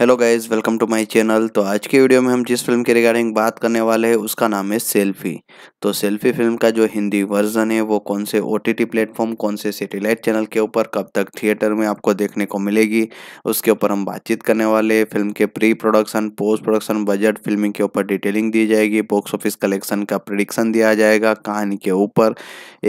hello guys welcome to my channel तो आज के वीडियो में हम जिस फिल्म के रिगार्डिंग बात करने वाले हैं उसका नाम है सेल्फी तो सेल्फी फिल्म का जो हिंदी वर्जन है वो कौन से ओ टी प्लेटफॉर्म कौन से सैटेलाइट चैनल के ऊपर कब तक थिएटर में आपको देखने को मिलेगी उसके ऊपर हम बातचीत करने वाले फिल्म के pre production post production budget filming के ऊपर डिटेलिंग दी जाएगी बॉक्स ऑफिस कलेक्शन का प्रडिक्शन दिया जाएगा कहानी के ऊपर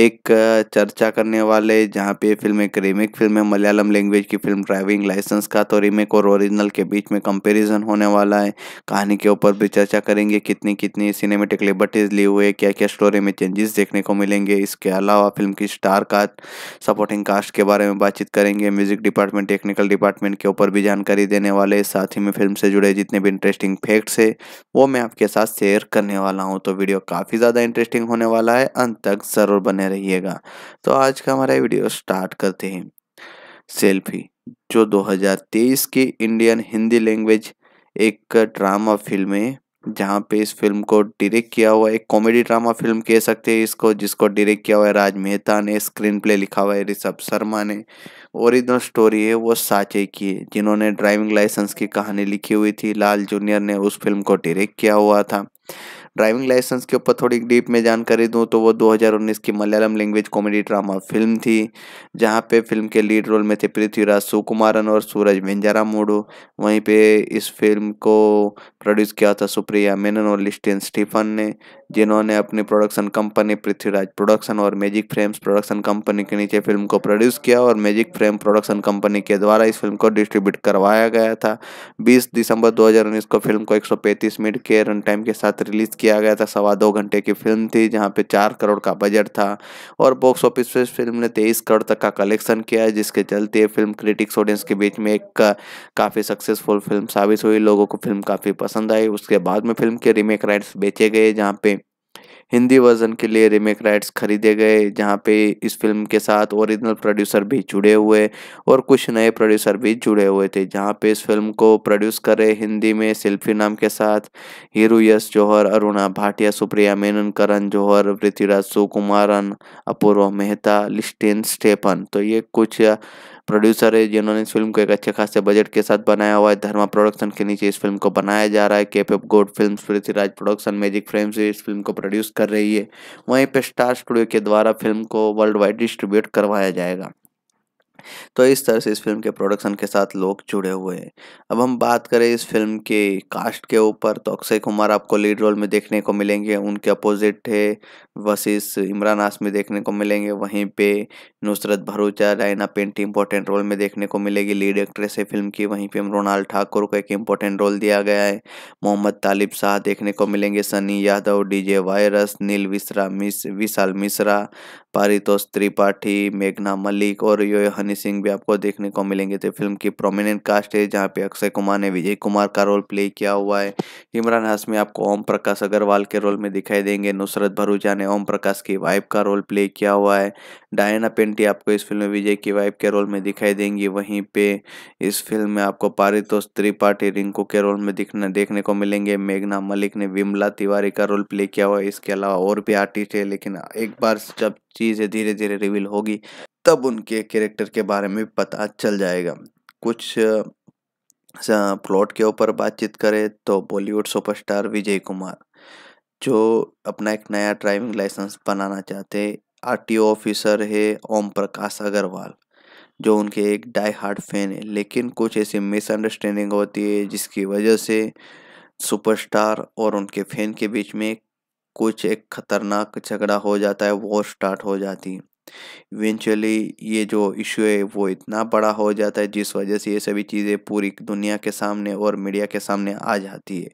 एक चर्चा करने वाले जहाँ पे फिल्म एक रीमेक फिल्म है मलयालम लैंग्वेज की फिल्म ड्राइविंग लाइसेंस का तो रीमेक और ओरिजिनल के बीच बीच में कंपैरिजन होने वाला है कहानी के ऊपर भी चर्चा करेंगे कितनी कितनी सिनेमेटिक लिबर्टीज़ ली हुई है क्या क्या स्टोरी में चेंजेस देखने को मिलेंगे इसके अलावा फिल्म की स्टार कास्ट सपोर्टिंग कास्ट के बारे में बातचीत करेंगे म्यूजिक डिपार्टमेंट टेक्निकल डिपार्टमेंट के ऊपर भी जानकारी देने वाले साथ ही में फिल्म से जुड़े जितने भी इंटरेस्टिंग फैक्ट्स है वो मैं आपके साथ शेयर करने वाला हूँ तो वीडियो काफ़ी ज़्यादा इंटरेस्टिंग होने वाला है अंत तक ज़रूर बने रहिएगा तो आज का हमारा वीडियो स्टार्ट करते हैं सेल्फी जो 2023 की इंडियन हिंदी लैंग्वेज एक ड्रामा फिल्म है जहाँ पे इस फिल्म को डायरेक्ट किया हुआ एक कॉमेडी ड्रामा फिल्म कह सकते हैं इसको जिसको डायरेक्ट किया हुआ है राज मेहता ने स्क्रीन प्ले लिखा हुआ है ऋषभ शर्मा ने ओरिजिनल स्टोरी है वो साचे की है जिन्होंने ड्राइविंग लाइसेंस की कहानी लिखी हुई थी लाल जूनियर ने उस फिल्म को डायरेक्ट किया हुआ था ड्राइविंग लाइसेंस के ऊपर थोड़ी डीप में जानकारी दूं तो वो 2019 की Malayalam language comedy drama film थी जहाँ पे फिल्म के लीड रोल में थे पृथ्वीराज सुकुमारन और सूरज मेंजारा मोडो वहीं पे इस फिल्म को प्रोड्यूस किया था सुप्रिया मेनन और लिस्टेन स्टीफन ने जिन्होंने अपनी प्रोडक्शन कंपनी पृथ्वीराज प्रोडक्शन और मैजिक फ्रेम्स प्रोडक्शन कंपनी के नीचे फिल्म को प्रोड्यूस किया और मैजिक फ्रेम प्रोडक्शन कंपनी के द्वारा इस फिल्म को डिस्ट्रीब्यूट करवाया गया था बीस दिसंबर दो को फिल्म को एक मिनट के रन टाइम के साथ रिलीज किया किया गया था सवा दो घंटे की फिल्म थी जहाँ पे चार करोड़ का बजट था और बॉक्स ऑफिस पर फिल्म ने तेईस करोड़ तक का कलेक्शन किया जिसके चलते फिल्म क्रिटिक्स ऑडियंस के बीच में एक काफ़ी सक्सेसफुल फिल्म साबित हुई लोगों को फिल्म काफ़ी पसंद आई उसके बाद में फिल्म के रीमेक राइट्स बेचे गए जहाँ पे हिंदी वर्जन के लिए रीमेक राइट्स खरीदे गए जहाँ पे इस फिल्म के साथ ओरिजिनल प्रोड्यूसर भी जुड़े हुए और कुछ नए प्रोड्यूसर भी जुड़े हुए थे जहाँ पे इस फिल्म को प्रोड्यूस करे हिंदी में सेल्फी नाम के साथ हीरो यश जौहर अरुणा भाटिया सुप्रिया मेनन करण जौहर पृथ्वीराज सुकुमारन अपूर्व मेहता लिस्टेन स्टेफन तो ये कुछ प्रोड्यूसर है जिन्होंने इस फिल्म को एक अच्छे खासे बजट के साथ बनाया हुआ है धर्मा प्रोडक्शन के नीचे इस फिल्म को बनाया जा रहा है केप पेप गोड film Prithviraj production magic frame से इस फिल्म को प्रोड्यूस कर रही है वहीं पर स्टार स्टूडियो के द्वारा फिल्म को वर्ल्ड वाइड डिस्ट्रीब्यूट करवाया जाएगा तो इस तरह से इस फिल्म के प्रोडक्शन के साथ लोग जुड़े हुए हैं अब हम बात करें इस फिल्म के कास्ट के ऊपर तो अक्षय कुमार आपको लीड रोल में देखने को मिलेंगे उनके अपोजिट है वशिष इमरान आसमी देखने को मिलेंगे वहीं पे Nusrat Bharucha Raina paint important role में देखने को मिलेगी लीड एक्ट्रेस है फिल्म की वहीं पर मृणाल ठाकुर को एक इम्पोर्टेंट रोल दिया गया है मोहम्मद तालिब शाह देखने को मिलेंगे सनी यादव डीजे वायरस नील विश्रा मिस विशाल मिश्रा पारितोष त्रिपाठी मेघना मलिक और यो हनी सिंह भी आपको देखने को मिलेंगे तो फिल्म की प्रोमिनेंट कास्ट है जहाँ पे अक्षय कुमार ने विजय कुमार का रोल प्ले किया हुआ है इमरान हाशमी आपको ओम प्रकाश अग्रवाल के रोल में दिखाई देंगे नुसरत भरूचा ने ओम प्रकाश की वाइफ का रोल प्ले किया हुआ है डायना पेंटी आपको इस फिल्म में विजय की वाइफ के रोल में दिखाई देंगी वहीं पे इस फिल्म में आपको पारितोष त्रिपाठी रिंकू के रोल में दिखने देखने को मिलेंगे मेघना मलिक ने विमला तिवारी का रोल प्ले किया हुआ है इसके अलावा और भी आर्टिस्ट है लेकिन एक बार जब चीज़ें धीरे धीरे रिवील होगी तब उनके कैरेक्टर के बारे में पता चल जाएगा कुछ प्लॉट के ऊपर बातचीत करें तो बॉलीवुड सुपरस्टार विजय कुमार जो अपना एक नया ड्राइविंग लाइसेंस बनाना चाहते हैं आर ऑफिसर है ओम प्रकाश अग्रवाल जो उनके एक डाई हार्ड फैन है लेकिन कुछ ऐसी मिसअंडरस्टैंडिंग होती है जिसकी वजह से सुपरस्टार और उनके फैन के बीच में कुछ एक खतरनाक झगड़ा हो जाता है वो स्टार्ट हो जाती है इवेंचुअली ये जो इशू है वो इतना बड़ा हो जाता है जिस वजह से ये सभी चीज़ें पूरी दुनिया के सामने और मीडिया के सामने आ जाती है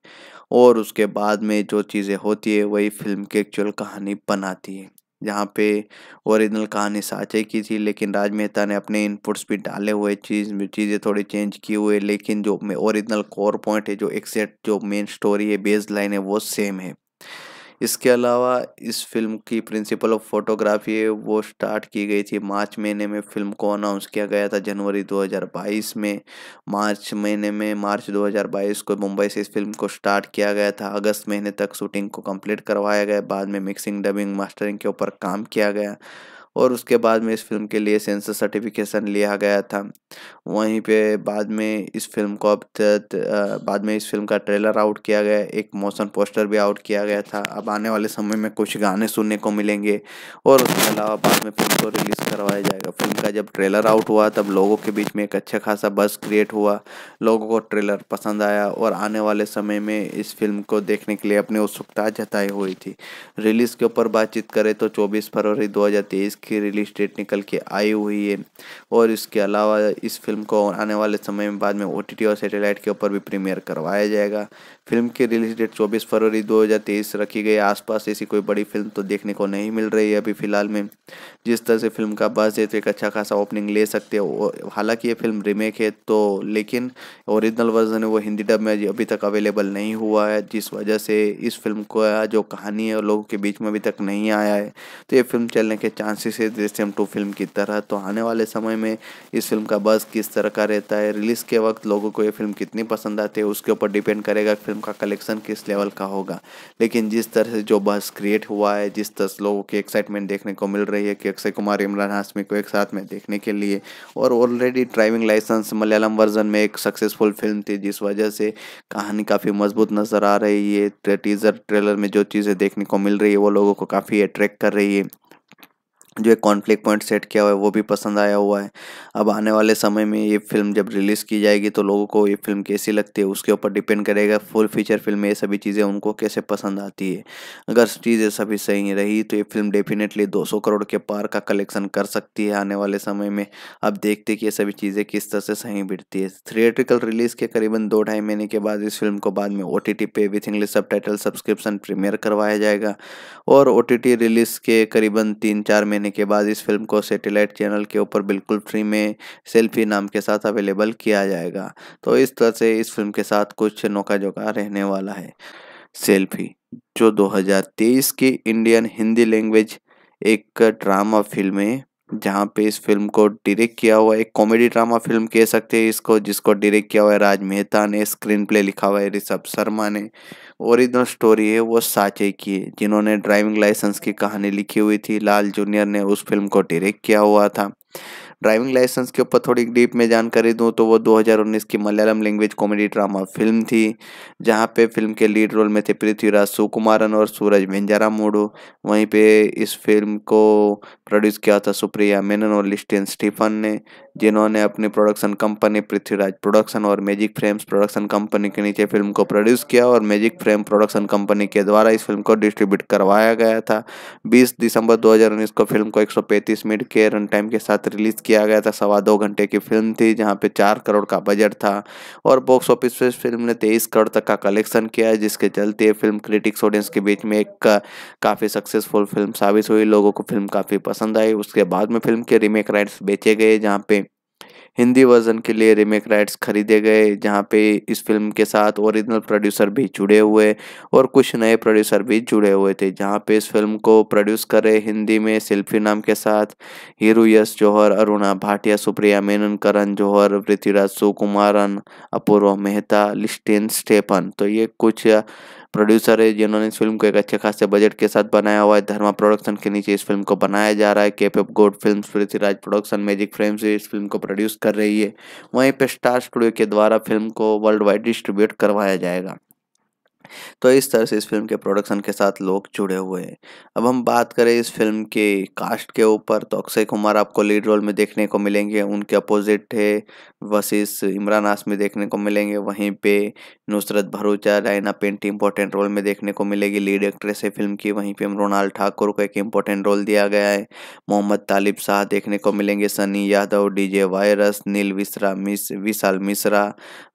और उसके बाद में जो चीज़ें होती है वही फिल्म की एक्चुअल कहानी बनाती है जहाँ पे ओरिजिनल कहानी साँचे की थी लेकिन राज मेहता ने अपने इनपुट्स भी डाले हुए चीज़ में चीज़ें थोड़ी चेंज की हुए लेकिन जो ओरिजिनल कोर पॉइंट है जो एक्सेट जो मेन स्टोरी है बेस लाइन है वो सेम है इसके अलावा इस फिल्म की प्रिंसिपल ऑफ फोटोग्राफी है वो स्टार्ट की गई थी मार्च महीने में फिल्म को अनाउंस किया गया था जनवरी 2022 में मार्च महीने में मार्च 2022 को मुंबई से इस फिल्म को स्टार्ट किया गया था अगस्त महीने तक शूटिंग को कंप्लीट करवाया गया बाद में मिक्सिंग डबिंग मास्टरिंग के ऊपर काम किया गया और उसके बाद में इस फिल्म के लिए सेंसर सर्टिफिकेशन लिया गया था वहीं पे बाद में इस फिल्म को अब बाद में इस फिल्म का ट्रेलर आउट किया गया एक मोशन पोस्टर भी आउट किया गया था अब आने वाले समय में कुछ गाने सुनने को मिलेंगे और उसके अलावा बाद में फिल्म को रिलीज़ करवाया जाएगा फिल्म का जब ट्रेलर आउट हुआ तब लोगों के बीच में एक अच्छा खासा बस क्रिएट हुआ लोगों को ट्रेलर पसंद आया और आने वाले समय में इस फिल्म को देखने के लिए अपनी उत्सुकता जताई हुई थी रिलीज़ के ऊपर बातचीत करें तो चौबीस फरवरी दो की रिलीज डेट निकल के आई हुई है और इसके अलावा इस फिल्म को आने वाले समय में बाद में ओ और सैटेलाइट के ऊपर भी प्रीमियर करवाया जाएगा फिल्म की रिलीज डेट 24 फरवरी 2023 रखी गई आसपास ऐसी कोई बड़ी फिल्म तो देखने को नहीं मिल रही है अभी फिलहाल में जिस तरह से फिल्म का बस है तो एक अच्छा खासा ओपनिंग ले सकते हो हालांकि ये फिल्म रीमेक है तो लेकिन ओरिजिनल वर्जन है वो हिंदी डब में अभी तक अवेलेबल नहीं हुआ है जिस वजह से इस फिल्म का जो कहानी है लोगों के बीच में अभी तक नहीं आया है तो ये फिल्म चलने के चांसेस इसे दृश्यम टू फिल्म की तरह तो आने वाले समय में इस फिल्म का बस किस तरह का रहता है रिलीज़ के वक्त लोगों को ये फिल्म कितनी पसंद आती है उसके ऊपर डिपेंड करेगा फिल्म का कलेक्शन किस लेवल का होगा लेकिन जिस तरह से जो बस क्रिएट हुआ है जिस तरह लोगों की एक्साइटमेंट देखने को मिल रही है कि अक्षय कुमार इमरान हाशमी को एक साथ में देखने के लिए और already driving licence Malayalam version में एक सक्सेसफुल फिल्म थी जिस वजह से कहानी काफ़ी मजबूत नज़र आ रही है टीज़र ट्रेलर में जो चीज़ें देखने को मिल रही है वो लोगों को काफ़ी अट्रैक्ट कर रही है जो एक कॉन्फ्लिक्ट पॉइंट सेट किया हुआ है वो भी पसंद आया हुआ है अब आने वाले समय में ये फिल्म जब रिलीज़ की जाएगी तो लोगों को ये फिल्म कैसी लगती है उसके ऊपर डिपेंड करेगा फुल फीचर फिल्म में ये सभी चीज़ें उनको कैसे पसंद आती है अगर चीज़ें सभी सही रही तो ये फिल्म डेफिनेटली 200 करोड़ के पार का कलेक्शन कर सकती है आने वाले समय में अब देखते कि ये सभी चीज़ें किस तरह से सही बिटती है थिएट्रिकल रिलीज़ के करीबन दो ढाई महीने के बाद इस फिल्म को बाद में ओ टी पे with English sub subscription premiere करवाया जाएगा और ओ रिलीज़ के करीबन तीन चार महीने लेने के बाद इस फिल्म को सैटेलाइट चैनल के ऊपर बिल्कुल फ्री में सेल्फी नाम के साथ अवेलेबल किया जाएगा तो इस तरह से इस फिल्म के साथ कुछ नौका जोका रहने वाला है सेल्फी जो 2023 की इंडियन हिंदी लैंग्वेज एक ड्रामा फिल्म है जहाँ पे इस फिल्म को डायरेक्ट किया हुआ एक कॉमेडी ड्रामा फिल्म कह सकते हैं इसको जिसको डायरेक्ट किया हुआ है राज मेहता ने स्क्रीन प्ले लिखा हुआ है ऋषभ शर्मा ने ओरिजिनल स्टोरी है वो साचे की है जिन्होंने ड्राइविंग लाइसेंस की कहानी लिखी हुई थी लाल जूनियर ने उस फिल्म को डायरेक्ट किया हुआ था ड्राइविंग लाइसेंस के ऊपर थोड़ी डीप में जानकारी दूं तो वो 2019 की Malayalam language comedy drama film थी जहाँ पे फिल्म के लीड रोल में थे पृथ्वीराज सुकुमारन और सूरज बेंजारा मोडो वहीं पे इस फिल्म को प्रोड्यूस किया था सुप्रिया मेनन और लिस्टियन स्टीफन ने जिन्होंने अपनी प्रोडक्शन कंपनी पृथ्वीराज प्रोडक्शन और मैजिक फ्रेम्स प्रोडक्शन कंपनी के नीचे फिल्म को प्रोड्यूस किया और मैजिक फ्रेम प्रोडक्शन कंपनी के द्वारा इस फिल्म को डिस्ट्रीब्यूट करवाया गया था 20 दिसंबर 2019 को फिल्म को 135 मिनट के रन टाइम के साथ रिलीज किया गया था सवा दो घंटे की फिल्म थी जहाँ पे चार करोड़ का बजट था और बॉक्स ऑफिस पर फिल्म ने तेईस करोड़ तक का कलेक्शन किया जिसके चलते फिल्म क्रिटिक्स ऑडियंस के बीच में एक काफ़ी सक्सेसफुल फिल्म साबित हुई लोगों को फिल्म काफ़ी पसंद आई उसके बाद में फिल्म के रीमेक राइट्स बेचे गए जहाँ पे हिंदी वर्जन के लिए रीमेक राइट्स खरीदे गए जहाँ पे इस फिल्म के साथ ओरिजिनल प्रोड्यूसर भी जुड़े हुए और कुछ नए प्रोड्यूसर भी जुड़े हुए थे जहाँ पे इस फिल्म को प्रोड्यूस करे हिंदी में सेल्फी नाम के साथ हीरो यश जौहर अरुणा भाटिया सुप्रिया मेनन करण जौहर पृथ्वीराज सुकुमारन अपूर्व मेहता लिस्टेन स्टेफन तो ये कुछ प्रोड्यूसर है जिन्होंने इस फिल्म को एक अच्छे खासे बजट के साथ बनाया हुआ है धर्मा प्रोडक्शन के नीचे इस फिल्म को बनाया जा रहा है के पेप गोड film Prithviraj production magic frame से इस फिल्म को प्रोड्यूस कर रही है वहीं पर स्टार स्टूडियो के द्वारा फिल्म को वर्ल्ड वाइड डिस्ट्रीब्यूट करवाया जाएगा तो इस तरह से इस फिल्म के प्रोडक्शन के साथ लोग जुड़े हुए हैं अब हम बात करें इस फिल्म के कास्ट के ऊपर तो अक्षय कुमार आपको लीड रोल में देखने को मिलेंगे उनके अपोजिट है वशिष इमरान आसमी देखने को मिलेंगे वहीं पे Nusrat Bharucha Raina paint important role में देखने को मिलेगी लीड एक्ट्रेस है फिल्म की वहीं पर रोनाल ठाकुर को एक इम्पोर्टेंट रोल दिया गया है मोहम्मद तालिब शाह देखने को मिलेंगे सनी यादव डीजे वायरस नील विश्रा मिस विशाल मिश्रा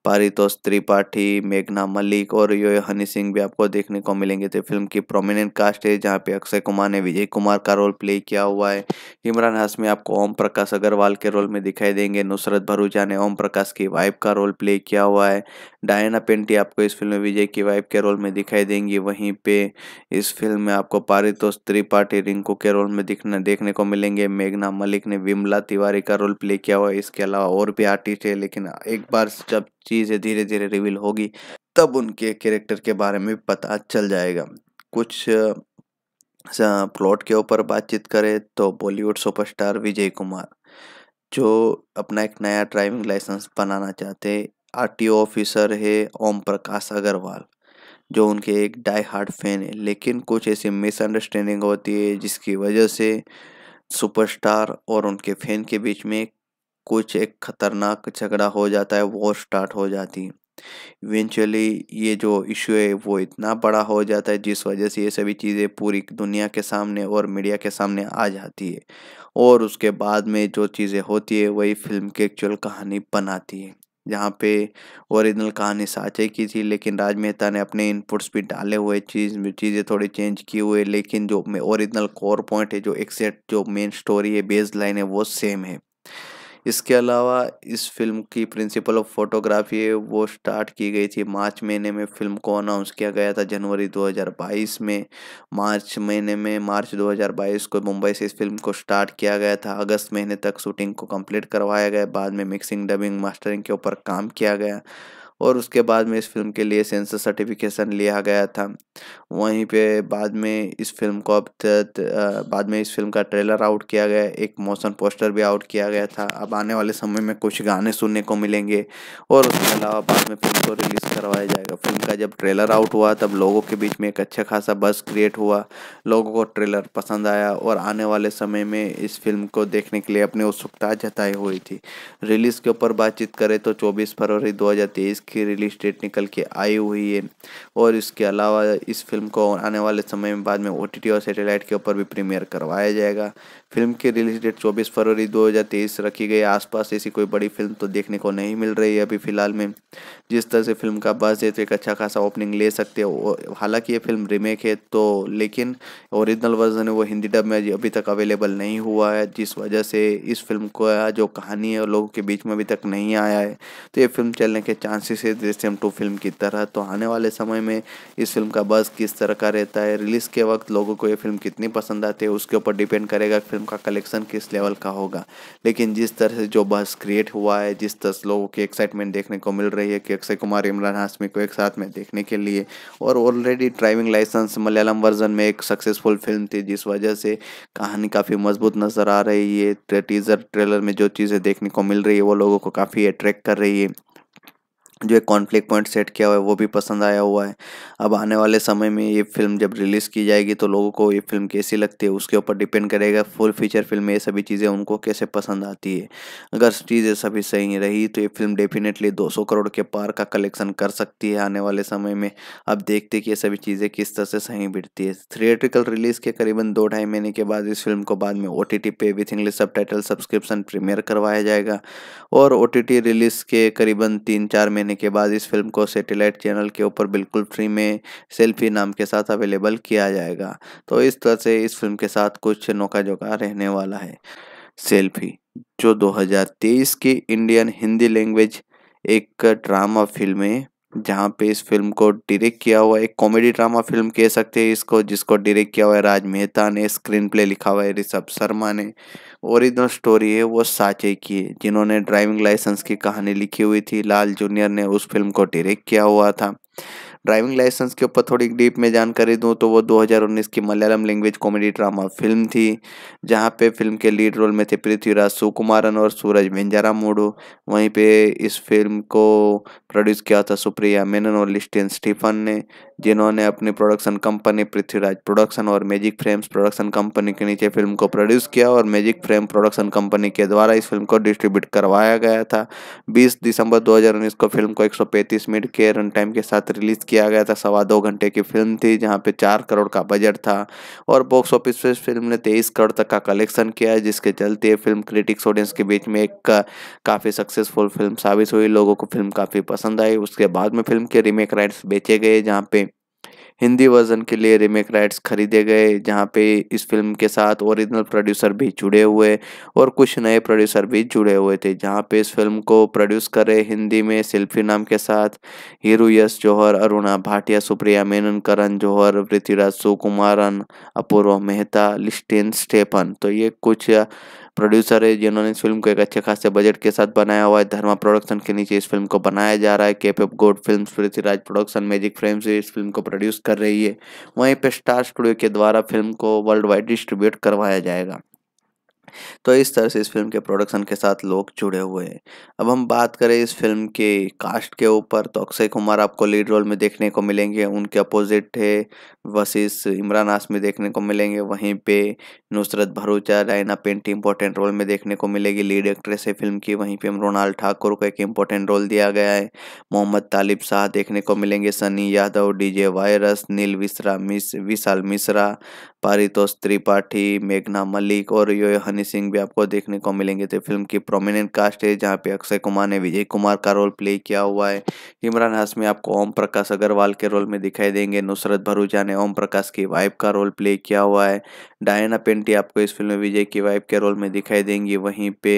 पारितोष त्रिपाठी मेघना मलिक और यो हनी सिंह भी आपको देखने को मिलेंगे तो फिल्म की प्रोमिनेंट कास्ट है जहाँ पे अक्षय कुमार ने विजय कुमार का रोल प्ले किया हुआ है इमरान हाशमी आपको ओम प्रकाश अग्रवाल के रोल में दिखाई देंगे नुसरत भरूचा ने ओम प्रकाश की वाइफ का रोल प्ले किया हुआ है डायना पेंटी आपको इस फिल्म में विजय की वाइफ के रोल में दिखाई देंगी वहीं पे इस फिल्म में आपको पारितोष त्रिपाठी रिंकू के रोल में दिखने देखने को मिलेंगे मेघना मलिक ने विमला तिवारी का रोल प्ले किया हुआ है इसके अलावा और भी आर्टिस्ट है लेकिन एक बार जब चीज़ें धीरे धीरे रिवील होगी तब उनके कैरेक्टर के बारे में पता चल जाएगा कुछ प्लॉट के ऊपर बातचीत करें तो बॉलीवुड सुपरस्टार विजय कुमार जो अपना एक नया ड्राइविंग लाइसेंस बनाना चाहते आर ऑफिसर है ओम प्रकाश अग्रवाल जो उनके एक डाई हार्ड फैन है लेकिन कुछ ऐसी मिसअंडरस्टैंडिंग होती है जिसकी वजह से सुपरस्टार और उनके फैन के बीच में कुछ एक खतरनाक झगड़ा हो जाता है वो स्टार्ट हो जाती है इवेंचुअली ये जो इशू है वो इतना बड़ा हो जाता है जिस वजह से ये सभी चीज़ें पूरी दुनिया के सामने और मीडिया के सामने आ जाती है और उसके बाद में जो चीज़ें होती है वही फिल्म की एक्चुअल कहानी बनाती है जहाँ पे ओरिजिनल कहानी साचे की थी लेकिन राज मेहता ने अपने इनपुट्स भी डाले हुए चीज़ चीज़ें थोड़ी चेंज की हुए लेकिन जो ओरिजिनल कोर पॉइंट है जो एक्सेट जो मेन स्टोरी है बेस लाइन है वो सेम है इसके अलावा इस फिल्म की प्रिंसिपल ऑफ फोटोग्राफी है वो स्टार्ट की गई थी मार्च महीने में फिल्म को अनाउंस किया गया था जनवरी 2022 में मार्च महीने में मार्च 2022 को मुंबई से इस फिल्म को स्टार्ट किया गया था अगस्त महीने तक शूटिंग को कंप्लीट करवाया गया बाद में मिक्सिंग डबिंग मास्टरिंग के ऊपर काम किया गया और उसके बाद में इस फिल्म के लिए सेंसर सर्टिफिकेशन लिया गया था वहीं पे बाद में इस फिल्म को अब बाद में इस फिल्म का ट्रेलर आउट किया गया एक मोशन पोस्टर भी आउट किया गया था अब आने वाले समय में कुछ गाने सुनने को मिलेंगे और उसके अलावा बाद में फिल्म को रिलीज़ करवाया जाएगा फिल्म का जब ट्रेलर आउट हुआ तब लोगों के बीच में एक अच्छा खासा बस क्रिएट हुआ लोगों को ट्रेलर पसंद आया और आने वाले समय में इस फिल्म को देखने के लिए अपनी उत्सुकता जताई हुई थी रिलीज़ के ऊपर बातचीत करें तो चौबीस फरवरी दो की रिलीज डेट निकल के आई हुई है और इसके अलावा इस फिल्म फिल्म को आने वाले समय में बाद में ओ और सैटेलाइट के ऊपर भी प्रीमियर करवाया जाएगा फिल्म की रिलीज डेट 24 फरवरी 2023 रखी गई आसपास ऐसी कोई बड़ी फिल्म तो देखने को नहीं मिल रही है अभी फिलहाल में जिस तरह से फिल्म का बस है तो एक अच्छा खासा ओपनिंग ले सकते हो हालांकि ये फिल्म रीमेक है तो लेकिन ओरिजिनल वर्जन है वो हिंदी डब में अभी तक अवेलेबल नहीं हुआ है जिस वजह से इस फिल्म को जो कहानी है लोगों के बीच में अभी तक नहीं आया है तो ये फिल्म चलने के चांसेस है जैसे हम टू फिल्म की तरह तो आने वाले समय में इस फिल्म का बस किस किस तरह का रहता है रिलीज़ के वक्त लोगों को ये फिल्म कितनी पसंद आती है उसके ऊपर डिपेंड करेगा फिल्म का कलेक्शन किस लेवल का होगा लेकिन जिस तरह से जो बस क्रिएट हुआ है जिस तरह से लोगों की एक्साइटमेंट देखने को मिल रही है कि अक्षय कुमार इमरान हाशमी को एक साथ में देखने के लिए और already driving licence Malayalam version में एक सक्सेसफुल फिल्म थी जिस वजह से कहानी काफ़ी मजबूत नज़र आ रही है टीज़र ट्रेलर में जो चीज़ें देखने को मिल रही है वो लोगों को काफ़ी अट्रैक्ट कर रही है जो एक कॉन्फ्लिक्ट पॉइंट सेट किया हुआ है वो भी पसंद आया हुआ है अब आने वाले समय में ये फिल्म जब रिलीज़ की जाएगी तो लोगों को ये फिल्म कैसी लगती है उसके ऊपर डिपेंड करेगा फुल फीचर फिल्म में ये सभी चीज़ें उनको कैसे पसंद आती है अगर चीज़ें सभी सही रही तो ये फिल्म डेफिनेटली 200 करोड़ के पार का कलेक्शन कर सकती है आने वाले समय में अब देखते कि ये सभी चीज़ें किस तरह से सही बिटती है थिएट्रिकल रिलीज़ के करीबन दो ढाई महीने के बाद इस फिल्म को बाद में ओ टी पे with English sub subscription premiere करवाया जाएगा और ओ रिलीज़ के करीबन तीन चार महीने लेने के बाद इस फिल्म को सैटेलाइट चैनल के ऊपर बिल्कुल फ्री में सेल्फी नाम के साथ अवेलेबल किया जाएगा तो इस तरह से इस फिल्म के साथ कुछ नौका जोका रहने वाला है सेल्फी जो 2023 की इंडियन हिंदी लैंग्वेज एक ड्रामा फिल्म है जहाँ पे इस फिल्म को डायरेक्ट किया हुआ एक कॉमेडी ड्रामा फिल्म कह सकते हैं इसको जिसको डायरेक्ट किया हुआ है राज मेहता ने स्क्रीन प्ले लिखा हुआ है ऋषभ शर्मा ने ओरिजिनल स्टोरी है वो साचे की है जिन्होंने ड्राइविंग लाइसेंस की कहानी लिखी हुई थी लाल जूनियर ने उस फिल्म को डायरेक्ट किया हुआ था ड्राइविंग लाइसेंस के ऊपर थोड़ी डीप में जानकारी दूँ तो वो 2019 की Malayalam language comedy drama film थी जहाँ पे फिल्म के लीड रोल में थे पृथ्वीराज सुकुमारन और सूरज वेंजारा मोडो वहीं पे इस फिल्म को प्रोड्यूस किया था सुप्रिया मेनन और लिस्टियन स्टीफन ने जिन्होंने अपनी प्रोडक्शन कंपनी पृथ्वीराज प्रोडक्शन और मैजिक फ्रेम्स प्रोडक्शन कंपनी के नीचे फिल्म को प्रोड्यूस किया और मैजिक फ्रेम प्रोडक्शन कंपनी के द्वारा इस फिल्म को डिस्ट्रीब्यूट करवाया गया था 20 दिसंबर 2019 को फिल्म को 135 मिनट के रन टाइम के साथ रिलीज किया गया था सवा दो घंटे की फिल्म थी जहाँ पे चार करोड़ का बजट था और बॉक्स ऑफिस पर फिल्म ने तेईस करोड़ तक का कलेक्शन किया जिसके चलते फिल्म क्रिटिक्स ऑडियंस के बीच में एक काफ़ी सक्सेसफुल फिल्म साबित हुई लोगों को फिल्म काफ़ी पसंद आई उसके बाद में फिल्म के रीमेक राइट्स बेचे गए जहाँ पे हिंदी वर्जन के लिए रीमेक राइट्स खरीदे गए जहाँ पे इस फिल्म के साथ ओरिजिनल प्रोड्यूसर भी जुड़े हुए और कुछ नए प्रोड्यूसर भी जुड़े हुए थे जहाँ पे इस फिल्म को प्रोड्यूस करे हिंदी में सेल्फी नाम के साथ हीरो यश जौहर अरुणा भाटिया सुप्रिया मेनन करण जौहर पृथ्वीराज सुकुमारन अपूर्व मेहता लिस्टिन स्टेफन तो ये कुछ प्रोड्यूसर है जिन्होंने इस फिल्म को एक अच्छे खासे बजट के साथ बनाया हुआ है धर्मा प्रोडक्शन के नीचे इस फिल्म को बनाया जा रहा है के पी गोड film Prithviraj production magic frames इस फिल्म को प्रोड्यूस कर रही है वहीं पर स्टार स्टूडियो के द्वारा फिल्म को वर्ल्ड वाइड डिस्ट्रीब्यूट करवाया जाएगा तो इस तरह से इस फिल्म के प्रोडक्शन के साथ लोग जुड़े हुए हैं अब हम बात करें इस फिल्म के कास्ट के ऊपर तो अक्षय कुमार आपको लीड रोल में देखने को मिलेंगे उनके अपोजिट है वशिष इमरान हाशमी देखने को मिलेंगे वहीं पे नुसरत भरूचा रैना पेंटी इंपॉर्टेंट रोल में देखने को मिलेगी लीड एक्ट्रेस है फिल्म की वहीं पर मृणाल ठाकुर को एक इम्पोर्टेंट रोल दिया गया है मोहम्मद तालिब शाह देखने को मिलेंगे सनी यादव डी वायरस नील विश्रा मिस विशाल मिश्रा पारितोष त्रिपाठी मेघना मलिक और योहन हनी सिंह भी आपको देखने को मिलेंगे तो फिल्म की प्रोमिनेंट कास्ट है जहाँ पे अक्षय कुमार ने विजय कुमार का रोल प्ले किया हुआ है इमरान हाशमी आपको ओम प्रकाश अग्रवाल के रोल में दिखाई देंगे नुसरत भरूजा ने ओम प्रकाश की वाइफ का रोल प्ले किया हुआ है डायना पेंटी आपको इस फिल्म में विजय की वाइफ के रोल में दिखाई देंगी वहीं पे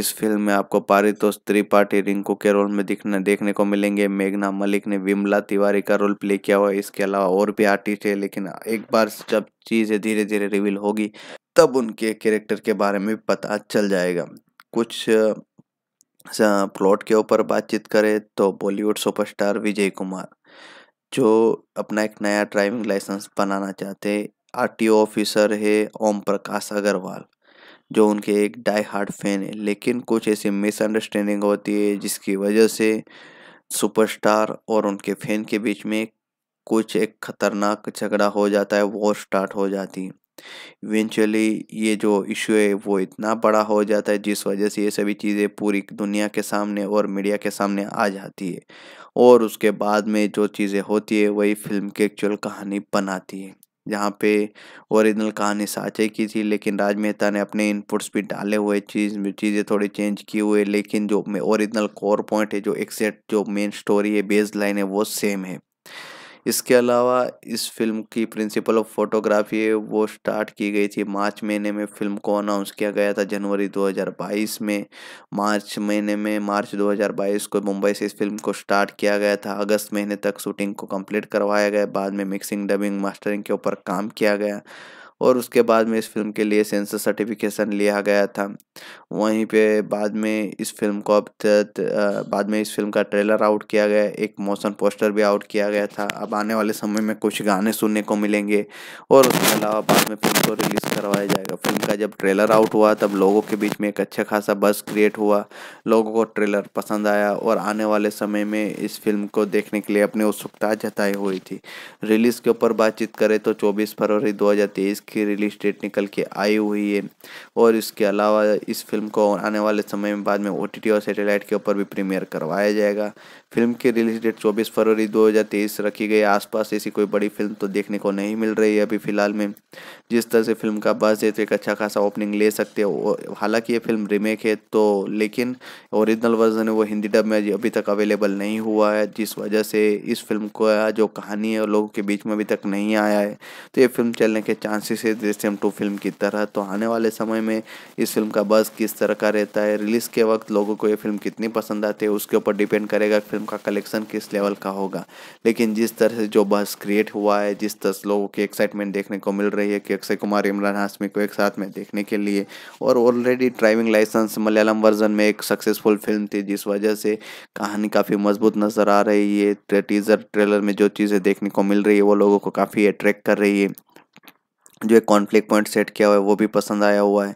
इस फिल्म में आपको पारितोष त्रिपाठी रिंकू के रोल में दिखने देखने को मिलेंगे मेघना मलिक ने विमला तिवारी का रोल प्ले किया हुआ है इसके अलावा और भी आर्टिस्ट है लेकिन एक बार जब चीज़ें धीरे धीरे रिवील होगी तब उनके कैरेक्टर के बारे में पता चल जाएगा कुछ प्लॉट के ऊपर बातचीत करें तो बॉलीवुड सुपरस्टार विजय कुमार जो अपना एक नया ड्राइविंग लाइसेंस बनाना चाहते आरटीओ ऑफिसर है ओम प्रकाश अग्रवाल जो उनके एक डाई हार्ड फैन है लेकिन कुछ ऐसी मिसअंडरस्टैंडिंग होती है जिसकी वजह से सुपरस्टार और उनके फैन के बीच में कुछ एक खतरनाक झगड़ा हो जाता है वो स्टार्ट हो जाती है इवेंचुअली ये जो इशू है वो इतना बड़ा हो जाता है जिस वजह से ये सभी चीज़ें पूरी दुनिया के सामने और मीडिया के सामने आ जाती है और उसके बाद में जो चीज़ें होती है वही फिल्म की एक्चुअल कहानी बनाती है जहाँ पे ओरिजिनल कहानी साँचे की थी लेकिन राज मेहता ने अपने इनपुट्स भी डाले हुए चीज़ चीज़ें थोड़ी चेंज किए हुए लेकिन जो ओरिजिनल कोर पॉइंट है जो एक्सैक्ट जो मेन स्टोरी है बेस लाइन है वो सेम है इसके अलावा इस फिल्म की प्रिंसिपल ऑफ फोटोग्राफी है वो स्टार्ट की गई थी मार्च महीने में फिल्म को अनाउंस किया गया था जनवरी 2022 में मार्च महीने में मार्च 2022 को मुंबई से इस फिल्म को स्टार्ट किया गया था अगस्त महीने तक शूटिंग को कंप्लीट करवाया गया बाद में मिक्सिंग डबिंग मास्टरिंग के ऊपर काम किया गया और उसके बाद में इस फिल्म के लिए सेंसर सर्टिफिकेशन लिया गया था वहीं पे बाद में इस फिल्म को अब बाद में इस फिल्म का ट्रेलर आउट किया गया एक मोशन पोस्टर भी आउट किया गया था अब आने वाले समय में कुछ गाने सुनने को मिलेंगे और उसके अलावा बाद में फिल्म को रिलीज़ करवाया जाएगा फिल्म का जब ट्रेलर आउट हुआ तब लोगों के बीच में एक अच्छा खासा बस क्रिएट हुआ लोगों को ट्रेलर पसंद आया और आने वाले समय में इस फिल्म को देखने के लिए अपनी उत्सुकता जताई हुई थी रिलीज़ के ऊपर बातचीत करें तो चौबीस फरवरी दो की रिलीज डेट निकल के आई हुई है और इसके अलावा इस फिल्म फिल्म को आने वाले समय में बाद में ओ और सैटेलाइट के ऊपर भी प्रीमियर करवाया जाएगा फिल्म की रिलीज डेट 24 फरवरी 2023 रखी गई आसपास ऐसी कोई बड़ी फिल्म तो देखने को नहीं मिल रही है अभी फिलहाल में जिस तरह से फिल्म का बस है तो एक अच्छा खासा ओपनिंग ले सकते हो हालांकि ये फिल्म रीमेक है तो लेकिन ओरिजिनल वर्जन है वो हिंदी डब में अभी तक अवेलेबल नहीं हुआ है जिस वजह से इस फिल्म का जो कहानी है लोगों के बीच में अभी तक नहीं आया है तो ये फिल्म चलने के चांसेस है दृश्यम टू फिल्म की तरह तो आने वाले समय में इस फिल्म का बस किस किस तरह का रहता है रिलीज़ के वक्त लोगों को ये फिल्म कितनी पसंद आती है उसके ऊपर डिपेंड करेगा फिल्म का कलेक्शन किस लेवल का होगा लेकिन जिस तरह से जो बस क्रिएट हुआ है जिस तरह लोगों की एक्साइटमेंट देखने को मिल रही है कि अक्षय कुमार इमरान हाशमी को एक साथ में देखने के लिए और already driving licence Malayalam version में एक सक्सेसफुल फिल्म थी जिस वजह से कहानी काफ़ी मजबूत नज़र आ रही है टीज़र ट्रेलर में जो चीज़ें देखने को मिल रही है वो लोगों को काफ़ी अट्रैक्ट कर रही है जो एक कॉन्फ्लिक्ट पॉइंट सेट किया हुआ है वो भी पसंद आया हुआ है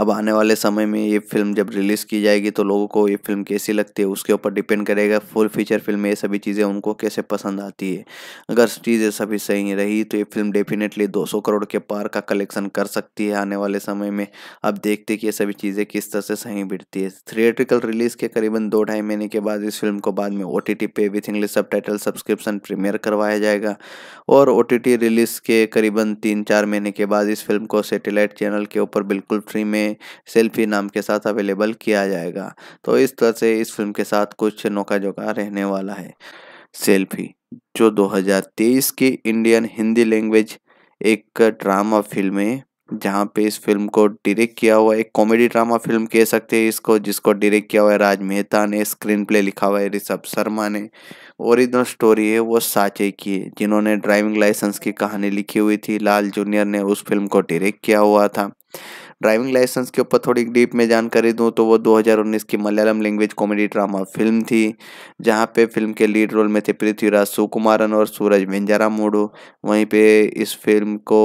अब आने वाले समय में ये फिल्म जब रिलीज़ की जाएगी तो लोगों को ये फिल्म कैसी लगती है उसके ऊपर डिपेंड करेगा फुल फीचर फिल्म ये सभी चीज़ें उनको कैसे पसंद आती है अगर चीज़ें सभी सही रही तो ये फिल्म डेफिनेटली 200 करोड़ के पार का कलेक्शन कर सकती है आने वाले समय में अब देखते कि ये सभी चीज़ें किस तरह से सही बिटती है थिएट्रिकल रिलीज़ के करीबन दो ढाई महीने के बाद इस फिल्म को बाद में ओ टी पे with English sub subscription premiere करवाया जाएगा और ओ टी टी रिलीज़ के करीबन तीन चार महीने करने के बाद इस फिल्म को सैटेलाइट चैनल के ऊपर बिल्कुल फ्री में सेल्फी नाम के साथ अवेलेबल किया जाएगा तो इस तरह से इस फिल्म के साथ कुछ नौका जोका रहने वाला है सेल्फी जो 2023 की इंडियन हिंदी लैंग्वेज एक ड्रामा फिल्म है जहाँ पे इस फिल्म को डायरेक्ट किया हुआ एक कॉमेडी ड्रामा फिल्म कह सकते हैं इसको जिसको डायरेक्ट किया हुआ है राज मेहता ने स्क्रीन प्ले लिखा हुआ है ऋषभ शर्मा ने ओरिजिनल स्टोरी है वो साचे की है जिन्होंने ड्राइविंग लाइसेंस की कहानी लिखी हुई थी लाल जूनियर ने उस फिल्म को डायरेक्ट किया हुआ था ड्राइविंग लाइसेंस के ऊपर थोड़ी डीप में जानकारी दूँ तो वो 2019 की Malayalam language comedy drama film थी जहाँ पे फिल्म के लीड रोल में थे पृथ्वीराज सुकुमारन और सूरज मोडो वहीं पे इस फिल्म को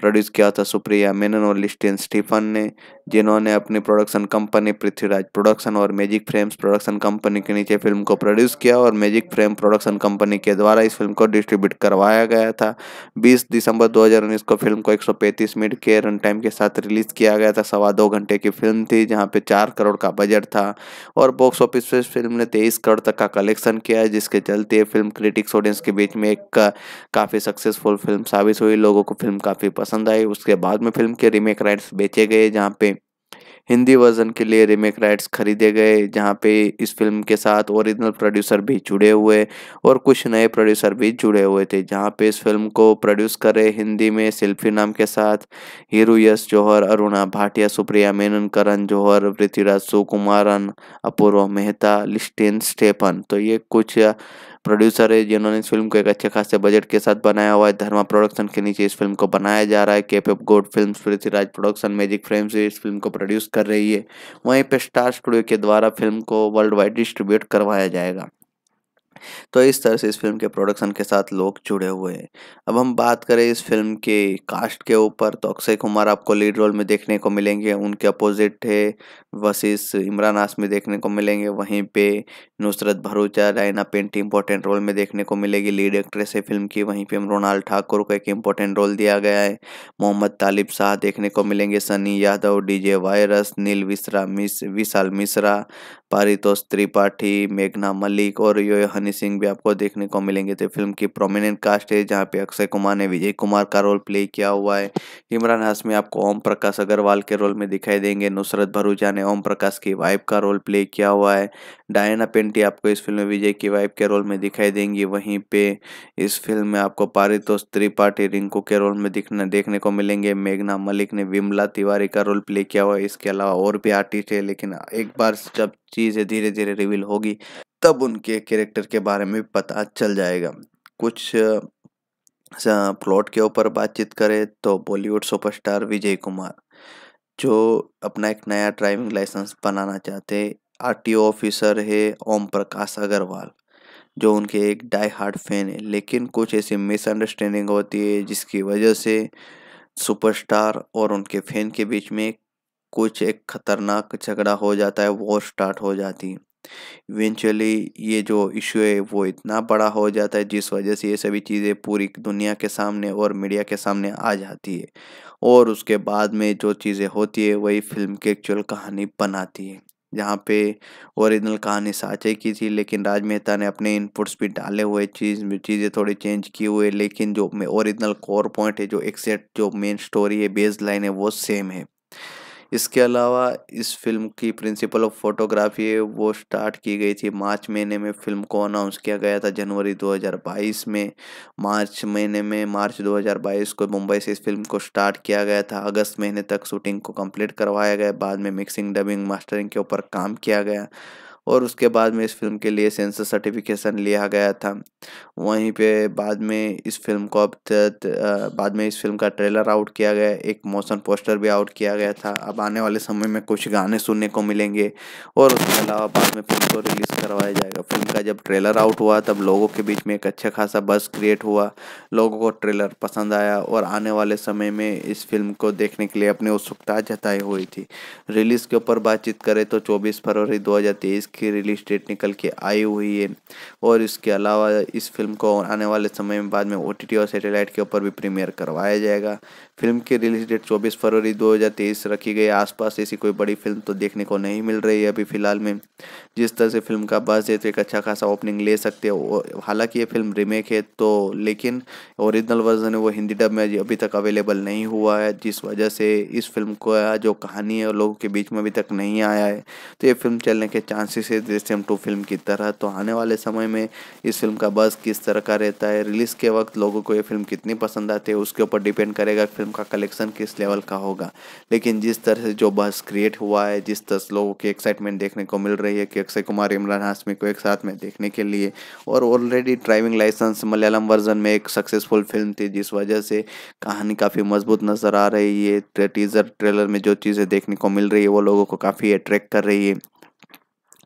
प्रोड्यूस किया था सुप्रिया मेनन और लिस्टिन स्टीफन ने जिन्होंने अपनी प्रोडक्शन कंपनी पृथ्वीराज प्रोडक्शन और मैजिक फ्रेम्स प्रोडक्शन कंपनी के नीचे फिल्म को प्रोड्यूस किया और मैजिक फ्रेम प्रोडक्शन कंपनी के द्वारा इस फिल्म को डिस्ट्रीब्यूट करवाया गया था 20 दिसंबर 2019 को फिल्म को 135 मिनट के रन टाइम के साथ रिलीज किया गया था सवा दो घंटे की फिल्म थी जहाँ पे चार करोड़ का बजट था और बॉक्स ऑफिस पर फिल्म ने तेईस करोड़ तक का कलेक्शन किया जिसके चलते फिल्म क्रिटिक्स ऑडियंस के बीच में एक काफ़ी सक्सेसफुल फिल्म साबित हुई लोगों को फिल्म काफ़ी पसंद आई उसके बाद में फिल्म के रीमेक राइट्स बेचे गए जहाँ पे हिंदी वर्जन के लिए रीमेक राइट्स खरीदे गए जहाँ पे इस फिल्म के साथ ओरिजिनल प्रोड्यूसर भी जुड़े हुए और कुछ नए प्रोड्यूसर भी जुड़े हुए थे जहाँ पे इस फिल्म को प्रोड्यूस करे हिंदी में सेल्फी नाम के साथ हीरो यश जौहर अरुणा भाटिया सुप्रिया मेनन करण जौहर पृथ्वीराज सुकुमारन अपूर्व मेहता लिस्टिन स्टेफन तो ये कुछ प्रोड्यूसर है जिन्होंने इस फिल्म को एक अच्छे खासे बजट के साथ बनाया हुआ है धर्मा प्रोडक्शन के नीचे इस फिल्म को बनाया जा रहा है के पी गोड film Prithviraj production magic frames इस फिल्म को प्रोड्यूस कर रही है वहीं पर स्टार स्टूडियो के द्वारा फिल्म को वर्ल्ड वाइड डिस्ट्रीब्यूट करवाया जाएगा तो इस तरह से इस फिल्म के प्रोडक्शन के साथ लोग जुड़े हुए हैं अब हम बात करें इस फिल्म के कास्ट के ऊपर तो अक्षय कुमार आपको लीड रोल में देखने को मिलेंगे उनके अपोजिट है वशिष इमरान आसमी देखने को मिलेंगे वहीं पे नुसरत भरूचा रायना पेंट इंपॉर्टेंट रोल में देखने को मिलेगी लीड एक्ट्रेस है फिल्म की वहीं पर हम रोनाल्ड ठाकुर को एक इम्पोर्टेंट रोल दिया गया है मोहम्मद तालिब शाह देखने को मिलेंगे सनी यादव डी वायरस नील विश्रा मिस विशाल मिश्रा पारितोष त्रिपाठी मेघना मलिक और यो हनी सिंह भी आपको देखने को मिलेंगे तो फिल्म की प्रोमिनेंट कास्ट है जहाँ पे अक्षय कुमार ने विजय कुमार का रोल प्ले किया हुआ है इमरान हाशमी आपको ओम प्रकाश अग्रवाल के रोल में दिखाई देंगे नुसरत भरूजा ने ओम प्रकाश की वाइफ का रोल प्ले किया हुआ है डायना पेंटी आपको इस फिल्म में विजय की वाइफ के रोल में दिखाई देंगी वहीं पे इस फिल्म में आपको पारितोष त्रिपाठी रिंकू के रोल में दिखने देखने को मिलेंगे मेघना मलिक ने विमला तिवारी का रोल प्ले किया हुआ है इसके अलावा और भी आर्टिस्ट है लेकिन एक बार जब चीज़ें धीरे धीरे रिवील होगी तब उनके कैरेक्टर के बारे में पता चल जाएगा कुछ प्लॉट के ऊपर बातचीत करें तो बॉलीवुड सुपरस्टार विजय कुमार जो अपना एक नया ड्राइविंग लाइसेंस बनाना चाहते आरटीओ ऑफिसर है ओम प्रकाश अग्रवाल जो उनके एक डाई हार्ड फैन है लेकिन कुछ ऐसी मिसअंडरस्टैंडिंग होती है जिसकी वजह से सुपरस्टार और उनके फैन के बीच में कुछ एक खतरनाक झगड़ा हो जाता है वो स्टार्ट हो जाती है इवेंचुअली ये जो इशू है वो इतना बड़ा हो जाता है जिस वजह से ये सभी चीज़ें पूरी दुनिया के सामने और मीडिया के सामने आ जाती है और उसके बाद में जो चीज़ें होती है वही फिल्म की एक्चुअल कहानी बनाती है जहाँ पे ओरिजिनल कहानी साचे की थी लेकिन राज मेहता ने अपने इनपुट्स भी डाले हुए चीज़ चीज़ें थोड़ी चेंज की हुए लेकिन जो ओरिजिनल कोर पॉइंट है जो एक्सैक्ट जो मेन स्टोरी है बेस लाइन है वो सेम है इसके अलावा इस फिल्म की प्रिंसिपल ऑफ फोटोग्राफी है वो स्टार्ट की गई थी मार्च महीने में फिल्म को अनाउंस किया गया था जनवरी 2022 में मार्च महीने में मार्च 2022 को मुंबई से इस फिल्म को स्टार्ट किया गया था अगस्त महीने तक शूटिंग को कंप्लीट करवाया गया बाद में मिक्सिंग डबिंग मास्टरिंग के ऊपर काम किया गया और उसके बाद में इस फिल्म के लिए सेंसर सर्टिफिकेशन लिया गया था वहीं पे बाद में इस फिल्म को अब बाद में इस फिल्म का ट्रेलर आउट किया गया एक मोशन पोस्टर भी आउट किया गया था अब आने वाले समय में कुछ गाने सुनने को मिलेंगे और उसके अलावा बाद में फिल्म को रिलीज़ करवाया जाएगा फिल्म का जब ट्रेलर आउट हुआ तब लोगों के बीच में एक अच्छा खासा बस क्रिएट हुआ लोगों को ट्रेलर पसंद आया और आने वाले समय में इस फिल्म को देखने के लिए अपनी उत्सुकता जताई हुई थी रिलीज़ के ऊपर बातचीत करें तो चौबीस फरवरी दो की इसकी रिलीज डेट निकल के आई हुई है और इसके अलावा इस फिल्म को आने वाले समय में बाद में ओ और सेटेलाइट के ऊपर भी प्रीमियर करवाया जाएगा फिल्म की रिलीज डेट 24 फरवरी 2023 रखी गई आसपास ऐसी कोई बड़ी फिल्म तो देखने को नहीं मिल रही है अभी फिलहाल में जिस तरह से फिल्म का बस है तो एक अच्छा खासा ओपनिंग ले सकते हो हालांकि ये फिल्म रीमेक है तो लेकिन ओरिजिनल वर्जन है वो हिंदी डब में अभी तक अवेलेबल नहीं हुआ है जिस वजह से इस फिल्म को जो कहानी है लोगों के बीच में अभी तक नहीं आया है तो ये फिल्म चलने के चांसेस है दृश्यम टू फिल्म की तरह तो आने वाले समय में इस फिल्म का बस किस तरह का रहता है रिलीज़ के वक्त लोगों को ये फिल्म कितनी पसंद आती है उसके ऊपर डिपेंड करेगा फिल्म फिल्म का कलेक्शन किस लेवल का होगा लेकिन जिस तरह से जो बस क्रिएट हुआ है जिस तरह से लोगों की एक्साइटमेंट देखने को मिल रही है कि अक्षय कुमार इमरान हाशमी को एक साथ में देखने के लिए और already driving licence Malayalam version में एक सक्सेसफुल फिल्म थी जिस वजह से कहानी काफ़ी मजबूत नज़र आ रही है टीजर ट्रेलर में जो चीज़ें देखने को मिल रही है वो लोगों को काफ़ी अट्रैक्ट कर रही है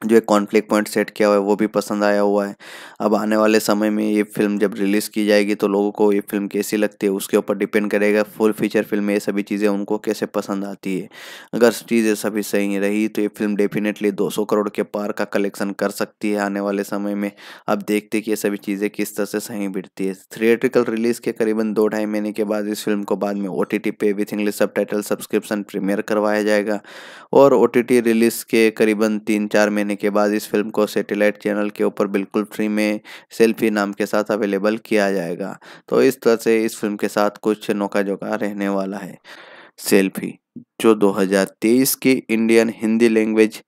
जो एक कॉन्फ्लिक्ट पॉइंट सेट किया हुआ है वो भी पसंद आया हुआ है अब आने वाले समय में ये फिल्म जब रिलीज़ की जाएगी तो लोगों को ये फिल्म कैसी लगती है उसके ऊपर डिपेंड करेगा फुल फीचर फिल्म ये सभी चीज़ें उनको कैसे पसंद आती है अगर चीज़ें सभी सही रही तो ये फिल्म डेफिनेटली 200 करोड़ के पार का कलेक्शन कर सकती है आने वाले समय में अब देखते कि ये सभी चीज़ें किस तरह से सही बिटती है थिएट्रिकल रिलीज़ के करीबन दो ढाई महीने के बाद इस फिल्म को बाद में ओ टी पे with English sub subscription premiere करवाया जाएगा और ओ रिलीज़ के करीबन तीन चार महीने करने के बाद इस फिल्म को सैटेलाइट चैनल के ऊपर बिल्कुल फ्री में सेल्फी नाम के साथ अवेलेबल किया जाएगा तो इस तरह से इस फिल्म के साथ कुछ नौका जोका रहने वाला है सेल्फी जो 2023 की इंडियन हिंदी लैंग्वेज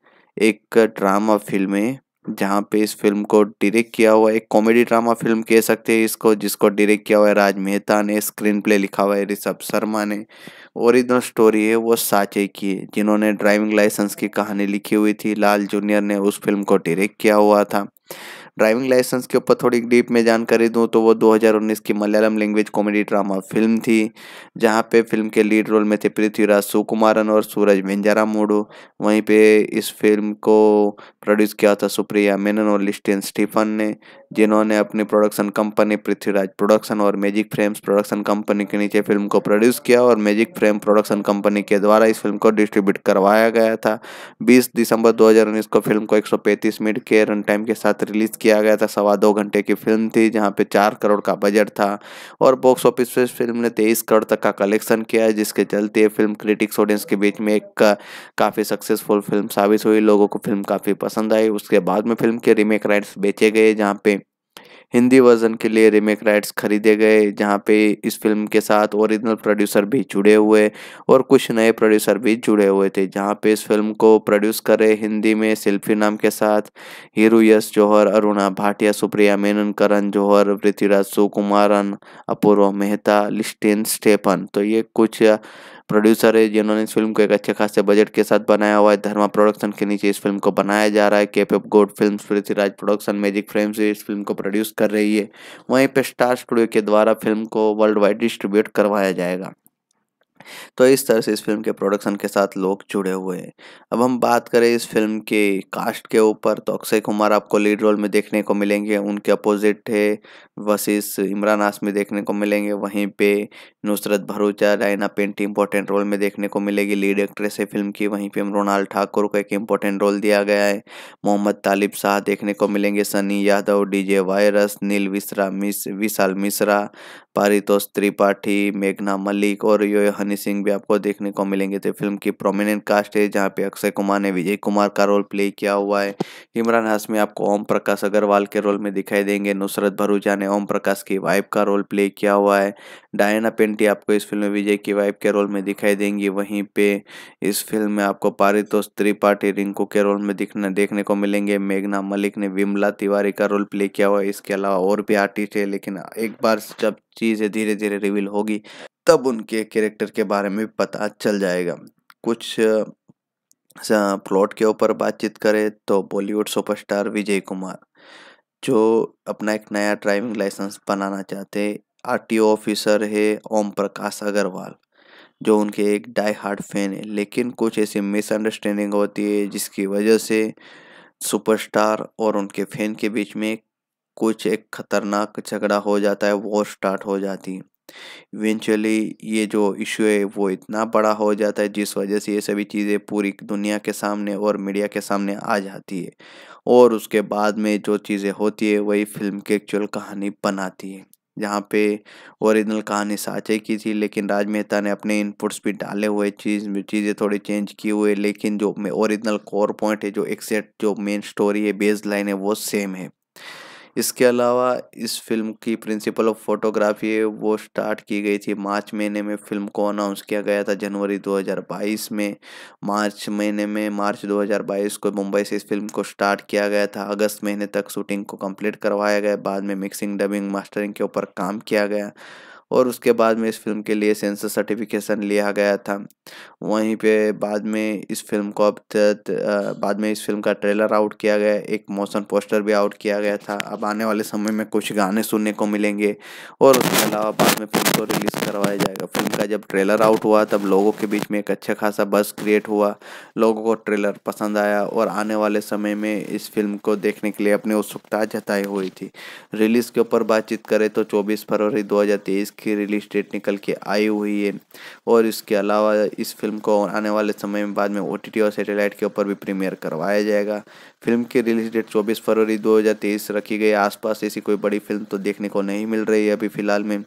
एक ड्रामा फिल्म है जहाँ पे इस फिल्म को डायरेक्ट किया हुआ एक कॉमेडी ड्रामा फिल्म कह सकते हैं इसको जिसको डायरेक्ट किया हुआ है राज मेहता ने स्क्रीन प्ले लिखा हुआ है ऋषभ शर्मा ने ओरिजिनल स्टोरी है वो साचे की है जिन्होंने ड्राइविंग लाइसेंस की कहानी लिखी हुई थी लाल जूनियर ने उस फिल्म को डायरेक्ट किया हुआ था ड्राइविंग लाइसेंस के ऊपर थोड़ी डीप में जानकारी दूँ तो वो 2019 की Malayalam language comedy drama film थी जहाँ पे फिल्म के लीड रोल में थे पृथ्वीराज सुकुमारन और सूरज वेंजारा मोडो वहीं पे इस फिल्म को प्रोड्यूस किया था सुप्रिया मेनन और लिस्टिन स्टीफन ने जिन्होंने अपनी प्रोडक्शन कंपनी पृथ्वीराज प्रोडक्शन और मैजिक फ्रेम्स प्रोडक्शन कंपनी के नीचे फिल्म को प्रोड्यूस किया और मैजिक फ्रेम प्रोडक्शन कंपनी के द्वारा इस फिल्म को डिस्ट्रीब्यूट करवाया गया था बीस दिसंबर दो को फिल्म को एक मिनट के रन टाइम के साथ रिलीज किया गया था सवा दो घंटे की फिल्म थी जहाँ पे चार करोड़ का बजट था और बॉक्स ऑफिस पर फिल्म ने तेईस करोड़ तक का कलेक्शन किया जिसके चलते ये फिल्म क्रिटिक्स ऑडियंस के बीच में एक काफ़ी सक्सेसफुल फिल्म साबित हुई लोगों को फिल्म काफ़ी पसंद आई उसके बाद में फिल्म के रीमेक राइट्स बेचे गए जहाँ पे हिंदी वर्जन के लिए रीमेक राइट्स खरीदे गए जहाँ पे इस फिल्म के साथ ओरिजिनल प्रोड्यूसर भी जुड़े हुए और कुछ नए प्रोड्यूसर भी जुड़े हुए थे जहाँ पे इस फिल्म को प्रोड्यूस करे हिंदी में सेल्फी नाम के साथ हीरो यश जौहर अरुणा भाटिया सुप्रिया मेनन करण जौहर पृथ्वीराज सुकुमारन अपूर्व मेहता लिस्टेन स्टेफन तो ये कुछ प्रोड्यूसर है जिन्होंने इस फिल्म को एक अच्छे खासे बजट के साथ बनाया हुआ है धर्मा प्रोडक्शन के नीचे इस फिल्म को बनाया जा रहा है केप एफ गोड film Prithviraj production magic frame से इस फिल्म को प्रोड्यूस कर रही है वहीं पर स्टार स्टूडियो के द्वारा फिल्म को वर्ल्ड वाइड डिस्ट्रीब्यूट करवाया जाएगा तो इस तरह से इस फिल्म के प्रोडक्शन के साथ लोग जुड़े हुए हैं अब हम बात करें इस फिल्म के कास्ट के ऊपर तो अक्षय कुमार आपको लीड रोल में देखने को मिलेंगे उनके अपोजिट है वशिष इमरान आसमी देखने को मिलेंगे वहीं पे Nusrat Bharucha Raina paint important role में देखने को मिलेगी लीड एक्ट्रेस है फिल्म की वहीं पर रोनाल्ड ठाकुर को एक इम्पोर्टेंट रोल दिया गया है मोहम्मद तालिब शाह देखने को मिलेंगे सनी यादव डीजे वायरस नील विश्रा मिस विशाल मिश्रा पारितोष त्रिपाठी मेघना मलिक और यो हनी सिंह भी आपको देखने को मिलेंगे तो फिल्म की प्रोमिनेंट कास्ट है जहाँ पे अक्षय कुमार ने विजय कुमार का रोल प्ले किया हुआ है इमरान हाशमी आपको ओम प्रकाश अग्रवाल के रोल में दिखाई देंगे नुसरत भरूचा ने ओम प्रकाश की वाइफ का रोल प्ले किया हुआ है डायना पेंटी आपको इस फिल्म में विजय की वाइफ के रोल में दिखाई देंगी वहीं पे इस फिल्म में आपको पारितोष त्रिपाठी रिंकू के रोल में दिखने देखने को मिलेंगे मेघना मलिक ने विमला तिवारी का रोल प्ले किया हुआ है इसके अलावा और भी आर्टिस्ट है लेकिन एक बार जब चीज़ें धीरे धीरे रिवील होगी तब उनके कैरेक्टर के बारे में पता चल जाएगा कुछ प्लॉट के ऊपर बातचीत करें तो बॉलीवुड सुपरस्टार विजय कुमार जो अपना एक नया ड्राइविंग लाइसेंस बनाना चाहते आर ऑफिसर है ओम प्रकाश अग्रवाल जो उनके एक डाई हार्ड फैन है लेकिन कुछ ऐसी मिसअंडरस्टैंडिंग होती है जिसकी वजह से सुपरस्टार और उनके फैन के बीच में कुछ एक खतरनाक झगड़ा हो जाता है वॉर स्टार्ट हो जाती है इवेंचुअली ये जो इशू है वो इतना बड़ा हो जाता है जिस वजह से ये सभी चीज़ें पूरी दुनिया के सामने और मीडिया के सामने आ जाती है और उसके बाद में जो चीज़ें होती है वही फिल्म की एक्चुअल कहानी बनाती है जहाँ पे ओरिजिनल कहानी साँचे की थी लेकिन राज मेहता ने अपने इनपुट्स भी डाले हुए चीज़ चीज़ें थोड़ी चेंज की हुए लेकिन जो ओरिजिनल कोर पॉइंट है जो एक्सेट जो मेन स्टोरी है बेस लाइन है वो सेम है इसके अलावा इस फिल्म की प्रिंसिपल ऑफ फोटोग्राफी है वो स्टार्ट की गई थी मार्च महीने में फिल्म को अनाउंस किया गया था जनवरी 2022 में मार्च महीने में मार्च 2022 को मुंबई से इस फिल्म को स्टार्ट किया गया था अगस्त महीने तक शूटिंग को कंप्लीट करवाया गया बाद में मिक्सिंग डबिंग मास्टरिंग के ऊपर काम किया गया और उसके बाद में इस फिल्म के लिए सेंसर सर्टिफिकेशन लिया गया था वहीं पे बाद में इस फिल्म को अब बाद में इस फिल्म का ट्रेलर आउट किया गया एक मोशन पोस्टर भी आउट किया गया था अब आने वाले समय में कुछ गाने सुनने को मिलेंगे और उसके अलावा बाद में फिल्म को रिलीज़ करवाया जाएगा फिल्म का जब ट्रेलर आउट हुआ तब लोगों के बीच में एक अच्छा खासा बस क्रिएट हुआ लोगों को ट्रेलर पसंद आया और आने वाले समय में इस फिल्म को देखने के लिए अपनी उत्सुकता जताई हुई थी रिलीज़ के ऊपर बातचीत करें तो चौबीस फरवरी दो इसकी रिलीज डेट निकल के आई हुई है और इसके अलावा इस फिल्म को आने वाले समय में बाद में ओ और सेटेलाइट के ऊपर भी प्रीमियर करवाया जाएगा फिल्म की रिलीज डेट 24 फरवरी 2023 रखी गई आसपास ऐसी कोई बड़ी फिल्म तो देखने को नहीं मिल रही है अभी फिलहाल में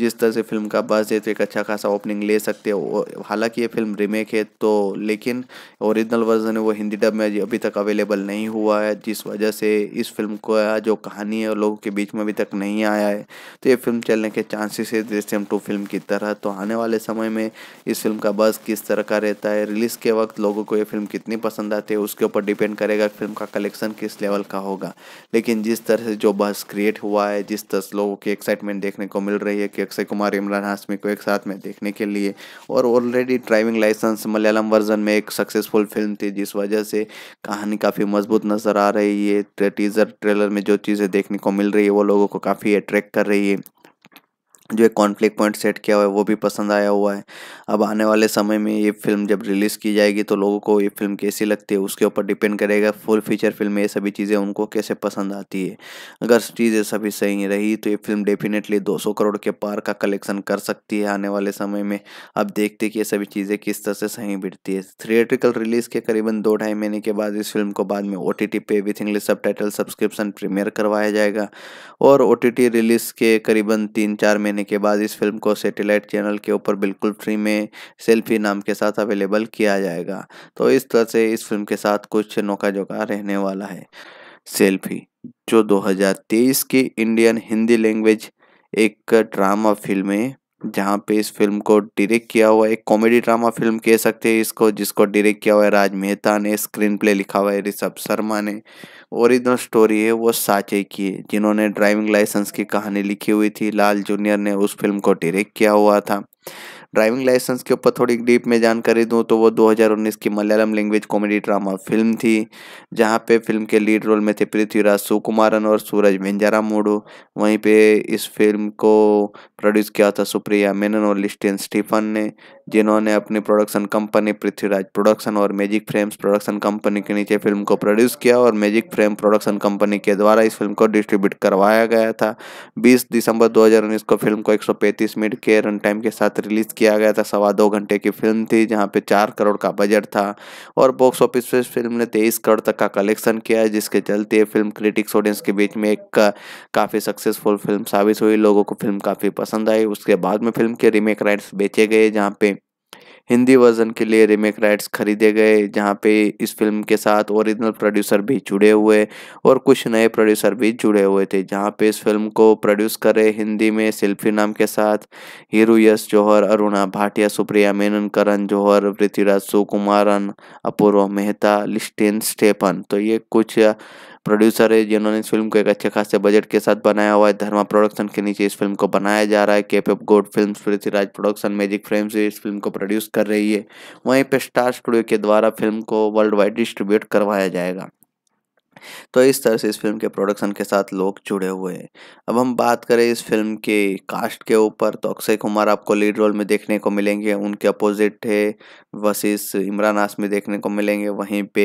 जिस तरह से फिल्म का बस है तो एक अच्छा खासा ओपनिंग ले सकते हो हालांकि ये फिल्म रीमेक है तो लेकिन ओरिजिनल वर्जन है वो हिंदी डब में अभी तक अवेलेबल नहीं हुआ है जिस वजह से इस फिल्म का जो कहानी है लोगों के बीच में अभी तक नहीं आया है तो ये फिल्म चलने के चांसेस है दृश्यम टू फिल्म की तरह तो आने वाले समय में इस फिल्म का बस किस तरह का रहता है रिलीज़ के वक्त लोगों को ये फिल्म कितनी पसंद आती है उसके ऊपर डिपेंड करेगा फिल्म आइटम का कलेक्शन किस लेवल का होगा लेकिन जिस तरह से जो बस क्रिएट हुआ है जिस तरह लोगों की एक्साइटमेंट देखने को मिल रही है कि अक्षय कुमार इमरान हाशमी को एक साथ में देखने के लिए और already driving licence Malayalam version में एक सक्सेसफुल फिल्म थी जिस वजह से कहानी काफ़ी मजबूत नज़र आ रही है टीज़र ट्रेलर में जो चीज़ें देखने को मिल रही है वो लोगों को काफ़ी अट्रैक्ट कर रही है जो एक कॉन्फ्लिक्ट पॉइंट सेट किया हुआ है वो भी पसंद आया हुआ है अब आने वाले समय में ये फिल्म जब रिलीज़ की जाएगी तो लोगों को ये फिल्म कैसी लगती है उसके ऊपर डिपेंड करेगा फुल फीचर फिल्म ये सभी चीज़ें उनको कैसे पसंद आती है अगर चीज़ें सभी सही रही तो ये फिल्म डेफिनेटली 200 करोड़ के पार का कलेक्शन कर सकती है आने वाले समय में अब देखते कि ये सभी चीज़ें किस तरह से सही बिटती है थिएट्रिकल रिलीज़ के करीबन दो ढाई महीने के बाद इस फिल्म को बाद में ओ टी पे with English sub subscription premiere करवाया जाएगा और ओ रिलीज़ के करीबन तीन चार महीने करने के बाद इस फिल्म को सैटेलाइट चैनल के ऊपर बिल्कुल फ्री में सेल्फी नाम के साथ अवेलेबल किया जाएगा तो इस तरह से इस फिल्म के साथ कुछ नौका जोका रहने वाला है सेल्फी जो 2023 की इंडियन हिंदी लैंग्वेज एक ड्रामा फिल्म है जहाँ पे इस फिल्म को डायरेक्ट किया हुआ है एक कॉमेडी ड्रामा फिल्म कह सकते हैं इसको जिसको डायरेक्ट किया हुआ है राज मेहता ने स्क्रीन प्ले लिखा हुआ है ऋषभ शर्मा ने ओरिजिनल स्टोरी है वो साचे की है जिन्होंने ड्राइविंग लाइसेंस की कहानी लिखी हुई थी लाल जूनियर ने उस फिल्म को डायरेक्ट किया हुआ था ड्राइविंग लाइसेंस के ऊपर थोड़ी डीप में जानकारी दूँ तो वो 2019 की Malayalam language comedy drama film थी जहाँ पे फिल्म के लीड रोल में थे पृथ्वीराज सुकुमारन और सूरज मेंजारा मोडो वहीं पे इस फिल्म को प्रोड्यूस किया था सुप्रिया मेनन और लिस्टियन स्टीफन ने जिन्होंने अपनी प्रोडक्शन कंपनी पृथ्वीराज प्रोडक्शन और मैजिक फ्रेम्स प्रोडक्शन कंपनी के नीचे फिल्म को प्रोड्यूस किया और मैजिक फ्रेम प्रोडक्शन कंपनी के द्वारा इस फिल्म को डिस्ट्रीब्यूट करवाया गया था बीस दिसंबर दो को फिल्म को एक मिनट के रन टाइम के साथ रिलीज किया किया गया था सवा दो घंटे की फिल्म थी जहाँ पे चार करोड़ का बजट था और बॉक्स ऑफिस पर फिल्म ने तेईस करोड़ तक का कलेक्शन किया जिसके चलते ये फिल्म क्रिटिक्स ऑडियंस के बीच में एक काफ़ी सक्सेसफुल फिल्म साबित हुई लोगों को फिल्म काफ़ी पसंद आई उसके बाद में फिल्म के रीमेक राइट्स बेचे गए जहाँ पे हिंदी वर्जन के लिए रीमेक राइट्स खरीदे गए जहाँ पे इस फिल्म के साथ ओरिजिनल प्रोड्यूसर भी जुड़े हुए और कुछ नए प्रोड्यूसर भी जुड़े हुए थे जहाँ पे इस फिल्म को प्रोड्यूस करे हिंदी में सेल्फी नाम के साथ हीरो यश जौहर अरुणा भाटिया सुप्रिया मेनन करण जौहर पृथ्वीराज सुकुमारन अपूर्व मेहता लिस्टेन स्टेफन तो ये कुछ प्रोड्यूसर है जिन्होंने इस फिल्म को एक अच्छे खासे बजट के साथ बनाया हुआ है धर्मा प्रोडक्शन के नीचे इस फिल्म को बनाया जा रहा है केप ऑफ गोड film Prithviraj production magic frame से इस फिल्म को प्रोड्यूस कर रही है वहीं पर स्टार स्टूडियो के द्वारा फिल्म को वर्ल्ड वाइड डिस्ट्रीब्यूट करवाया जाएगा तो इस तरह से इस फिल्म के प्रोडक्शन के साथ लोग जुड़े हुए हैं अब हम बात करें इस फिल्म के कास्ट के ऊपर तो अक्षय कुमार आपको लीड रोल में देखने को मिलेंगे उनके अपोजिट है वशिष इमरान आसमी देखने को मिलेंगे वहीं पे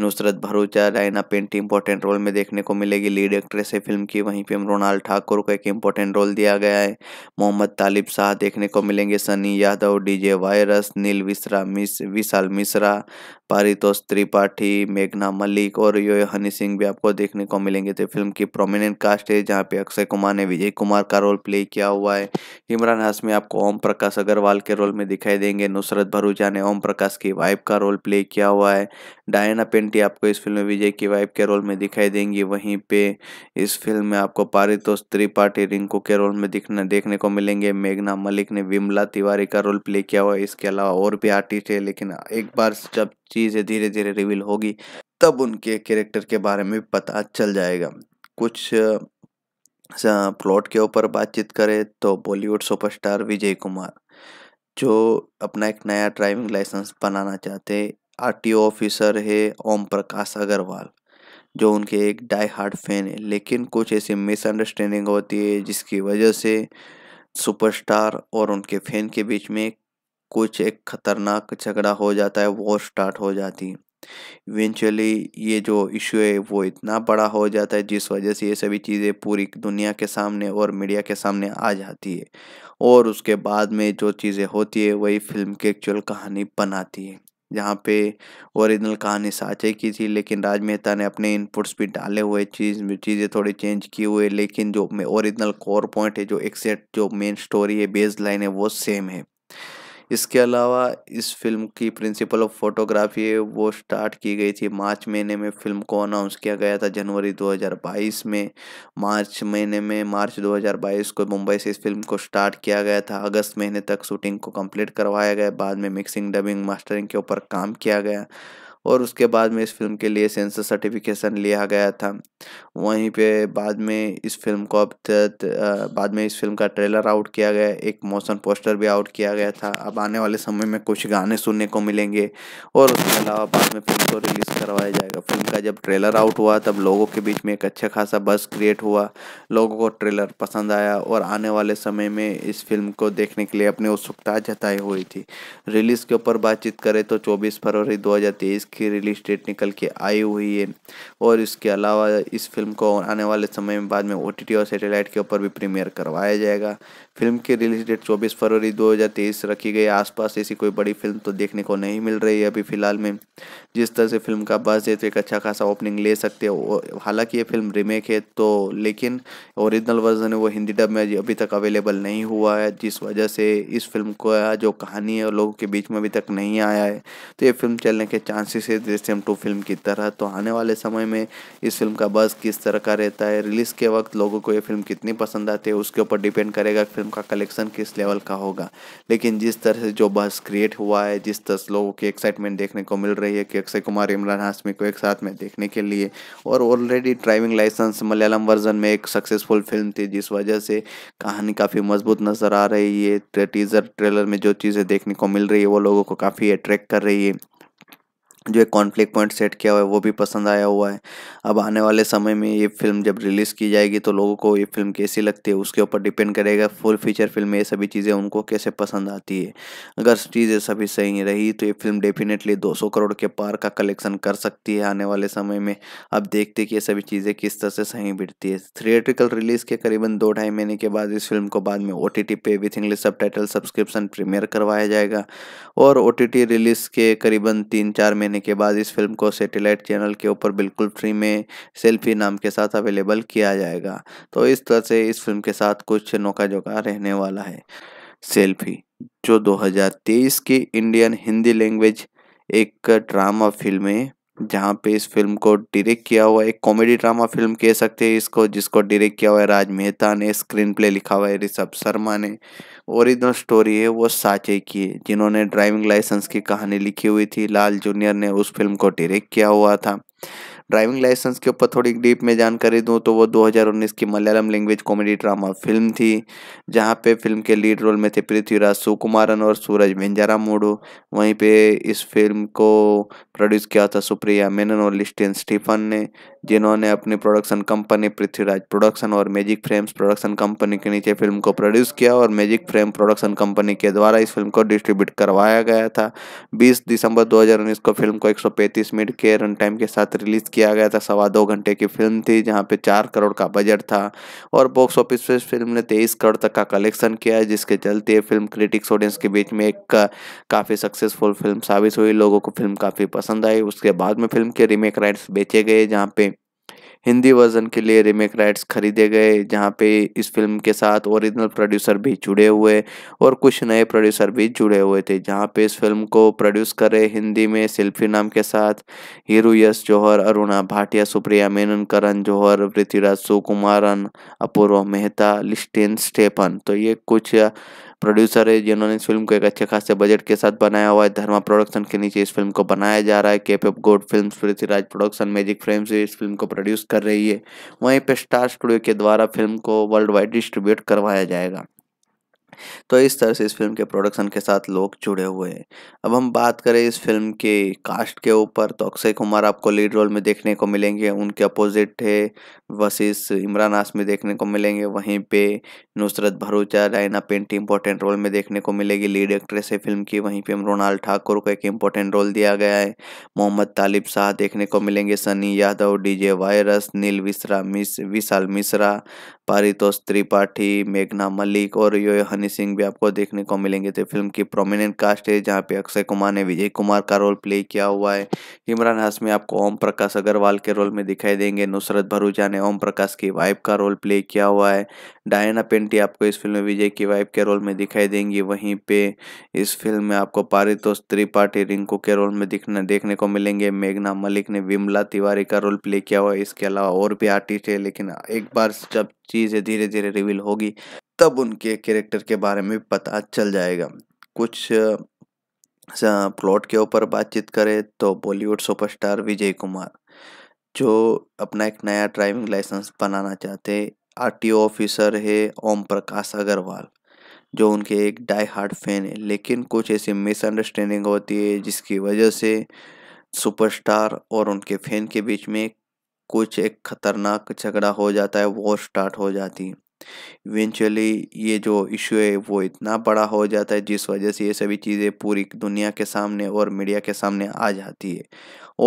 Nusrat Bharucha Raina paint important role में देखने को मिलेगी लीड एक्ट्रेस है फिल्म की वहीं हम मृणाल ठाकुर को एक इम्पोर्टेंट रोल दिया गया है मोहम्मद तालिब शाह देखने को मिलेंगे सनी यादव डी वायरस नील विश्रा मिस विशाल मिश्रा पारितोष त्रिपाठी मेघना मलिक और यो हनी सिंह भी आपको देखने को मिलेंगे तो फिल्म की प्रोमिनेंट कास्ट है जहाँ पे अक्षय कुमार ने विजय कुमार का रोल प्ले किया हुआ है इमरान हाशमी आपको ओम प्रकाश अग्रवाल के रोल में दिखाई देंगे नुसरत भरूचा ने ओम प्रकाश की वाइफ का रोल प्ले किया हुआ है डायना पेंटी आपको इस फिल्म में विजय की वाइफ के रोल में दिखाई देंगी वहीं पे इस फिल्म में आपको पारितोष त्रिपाठी रिंकू के रोल में दिखने देखने को मिलेंगे मेघना मलिक ने विमला तिवारी का रोल प्ले किया हुआ है इसके अलावा और भी आर्टिस्ट है लेकिन एक बार जब चीज़ें धीरे धीरे रिवील होगी तब उनके कैरेक्टर के बारे में पता चल जाएगा कुछ प्लॉट के ऊपर बातचीत करें तो बॉलीवुड सुपरस्टार विजय कुमार जो अपना एक नया ड्राइविंग लाइसेंस बनाना चाहते आर ऑफिसर है ओम प्रकाश अग्रवाल जो उनके एक डाई हार्ड फैन है लेकिन कुछ ऐसी मिसअंडरस्टैंडिंग होती है जिसकी वजह से सुपरस्टार और उनके फैन के बीच में कुछ एक खतरनाक झगड़ा हो जाता है वो स्टार्ट हो जाती है इवेंचुअली ये जो इशू है वो इतना बड़ा हो जाता है जिस वजह से ये सभी चीज़ें पूरी दुनिया के सामने और मीडिया के सामने आ जाती है और उसके बाद में जो चीज़ें होती है वही फिल्म की एक्चुअल कहानी बनाती है जहाँ पे ओरिजिनल कहानी साँचे की थी लेकिन राज मेहता ने अपने इनपुट्स भी डाले हुए चीज़ चीज़ें थोड़ी चेंज किए हुए लेकिन जो ओरिजिनल कोर पॉइंट है जो एक्सेट जो मेन स्टोरी है बेस लाइन है वो सेम है इसके अलावा इस फिल्म की प्रिंसिपल ऑफ फोटोग्राफी वो स्टार्ट की गई थी मार्च महीने में फिल्म को अनाउंस किया गया था जनवरी 2022 में मार्च महीने में मार्च 2022 को मुंबई से इस फिल्म को स्टार्ट किया गया था अगस्त महीने तक शूटिंग को कंप्लीट करवाया गया बाद में मिक्सिंग डबिंग मास्टरिंग के ऊपर काम किया गया और उसके बाद में इस फिल्म के लिए सेंसर सर्टिफिकेशन लिया गया था वहीं पे बाद में इस फिल्म को अब बाद में इस फिल्म का ट्रेलर आउट किया गया एक मोशन पोस्टर भी आउट किया गया था अब आने वाले समय में कुछ गाने सुनने को मिलेंगे और उसके अलावा बाद में फिल्म को रिलीज़ करवाया जाएगा फिल्म का जब ट्रेलर आउट हुआ तब लोगों के बीच में एक अच्छा खासा बस क्रिएट हुआ लोगों को ट्रेलर पसंद आया और आने वाले समय में इस फिल्म को देखने के लिए अपनी उत्सुकता जताई हुई थी रिलीज़ के ऊपर बातचीत करें तो चौबीस फरवरी दो इसकी रिलीज डेट निकल के आई हुई है और इसके अलावा इस फिल्म को आने वाले समय में बाद में ओ और सैटेलाइट के ऊपर भी प्रीमियर करवाया जाएगा फिल्म की रिलीज डेट 24 फरवरी 2023 रखी गई आसपास ऐसी कोई बड़ी फिल्म तो देखने को नहीं मिल रही है अभी फिलहाल में जिस तरह से फिल्म का बस है तो एक अच्छा खासा ओपनिंग ले सकते हो हालांकि ये फिल्म रीमेक है तो लेकिन ओरिजिनल वर्जन है वो हिंदी डब में अभी तक अवेलेबल नहीं हुआ है जिस वजह से इस फिल्म का जो कहानी है लोगों के बीच में अभी तक नहीं आया है तो ये फिल्म चलने के चांसेस है दृश्यम टू फिल्म की तरह तो आने वाले समय में इस फिल्म का बस किस तरह का रहता है रिलीज़ के वक्त लोगों को ये फिल्म कितनी पसंद आती है उसके ऊपर डिपेंड करेगा फिल्म का कलेक्शन किस लेवल का होगा लेकिन जिस तरह से जो बस क्रिएट हुआ है जिस तरह लोगों की एक्साइटमेंट देखने को मिल रही है कि अक्षय कुमार इमरान हाशमी को एक साथ में देखने के लिए और already driving licence Malayalam version में एक सक्सेसफुल फिल्म थी जिस वजह से कहानी काफ़ी मजबूत नज़र आ रही है टीज़र ट्रेलर में जो चीज़ें देखने को मिल रही है वो लोगों को काफ़ी अट्रैक्ट कर रही है जो एक कॉन्फ्लिक्ट पॉइंट सेट किया हुआ है वो भी पसंद आया हुआ है अब आने वाले समय में ये फिल्म जब रिलीज़ की जाएगी तो लोगों को ये फिल्म कैसी लगती है उसके ऊपर डिपेंड करेगा फुल फीचर फिल्म ये सभी चीज़ें उनको कैसे पसंद आती है अगर चीज़ें सभी सही रही तो ये फिल्म डेफिनेटली 200 करोड़ के पार का कलेक्शन कर सकती है आने वाले समय में अब देखते कि ये सभी चीज़ें किस तरह से सही बिटती है थिएट्रिकल रिलीज़ के करीबन दो ढाई महीने के बाद इस फिल्म को बाद में ओ टी पे with English sub subscription premiere करवाया जाएगा और ओ रिलीज़ के करीबन तीन चार महीने करने के बाद इस फिल्म को सेटेलाइट चैनल के ऊपर बिल्कुल फ्री में सेल्फी नाम के साथ अवेलेबल किया जाएगा तो इस तरह से इस फिल्म के साथ कुछ नौका जोका रहने वाला है सेल्फी जो 2023 की इंडियन हिंदी लैंग्वेज एक ड्रामा फिल्म है जहाँ पे इस फिल्म को डायरेक्ट किया हुआ एक कॉमेडी ड्रामा फिल्म कह सकते हैं इसको जिसको डायरेक्ट किया हुआ है राज मेहता ने स्क्रीन प्ले लिखा हुआ है ऋषभ शर्मा ने ओरिजिनल स्टोरी है वो साचे की है जिन्होंने ड्राइविंग लाइसेंस की कहानी लिखी हुई थी लाल जूनियर ने उस फिल्म को डायरेक्ट किया हुआ था ड्राइविंग लाइसेंस के ऊपर थोड़ी डीप में जानकारी दूँ तो वो 2019 की Malayalam language comedy drama film थी जहाँ पे फिल्म के लीड रोल में थे पृथ्वीराज सुकुमारन और सूरज बेंजारा मोडो वहीं पे इस फिल्म को प्रोड्यूस किया था सुप्रिया मेनन और लिस्टियन स्टीफन ने जिन्होंने अपनी प्रोडक्शन कंपनी पृथ्वीराज प्रोडक्शन और मैजिक फ्रेम्स प्रोडक्शन कंपनी के नीचे फिल्म को प्रोड्यूस किया और मैजिक फ्रेम प्रोडक्शन कंपनी के द्वारा इस फिल्म को डिस्ट्रीब्यूट करवाया गया था बीस दिसंबर दो को फिल्म को एक मिनट के रन टाइम के साथ रिलीज किया किया गया था सवा दो घंटे की फिल्म थी जहाँ पे चार करोड़ का बजट था और बॉक्स ऑफिस पर फिल्म ने तेईस करोड़ तक का कलेक्शन किया जिसके चलते फिल्म क्रिटिक्स ऑडियंस के बीच में एक काफ़ी सक्सेसफुल फिल्म साबित हुई लोगों को फिल्म काफ़ी पसंद आई उसके बाद में फिल्म के रीमेक राइट्स बेचे गए जहाँ पे हिंदी वर्जन के लिए रीमेक राइट्स खरीदे गए जहाँ पे इस फिल्म के साथ ओरिजिनल प्रोड्यूसर भी जुड़े हुए और कुछ नए प्रोड्यूसर भी जुड़े हुए थे जहाँ पे इस फिल्म को प्रोड्यूस करे हिंदी में सेल्फी नाम के साथ हीरो यश जौहर अरुणा भाटिया सुप्रिया मेनन करण जौहर पृथ्वीराज सुकुमारन अपूर्व मेहता लिस्टिन स्टेपन तो ये कुछ प्रोड्यूसर है जिन्होंने इस फिल्म को एक अच्छे खासे बजट के साथ बनाया हुआ है धर्मा प्रोडक्शन के नीचे इस फिल्म को बनाया जा रहा है केप ऑफ गोड film Prithviraj production magic frame से इस फिल्म को प्रोड्यूस कर रही है वहीं पर स्टार स्टूडियो के द्वारा फिल्म को वर्ल्ड वाइड डिस्ट्रीब्यूट करवाया जाएगा तो इस तरह से इस फिल्म के प्रोडक्शन के साथ लोग जुड़े हुए हैं अब हम बात करें इस फिल्म के कास्ट के ऊपर तो अक्षय कुमार आपको लीड रोल में देखने को मिलेंगे उनके अपोजिट है वशिष इमरान आसमी देखने को मिलेंगे वहीं पे नुसरत भरूचा डायना पेंटी इंपॉर्टेंट रोल में देखने को मिलेगी लीड एक्ट्रेस है फिल्म की वहीं पे हम मृणाल ठाकुर को एक इम्पोर्टेंट रोल दिया गया है मोहम्मद तालिब शाह देखने को मिलेंगे सनी यादव डीजे वायरस नील विश्रा मिस विशाल मिश्रा पारितोष त्रिपाठी मेघना मलिक और यो हनी सिंह भी आपको देखने को मिलेंगे तो फिल्म की प्रोमिनेंट कास्ट है जहाँ पे अक्षय कुमार ने विजय कुमार का रोल प्ले किया हुआ है इमरान हाशमी आपको ओम प्रकाश अग्रवाल के रोल में दिखाई देंगे नुसरत भरूचा ने ओम प्रकाश की वाइफ का रोल प्ले किया हुआ है डायना पेंटी आपको इस फिल्म में विजय की वाइफ के रोल में दिखाई देंगी वहीं पे इस फिल्म में आपको पारितोष त्रिपाठी रिंकू के रोल में दिखने देखने को मिलेंगे मेघना मलिक ने विमला तिवारी का रोल प्ले किया हुआ है इसके अलावा और भी आर्टिस्ट है लेकिन एक बार जब चीज़ें धीरे धीरे रिवील होगी तब उनके कैरेक्टर के बारे में पता चल जाएगा कुछ प्लॉट के ऊपर बातचीत करें तो बॉलीवुड सुपरस्टार विजय कुमार जो अपना एक नया ड्राइविंग लाइसेंस बनाना चाहते हैं आर ऑफिसर है ओम प्रकाश अग्रवाल जो उनके एक डाई हार्ड फैन है लेकिन कुछ ऐसी मिसअंडरस्टैंडिंग होती है जिसकी वजह से सुपरस्टार और उनके फैन के बीच में कुछ एक खतरनाक झगड़ा हो जाता है वो स्टार्ट हो जाती है इवेंचुअली ये जो इशू है वो इतना बड़ा हो जाता है जिस वजह से ये सभी चीज़ें पूरी दुनिया के सामने और मीडिया के सामने आ जाती है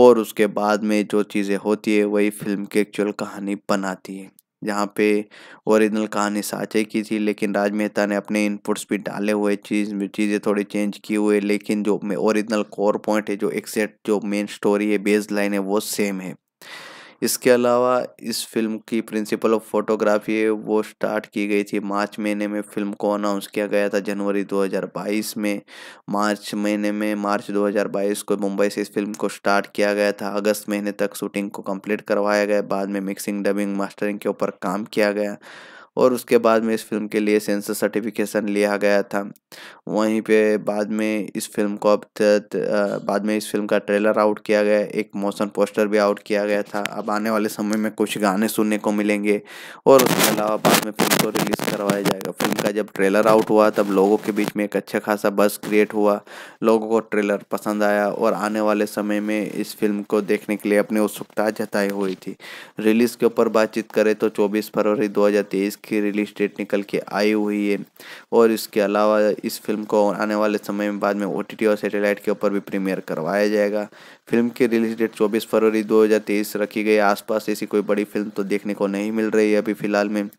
और उसके बाद में जो चीज़ें होती है वही फिल्म की एक्चुअल कहानी बनाती है जहाँ पे ओरिजिनल कहानी साँचे की थी लेकिन राज मेहता ने अपने इनपुट्स भी डाले हुए चीज़ चीज़ें थोड़ी चेंज की हुए लेकिन जो ओरिजिनल कोर पॉइंट है जो एक्सेट जो मेन स्टोरी है बेस लाइन है वो सेम है इसके अलावा इस फिल्म की प्रिंसिपल ऑफ फोटोग्राफी है वो स्टार्ट की गई थी मार्च महीने में फिल्म को अनाउंस किया गया था जनवरी 2022 में मार्च महीने में मार्च 2022 को मुंबई से इस फिल्म को स्टार्ट किया गया था अगस्त महीने तक शूटिंग को कंप्लीट करवाया गया बाद में मिक्सिंग डबिंग मास्टरिंग के ऊपर काम किया गया और उसके बाद में इस फिल्म के लिए सेंसर सर्टिफिकेशन लिया गया था वहीं पे बाद में इस फिल्म को अब बाद में इस फिल्म का ट्रेलर आउट किया गया एक मोशन पोस्टर भी आउट किया गया था अब आने वाले समय में कुछ गाने सुनने को मिलेंगे और उसके अलावा बाद में फिल्म को रिलीज़ करवाया जाएगा फिल्म का जब ट्रेलर आउट हुआ तब लोगों के बीच में एक अच्छा खासा बस क्रिएट हुआ लोगों को ट्रेलर पसंद आया और आने वाले समय में इस फिल्म को देखने के लिए अपनी उत्सुकता जताई हुई थी रिलीज़ के ऊपर बातचीत करें तो चौबीस फरवरी दो की रिलीज डेट निकल के आई हुई है और इसके अलावा इस फिल्म को आने वाले समय में बाद में ओ और सेटेलाइट के ऊपर भी प्रीमियर करवाया जाएगा फिल्म की रिलीज डेट 24 फरवरी 2023 रखी गई आसपास ऐसी कोई बड़ी फिल्म तो देखने को नहीं मिल रही है अभी फिलहाल में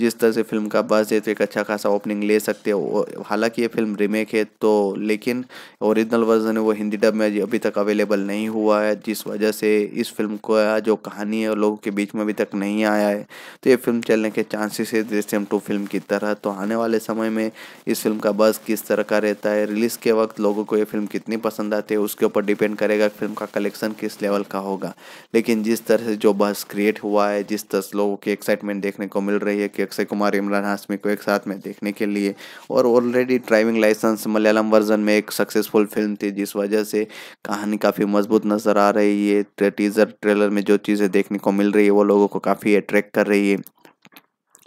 जिस तरह से फिल्म का है तो एक अच्छा खासा ओपनिंग ले सकते हो हालांकि ये फिल्म रीमेक है तो लेकिन ओरिजिनल वर्जन है वो हिंदी डब में अभी तक अवेलेबल नहीं हुआ है जिस वजह से इस फिल्म का जो कहानी है लोगों के बीच में अभी तक नहीं आया है तो ये फिल्म चलने के चांसेस है दृश्यम टू फिल्म की तरह तो आने वाले समय में इस फिल्म का बस किस तरह का रहता है रिलीज़ के वक्त लोगों को ये फिल्म कितनी पसंद आती है उसके ऊपर डिपेंड करेगा फिल्म फिल्म का कलेक्शन किस लेवल का होगा लेकिन जिस तरह से जो बस क्रिएट हुआ है जिस तरह लोगों की एक्साइटमेंट देखने को मिल रही है कि अक्षय कुमार इमरान हाशमी को एक साथ में देखने के लिए और already driving licence Malayalam version में एक सक्सेसफुल फिल्म थी जिस वजह से कहानी काफ़ी मजबूत नज़र आ रही है टीज़र ट्रेलर में जो चीज़ें देखने को मिल रही है वो लोगों को काफ़ी अट्रैक्ट कर रही है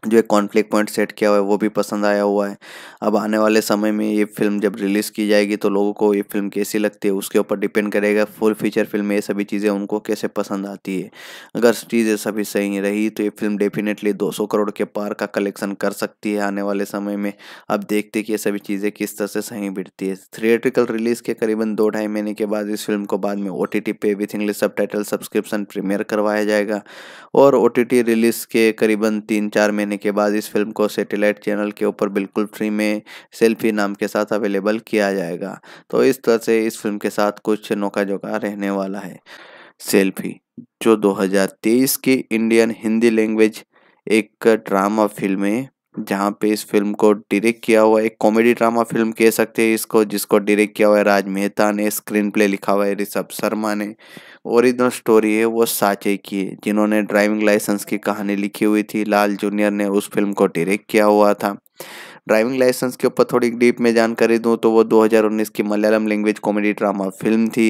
जो एक कॉन्फ्लिक्ट पॉइंट सेट किया हुआ है वो भी पसंद आया हुआ है अब आने वाले समय में ये फिल्म जब रिलीज़ की जाएगी तो लोगों को ये फिल्म कैसी लगती है उसके ऊपर डिपेंड करेगा फुल फीचर फिल्म में ये सभी चीज़ें उनको कैसे पसंद आती है अगर चीज़ें सभी सही रही तो ये फिल्म डेफिनेटली दो करोड़ के पार का कलेक्शन कर सकती है आने वाले समय में अब देखते कि ये सभी चीज़ें किस तरह से सही बिटती है थिएट्रिकल रिलीज़ के करीबन दो ढाई महीने के बाद इस फिल्म को बाद में ओ टी पे with English sub subscription premiere करवाया जाएगा और ओ रिलीज़ के करीबन तीन चार महीने लेने के बाद इस फिल्म को सेटेलाइट चैनल के ऊपर बिल्कुल फ्री में सेल्फी नाम के साथ अवेलेबल किया जाएगा तो इस तरह से इस फिल्म के साथ कुछ नौका जोका रहने वाला है सेल्फी जो 2023 की इंडियन हिंदी लैंग्वेज एक ड्रामा फिल्म है जहाँ पे इस फिल्म को डायरेक्ट किया हुआ एक कॉमेडी ड्रामा फिल्म कह सकते हैं इसको जिसको डायरेक्ट किया हुआ है राज मेहता ने स्क्रीन प्ले लिखा हुआ है ऋषभ शर्मा ने ओरिजिनल स्टोरी है वो साचे की है जिन्होंने ड्राइविंग लाइसेंस की कहानी लिखी हुई थी लाल जूनियर ने उस फिल्म को डायरेक्ट किया हुआ था ड्राइविंग लाइसेंस के ऊपर थोड़ी डीप में जानकारी दूँ तो वो 2019 की Malayalam language comedy drama film थी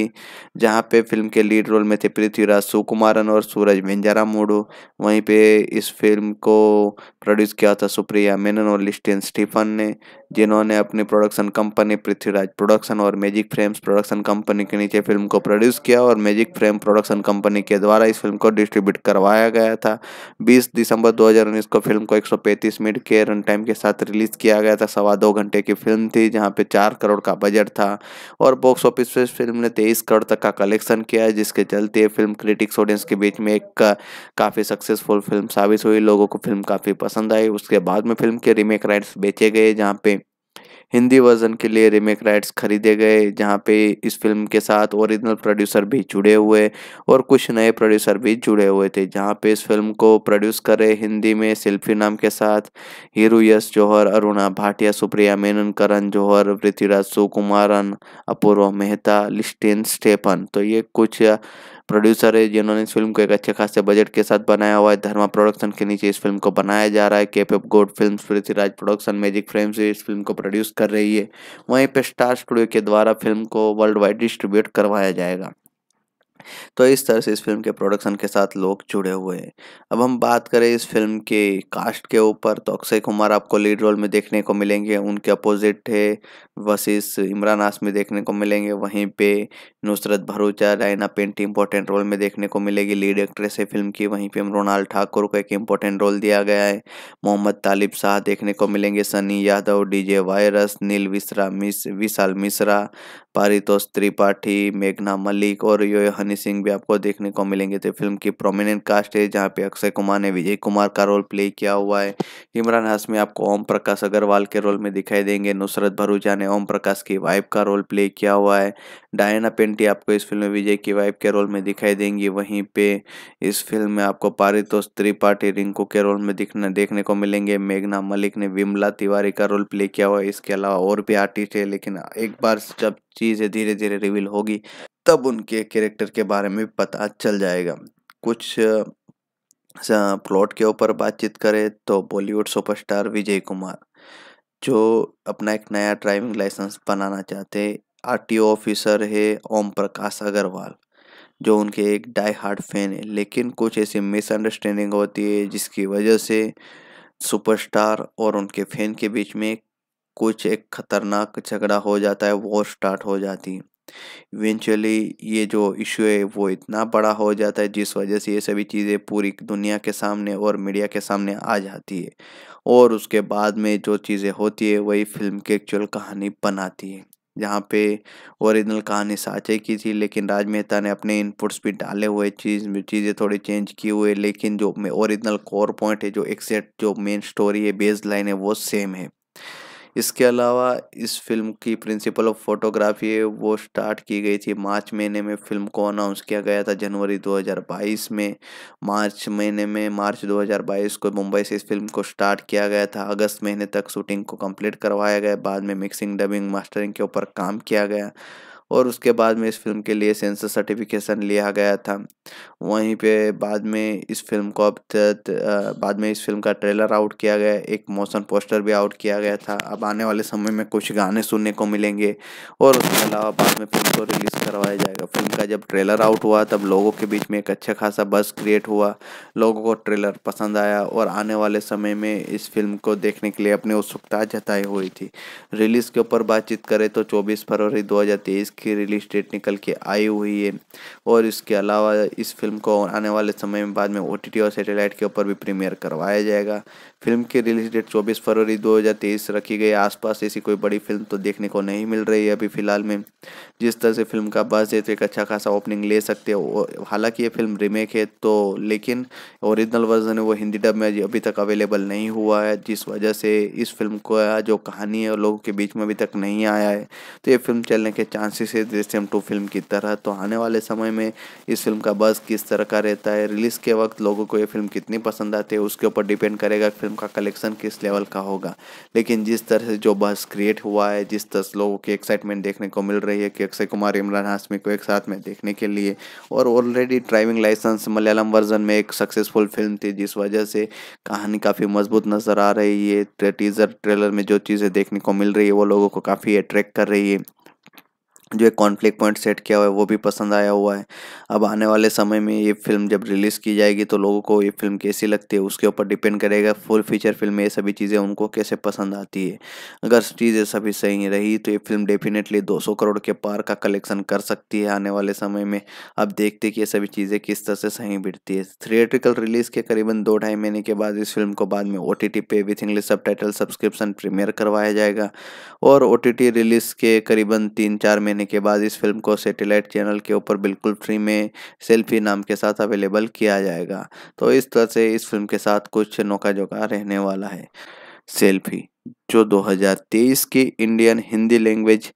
जहाँ पे फिल्म के लीड रोल में थे पृथ्वीराज सुकुमारन और सूरज बेंजारा मोडू वहीं पे इस फिल्म को प्रोड्यूस किया था सुप्रिया मेनन और लिस्टियन स्टीफन ने जिन्होंने अपनी प्रोडक्शन कंपनी पृथ्वीराज प्रोडक्शन और मैजिक फ्रेम्स प्रोडक्शन कंपनी के नीचे फिल्म को प्रोड्यूस किया और मैजिक फ्रेम प्रोडक्शन कंपनी के द्वारा इस फिल्म को डिस्ट्रीब्यूट करवाया गया था 20 दिसंबर 2019 को फिल्म को 135 मिनट के रन टाइम के साथ रिलीज किया गया था सवा दो घंटे की फिल्म थी जहाँ पे चार करोड़ का बजट था और बॉक्स ऑफिस पर फिल्म ने तेईस करोड़ तक का कलेक्शन किया है जिसके चलते फिल्म क्रिटिक्स ऑडियंस के बीच में एक काफ़ी सक्सेसफुल फिल्म साबित हुई लोगों को फिल्म काफ़ी पसंद आई उसके बाद में फिल्म के रीमेक राइट्स बेचे गए जहाँ पे हिंदी वर्जन के लिए रीमेक राइट्स खरीदे गए जहाँ पे इस फिल्म के साथ ओरिजिनल प्रोड्यूसर भी जुड़े हुए और कुछ नए प्रोड्यूसर भी जुड़े हुए थे जहाँ पे इस फिल्म को प्रोड्यूस करे हिंदी में सेल्फी नाम के साथ हीरो यश जौहर अरुणा भाटिया सुप्रिया मेनन करण जौहर पृथ्वीराज सुकुमारन अपूर्व मेहता लिस्टेन स्टेफन तो ये कुछ प्रोड्यूसर है जिन्होंने इस फिल्म को एक अच्छे खासे बजट के साथ बनाया हुआ है धर्मा प्रोडक्शन के नीचे इस फिल्म को बनाया जा रहा है केप एफ गोड film Prithviraj production magic frame से इस फिल्म को प्रोड्यूस कर रही है वहीं पर स्टार स्टूडियो के द्वारा फिल्म को वर्ल्ड वाइड डिस्ट्रीब्यूट करवाया जाएगा तो इस तरह से इस फिल्म के प्रोडक्शन के साथ लोग जुड़े हुए हैं अब हम बात करें इस फिल्म के कास्ट के ऊपर तो अक्षय कुमार आपको लीड रोल में देखने को मिलेंगे उनके अपोजिट है वशिष इमरान हाशमी देखने को मिलेंगे वहीं पे नुसरत भरूचा रैना पेंटी इंपॉर्टेंट रोल में देखने को मिलेगी लीड एक्ट्रेस है फिल्म की वहीं पे मृणाल ठाकुर को एक इम्पोर्टेंट रोल दिया गया है मोहम्मद तालिब शाह देखने को मिलेंगे सनी यादव डीजे वायरस नील विश्रा मिस विशाल मिश्रा पारितोष त्रिपाठी मेघना मलिक और यो हनी सिंह भी आपको देखने को मिलेंगे तो फिल्म की प्रोमिनेंट कास्ट है जहाँ पे अक्षय कुमार ने विजय कुमार का रोल प्ले किया हुआ है इमरान हाशमी आपको ओम प्रकाश अग्रवाल के रोल में दिखाई देंगे नुसरत भरूचा ने ओम प्रकाश की वाइफ का रोल प्ले किया हुआ है डायना पेंटी आपको इस फिल्म में विजय की वाइफ के रोल में दिखाई देंगी वहीं पे इस फिल्म में आपको पारितोष त्रिपाठी रिंकू के रोल में दिखने देखने को मिलेंगे मेघना मलिक ने विमला तिवारी का रोल प्ले किया हुआ है इसके अलावा और भी आर्टिस्ट है लेकिन एक बार जब चीज़ें धीरे धीरे रिवील होगी तब उनके कैरेक्टर के बारे में पता चल जाएगा कुछ प्लॉट के ऊपर बातचीत करें तो बॉलीवुड सुपरस्टार विजय कुमार जो अपना एक नया ड्राइविंग लाइसेंस बनाना चाहते आरटीओ ऑफिसर है ओम प्रकाश अग्रवाल जो उनके एक डाई हार्ड फैन है लेकिन कुछ ऐसी मिसअंडरस्टैंडिंग होती है जिसकी वजह से सुपरस्टार और उनके फैन के बीच में कुछ एक खतरनाक झगड़ा हो जाता है वॉर स्टार्ट हो जाती है इवेंचुअली ये जो इशू है वो इतना बड़ा हो जाता है जिस वजह से ये सभी चीज़ें पूरी दुनिया के सामने और मीडिया के सामने आ जाती है और उसके बाद में जो चीज़ें होती है वही फिल्म की एक्चुअल कहानी बनाती है जहाँ पे ओरिजिनल कहानी साँचे की थी लेकिन राज मेहता ने अपने इनपुट्स भी डाले हुए चीज़ चीज़ें थोड़ी चेंज की हुए लेकिन जो ओरिजिनल कोर पॉइंट है जो एक्सेट जो मेन स्टोरी है बेस लाइन है वो सेम है इसके अलावा इस फिल्म की प्रिंसिपल ऑफ फोटोग्राफी है वो स्टार्ट की गई थी मार्च महीने में फिल्म को अनाउंस किया गया था जनवरी 2022 में मार्च महीने में मार्च 2022 को मुंबई से इस फिल्म को स्टार्ट किया गया था अगस्त महीने तक शूटिंग को कंप्लीट करवाया गया बाद में मिक्सिंग डबिंग मास्टरिंग के ऊपर काम किया गया और उसके बाद में इस फिल्म के लिए सेंसर सर्टिफिकेशन लिया गया था वहीं पे बाद में इस फिल्म को अब बाद में इस फिल्म का ट्रेलर आउट किया गया एक मोशन पोस्टर भी आउट किया गया था अब आने वाले समय में कुछ गाने सुनने को मिलेंगे और उसके अलावा बाद में फिल्म को रिलीज़ करवाया जाएगा फिल्म का जब ट्रेलर आउट हुआ तब लोगों के बीच में एक अच्छा खासा बस क्रिएट हुआ लोगों को ट्रेलर पसंद आया और आने वाले समय में इस फिल्म को देखने के लिए अपनी उत्सुकता जताई हुई थी रिलीज़ के ऊपर बातचीत करें तो चौबीस फरवरी दो की रिलीज डेट निकल के आई हुई है और इसके अलावा इस फिल्म को आने वाले समय में बाद में ओ और सैटेलाइट के ऊपर भी प्रीमियर करवाया जाएगा फिल्म की रिलीज डेट 24 फरवरी 2023 रखी गई आसपास ऐसी कोई बड़ी फिल्म तो देखने को नहीं मिल रही है अभी फिलहाल में जिस तरह से फिल्म का बस है तो एक अच्छा खासा ओपनिंग ले सकते हो हालांकि ये फिल्म रीमेक है तो लेकिन ओरिजिनल वर्जन है वो हिंदी डब में अभी तक अवेलेबल नहीं हुआ है जिस वजह से इस फिल्म का जो कहानी है लोगों के बीच में अभी तक नहीं आया है तो ये फिल्म चलने के चांसेस विशेष दृष्टि हम टू फिल्म की तरह तो आने वाले समय में इस फिल्म का बस किस तरह का रहता है रिलीज़ के वक्त लोगों को ये फिल्म कितनी पसंद आती है उसके ऊपर डिपेंड करेगा फिल्म का कलेक्शन किस लेवल का होगा लेकिन जिस तरह से जो बस क्रिएट हुआ है जिस तरह लोगों की एक्साइटमेंट देखने को मिल रही है कि अक्षय कुमार इमरान हाशमी को एक साथ में देखने के लिए और already driving licence Malayalam version में एक सक्सेसफुल फिल्म थी जिस वजह से कहानी काफ़ी मजबूत नज़र आ रही है टीज़र ट्रेलर में जो चीज़ें देखने को मिल रही है वो लोगों को काफ़ी अट्रैक्ट कर रही है जो एक कॉन्फ्लिक्ट पॉइंट सेट किया हुआ है वो भी पसंद आया हुआ है अब आने वाले समय में ये फिल्म जब रिलीज़ की जाएगी तो लोगों को ये फिल्म कैसी लगती है उसके ऊपर डिपेंड करेगा फुल फीचर फिल्म में ये सभी चीज़ें उनको कैसे पसंद आती है अगर चीज़ें सभी सही रही तो ये फिल्म डेफिनेटली 200 करोड़ के पार का कलेक्शन कर सकती है आने वाले समय में अब देखते कि ये सभी चीज़ें किस तरह से सही बिटती है थिएट्रिकल रिलीज़ के करीबन दो ढाई महीने के बाद इस फिल्म को बाद में ओ टी पे with English sub subscription premiere करवाया जाएगा और ओ रिलीज़ के करीबन तीन चार महीने लेने के बाद इस फिल्म को सैटेलाइट चैनल के ऊपर बिल्कुल फ्री में सेल्फी नाम के साथ अवेलेबल किया जाएगा तो इस तरह से इस फिल्म के साथ कुछ नौका जोका रहने वाला है सेल्फी जो 2023 की इंडियन हिंदी लैंग्वेज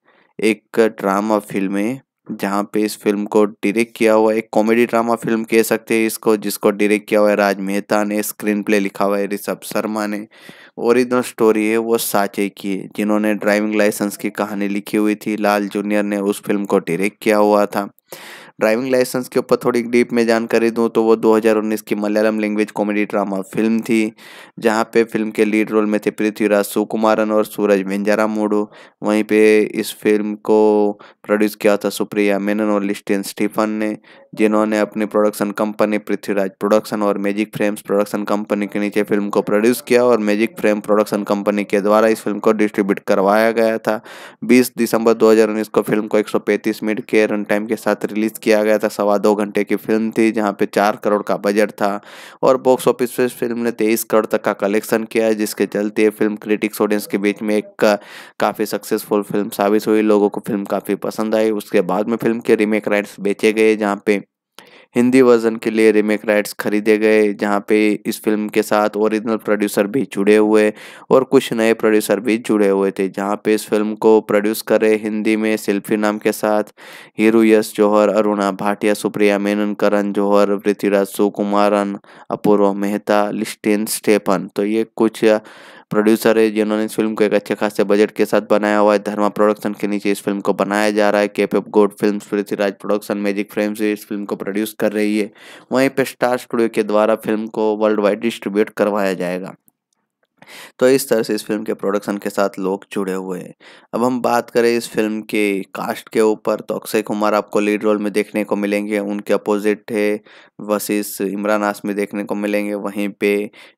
एक ड्रामा फिल्म है जहाँ पे इस फिल्म को डायरेक्ट किया हुआ एक कॉमेडी ड्रामा फिल्म कह सकते हैं इसको जिसको डायरेक्ट किया हुआ है राज मेहता ने स्क्रीन प्ले लिखा हुआ है ऋषभ शर्मा ने ओरिजिनल स्टोरी है वो साचे की है जिन्होंने ड्राइविंग लाइसेंस की कहानी लिखी हुई थी लाल जूनियर ने उस फिल्म को डायरेक्ट किया हुआ था ड्राइविंग लाइसेंस के ऊपर थोड़ी डीप में जानकारी दूँ तो वो 2019 की Malayalam language comedy drama film थी जहाँ पे फिल्म के लीड रोल में थे पृथ्वीराज सुकुमारन और सूरज वेंजारा मोडो वहीं पे इस फिल्म को प्रोड्यूस किया था सुप्रिया मेनन और लिस्टिन स्टीफन ने जिन्होंने अपनी प्रोडक्शन कंपनी पृथ्वीराज प्रोडक्शन और मैजिक फ्रेम्स प्रोडक्शन कंपनी के नीचे फिल्म को प्रोड्यूस किया और मैजिक फ्रेम प्रोडक्शन कंपनी के द्वारा इस फिल्म को डिस्ट्रीब्यूट करवाया गया था 20 दिसंबर 2019 को फिल्म को 135 मिनट के रन टाइम के साथ रिलीज किया गया था सवा दो घंटे की फिल्म थी जहाँ पे चार करोड़ का बजट था और बॉक्स ऑफिस पर फिल्म ने तेईस करोड़ तक का कलेक्शन किया जिसके चलते फिल्म क्रिटिक्स ऑडियंस के बीच में एक काफ़ी सक्सेसफुल फिल्म साबित हुई लोगों को फिल्म काफ़ी पसंद आई उसके बाद में फिल्म के रीमेक राइट्स बेचे गए जहाँ पे हिंदी वर्जन के लिए रीमेक राइट्स खरीदे गए जहाँ पे इस फिल्म के साथ ओरिजिनल प्रोड्यूसर भी जुड़े हुए और कुछ नए प्रोड्यूसर भी जुड़े हुए थे जहाँ पे इस फिल्म को प्रोड्यूस करे हिंदी में सेल्फी नाम के साथ हीरो यश जौहर अरुणा भाटिया सुप्रिया मेनन करण जौहर पृथ्वीराज सुकुमारन अपूर्व मेहता लिस्टिन स्टेफन तो ये कुछ प्रोड्यूसर है जिन्होंने इस फिल्म को एक अच्छे खासे बजट के साथ बनाया हुआ है धर्मा प्रोडक्शन के नीचे इस फिल्म को बनाया जा रहा है के पेप गोड film Prithviraj production magic frames इस फिल्म को प्रोड्यूस कर रही है वहीं पर स्टार स्टूडियो के द्वारा फिल्म को वर्ल्ड वाइड डिस्ट्रीब्यूट करवाया जाएगा तो इस तरह से इस फिल्म के प्रोडक्शन के साथ लोग जुड़े हुए हैं अब हम बात करें इस फिल्म के कास्ट के ऊपर तो अक्षय कुमार आपको लीड रोल में देखने को मिलेंगे उनके अपोजिट है वशिष इमरान आसमी देखने को मिलेंगे वहीं पे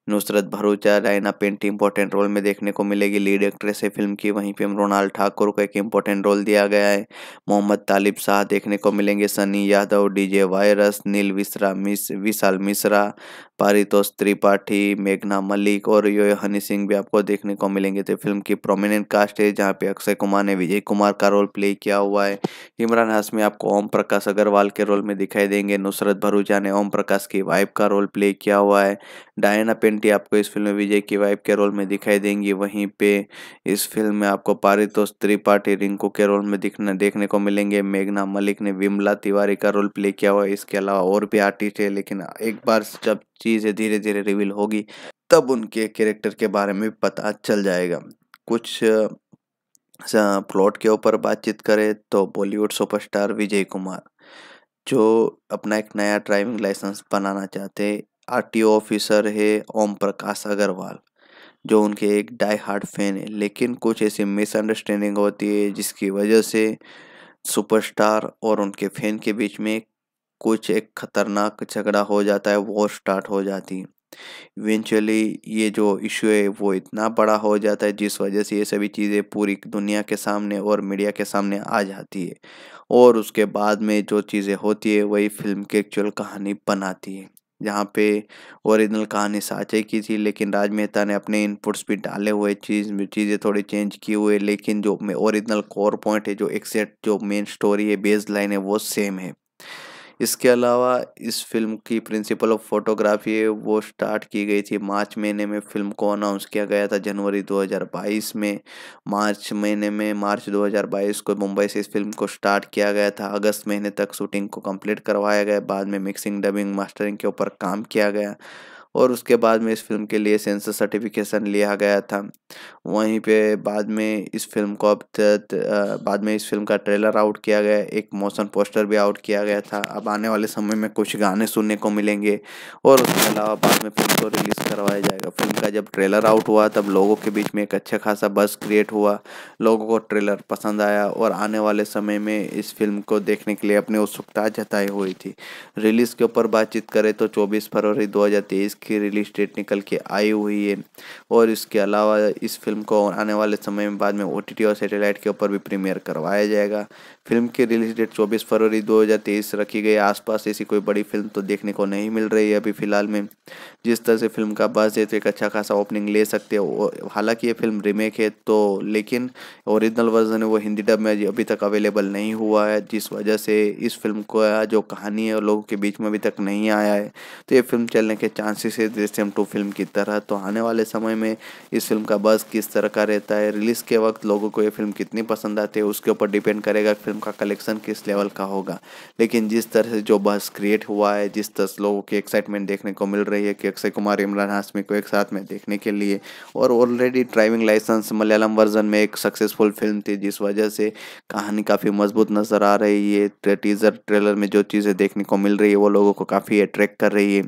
Nusrat Bharucha Raina paint important role में देखने को मिलेगी लीड एक्ट्रेस है फिल्म की वहीं पर रोनाल्ड ठाकुर को एक इम्पोर्टेंट रोल दिया गया है मोहम्मद तालिब शाह देखने को मिलेंगे सनी यादव डी वायरस नील विश्रा मिस विशाल मिश्रा पारितोष त्रिपाठी मेघना मलिक और यो हनी सिंह भी आपको देखने को मिलेंगे तो फिल्म की प्रोमिनेंट कास्ट है जहाँ पे अक्षय कुमार ने विजय कुमार का रोल प्ले किया हुआ है इमरान हाशमी आपको ओम प्रकाश अग्रवाल के रोल में दिखाई देंगे नुसरत भरूचा ने ओम प्रकाश की वाइफ का रोल प्ले किया हुआ है डायना पेंटी आपको इस फिल्म में विजय की वाइफ के रोल में दिखाई देंगी वहीं पे इस फिल्म में आपको पारितोष त्रिपाठी रिंकू के रोल में दिखने देखने को मिलेंगे मेघना मलिक ने विमला तिवारी का रोल प्ले किया हुआ है इसके अलावा और भी आर्टिस्ट है लेकिन एक बार जब चीज़ें धीरे धीरे रिवील होगी तब उनके कैरेक्टर के बारे में पता चल जाएगा कुछ प्लॉट के ऊपर बातचीत करें तो बॉलीवुड सुपरस्टार विजय कुमार जो अपना एक नया ड्राइविंग लाइसेंस बनाना चाहते आर ऑफिसर है ओम प्रकाश अग्रवाल जो उनके एक डाई हार्ड फैन है लेकिन कुछ ऐसी मिसअंडरस्टैंडिंग होती है जिसकी वजह से सुपरस्टार और उनके फैन के बीच में कुछ एक खतरनाक झगड़ा हो जाता है वो स्टार्ट हो जाती है इवेंचुअली ये जो इशू है वो इतना बड़ा हो जाता है जिस वजह से ये सभी चीज़ें पूरी दुनिया के सामने और मीडिया के सामने आ जाती है और उसके बाद में जो चीज़ें होती है वही फिल्म की एक्चुअल कहानी बनाती है जहाँ पे ओरिजिनल कहानी साँचे की थी लेकिन राज मेहता ने अपने इनपुट्स भी डाले हुए चीज़ चीज़ें थोड़ी चेंज किए हुए लेकिन जो ओरिजिनल कोर पॉइंट है जो एक्सैक्ट जो मेन स्टोरी है बेस लाइन है वो सेम है इसके अलावा इस फिल्म की प्रिंसिपल ऑफ फोटोग्राफी वो स्टार्ट की गई थी मार्च महीने में फिल्म को अनाउंस किया गया था जनवरी 2022 में मार्च महीने में मार्च 2022 को मुंबई से इस फिल्म को स्टार्ट किया गया था अगस्त महीने तक शूटिंग को कंप्लीट करवाया गया बाद में मिक्सिंग डबिंग मास्टरिंग के ऊपर काम किया गया और उसके बाद में इस फिल्म के लिए सेंसर सर्टिफिकेशन लिया गया था वहीं पे बाद में इस फिल्म को अब बाद में इस फिल्म का ट्रेलर आउट किया गया एक मोशन पोस्टर भी आउट किया गया था अब आने वाले समय में कुछ गाने सुनने को मिलेंगे और उसके अलावा बाद में फिल्म को रिलीज़ करवाया जाएगा फिल्म का जब ट्रेलर आउट हुआ तब लोगों के बीच में एक अच्छा खासा बस क्रिएट हुआ लोगों को ट्रेलर पसंद आया और आने वाले समय में इस फिल्म को देखने के लिए अपनी उत्सुकता जताई हुई थी रिलीज़ के ऊपर बातचीत करें तो चौबीस फरवरी दो की रिलीज डेट निकल के आई हुई है और इसके अलावा इस फिल्म को आने वाले समय में बाद में ओ और सैटेलाइट के ऊपर भी प्रीमियर करवाया जाएगा फिल्म की रिलीज डेट 24 फरवरी 2023 रखी गई आसपास ऐसी कोई बड़ी फिल्म तो देखने को नहीं मिल रही है अभी फिलहाल में जिस तरह से फिल्म का बस है तो एक अच्छा खासा ओपनिंग ले सकते हो हालांकि ये फिल्म रीमेक है तो लेकिन ओरिजिनल वर्जन है वो हिंदी डब में अभी तक अवेलेबल नहीं हुआ है जिस वजह से इस फिल्म को जो कहानी है लोगों के बीच में अभी तक नहीं आया है तो ये फिल्म चलने के चांसेस विशेष दृष्टि हम टू फिल्म की तरह तो आने वाले समय में इस फिल्म का बस किस तरह का रहता है रिलीज़ के वक्त लोगों को ये फिल्म कितनी पसंद आती है उसके ऊपर डिपेंड करेगा फिल्म का कलेक्शन किस लेवल का होगा लेकिन जिस तरह से जो बस क्रिएट हुआ है जिस तरह लोगों की एक्साइटमेंट देखने को मिल रही है कि अक्षय कुमार इमरान हाशमी को एक साथ में देखने के लिए और already driving licence Malayalam version में एक सक्सेसफुल फिल्म थी जिस वजह से कहानी काफ़ी मजबूत नज़र आ रही है टीज़र ट्रेलर में जो चीज़ें देखने को मिल रही है वो लोगों को काफ़ी अट्रैक्ट कर रही है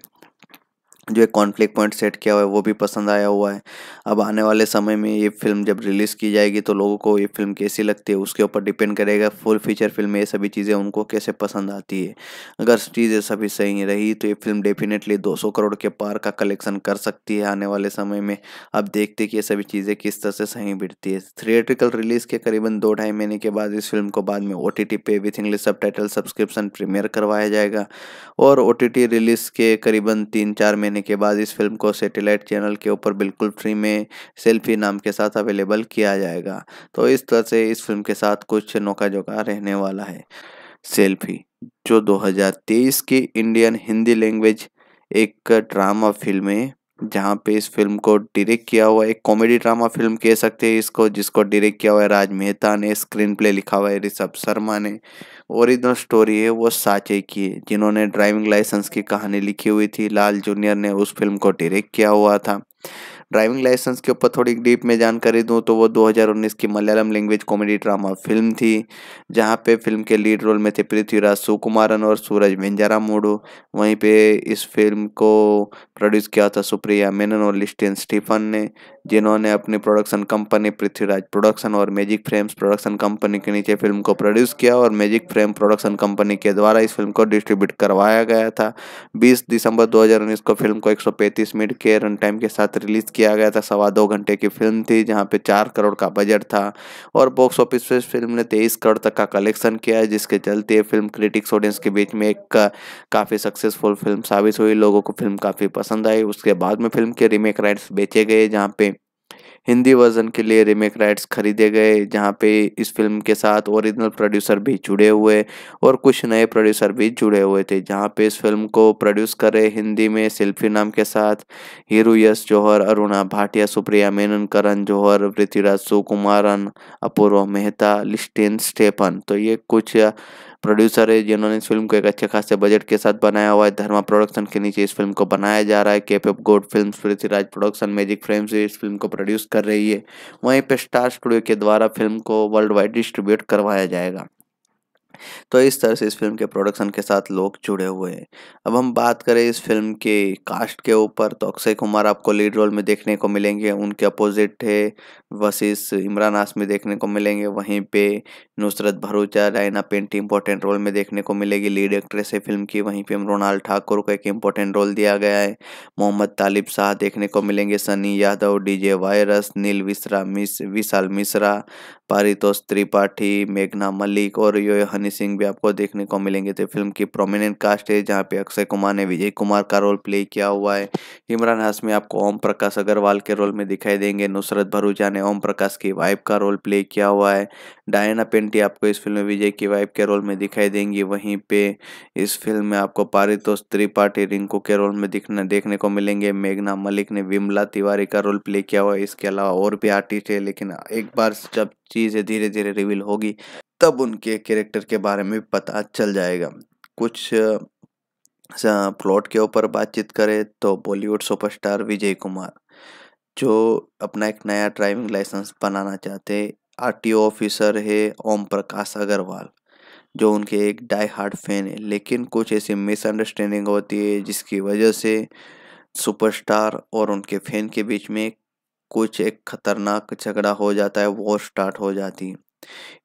जो एक कॉन्फ्लिक्ट पॉइंट सेट किया हुआ है वो भी पसंद आया हुआ है अब आने वाले समय में ये फिल्म जब रिलीज़ की जाएगी तो लोगों को ये फिल्म कैसी लगती है उसके ऊपर डिपेंड करेगा फुल फीचर फिल्म ये सभी चीज़ें उनको कैसे पसंद आती है अगर चीज़ें सभी सही रही तो ये फिल्म डेफिनेटली 200 करोड़ के पार का कलेक्शन कर सकती है आने वाले समय में अब देखते कि ये सभी चीज़ें किस तरह से सही बिटती है थिएट्रिकल रिलीज़ के करीबन दो ढाई महीने के बाद इस फिल्म को बाद में ओ टी टी पे with English sub subscription premiere करवाया जाएगा और ओ टी टी रिलीज़ के करीबन तीन चार महीने करने के बाद इस फिल्म को सैटेलाइट चैनल के ऊपर बिल्कुल फ्री में सेल्फी नाम के साथ अवेलेबल किया जाएगा तो इस तरह से इस फिल्म के साथ कुछ नौका जोका रहने वाला है सेल्फी जो 2023 की इंडियन हिंदी लैंग्वेज एक ड्रामा फिल्म है जहाँ पे इस फिल्म को डायरेक्ट किया हुआ एक कॉमेडी ड्रामा फिल्म कह सकते हैं इसको जिसको डायरेक्ट किया हुआ है राज मेहता ने स्क्रीन प्ले लिखा हुआ है ऋषभ शर्मा ने ओरिजिनल स्टोरी है वो साचे की है जिन्होंने ड्राइविंग लाइसेंस की कहानी लिखी हुई थी लाल जूनियर ने उस फिल्म को डायरेक्ट किया हुआ था ड्राइविंग लाइसेंस के ऊपर थोड़ी डीप में जानकारी दूँ तो वो 2019 की Malayalam language comedy drama film थी जहाँ पे फिल्म के लीड रोल में थे पृथ्वीराज सुकुमारन और सूरज वेंजारा मोडो वहीं पे इस फिल्म को प्रोड्यूस किया था सुप्रिया मेनन और लिस्टिन स्टीफन ने जिन्होंने अपनी प्रोडक्शन कंपनी पृथ्वीराज प्रोडक्शन और मैजिक फ्रेम्स प्रोडक्शन कंपनी के नीचे फिल्म को प्रोड्यूस किया और मैजिक फ्रेम प्रोडक्शन कंपनी के द्वारा इस फिल्म को डिस्ट्रीब्यूट करवाया गया था बीस दिसंबर दो को फिल्म को एक मिनट के रन टाइम के साथ रिलीज किया गया था सवा दो घंटे की फिल्म थी जहाँ पे चार करोड़ का बजट था और बॉक्स ऑफिस पर फिल्म ने तेईस करोड़ तक का कलेक्शन किया जिसके चलते ये फिल्म क्रिटिक्स ऑडियंस के बीच में एक काफ़ी सक्सेसफुल फिल्म साबित हुई लोगों को फिल्म काफ़ी पसंद आई उसके बाद में फिल्म के रीमेक राइट्स बेचे गए जहाँ पे हिंदी वर्जन के लिए रिमेक राइट्स खरीदे गए जहाँ पे इस फिल्म के साथ ओरिजिनल प्रोड्यूसर भी जुड़े हुए और कुछ नए प्रोड्यूसर भी जुड़े हुए थे जहाँ पे इस फिल्म को प्रोड्यूस करे हिंदी में सेल्फी नाम के साथ हीरो यश जौहर अरुणा भाटिया सुप्रिया मेनन करण जौहर पृथ्वीराज सुकुमारन अपूर्व मेहता लिस्टिन स्टेफन तो ये कुछ प्रोड्यूसर है जिन्होंने इस फिल्म को एक अच्छे खासे बजट के साथ बनाया हुआ है धर्मा प्रोडक्शन के नीचे इस फिल्म को बनाया जा रहा है के पी गोड film Prithviraj production magic frames इस फिल्म को प्रोड्यूस कर रही है वहीं पर स्टार स्टूडियो के द्वारा फिल्म को वर्ल्ड वाइड डिस्ट्रीब्यूट करवाया जाएगा तो इस तरह से इस फिल्म के प्रोडक्शन के साथ लोग जुड़े हुए हैं अब हम बात करें इस फिल्म के कास्ट के ऊपर तो अक्षय कुमार आपको लीड रोल में देखने को मिलेंगे उनके अपोजिट है वशिष इमरान आसमी देखने को मिलेंगे वहीं पे Nusrat Bharucha Raina paint important role में देखने को मिलेगी लीड एक्ट्रेस है फिल्म की वहीं पर हम रोनाल्ड ठाकुर को एक इम्पोर्टेंट रोल दिया गया है मोहम्मद तालिब शाह देखने को मिलेंगे सनी यादव डी वायरस नील विश्रा मिस विशाल मिश्रा पारितोष त्रिपाठी मेघना मलिक और यो हनी सिंह भी आपको देखने को मिलेंगे तो फिल्म की प्रोमिनेंट कास्ट है जहाँ पे अक्षय कुमार ने विजय कुमार का रोल प्ले किया हुआ है इमरान हाशमी आपको ओम प्रकाश अग्रवाल के रोल में दिखाई देंगे नुसरत भरूचा ने ओम प्रकाश की वाइफ का रोल प्ले किया हुआ है डायना पेंटी आपको इस फिल्म में विजय की वाइफ के रोल में दिखाई देंगी वहीं पे इस फिल्म में आपको पारितोष त्रिपाठी रिंकू के रोल में दिखने देखने को मिलेंगे मेघना मलिक ने विमला तिवारी का रोल प्ले किया हुआ है इसके अलावा और भी आर्टिस्ट है लेकिन एक बार जब चीज़ें धीरे धीरे रिवील होगी तब उनके कैरेक्टर के बारे में पता चल जाएगा कुछ प्लॉट के ऊपर बातचीत करें तो बॉलीवुड सुपरस्टार विजय कुमार जो अपना एक नया ड्राइविंग लाइसेंस बनाना चाहते आर ऑफिसर है ओम प्रकाश अग्रवाल जो उनके एक डाई हार्ड फैन है लेकिन कुछ ऐसी मिसअंडरस्टैंडिंग होती है जिसकी वजह से सुपरस्टार और उनके फैन के बीच में कुछ एक खतरनाक झगड़ा हो जाता है वॉर स्टार्ट हो जाती है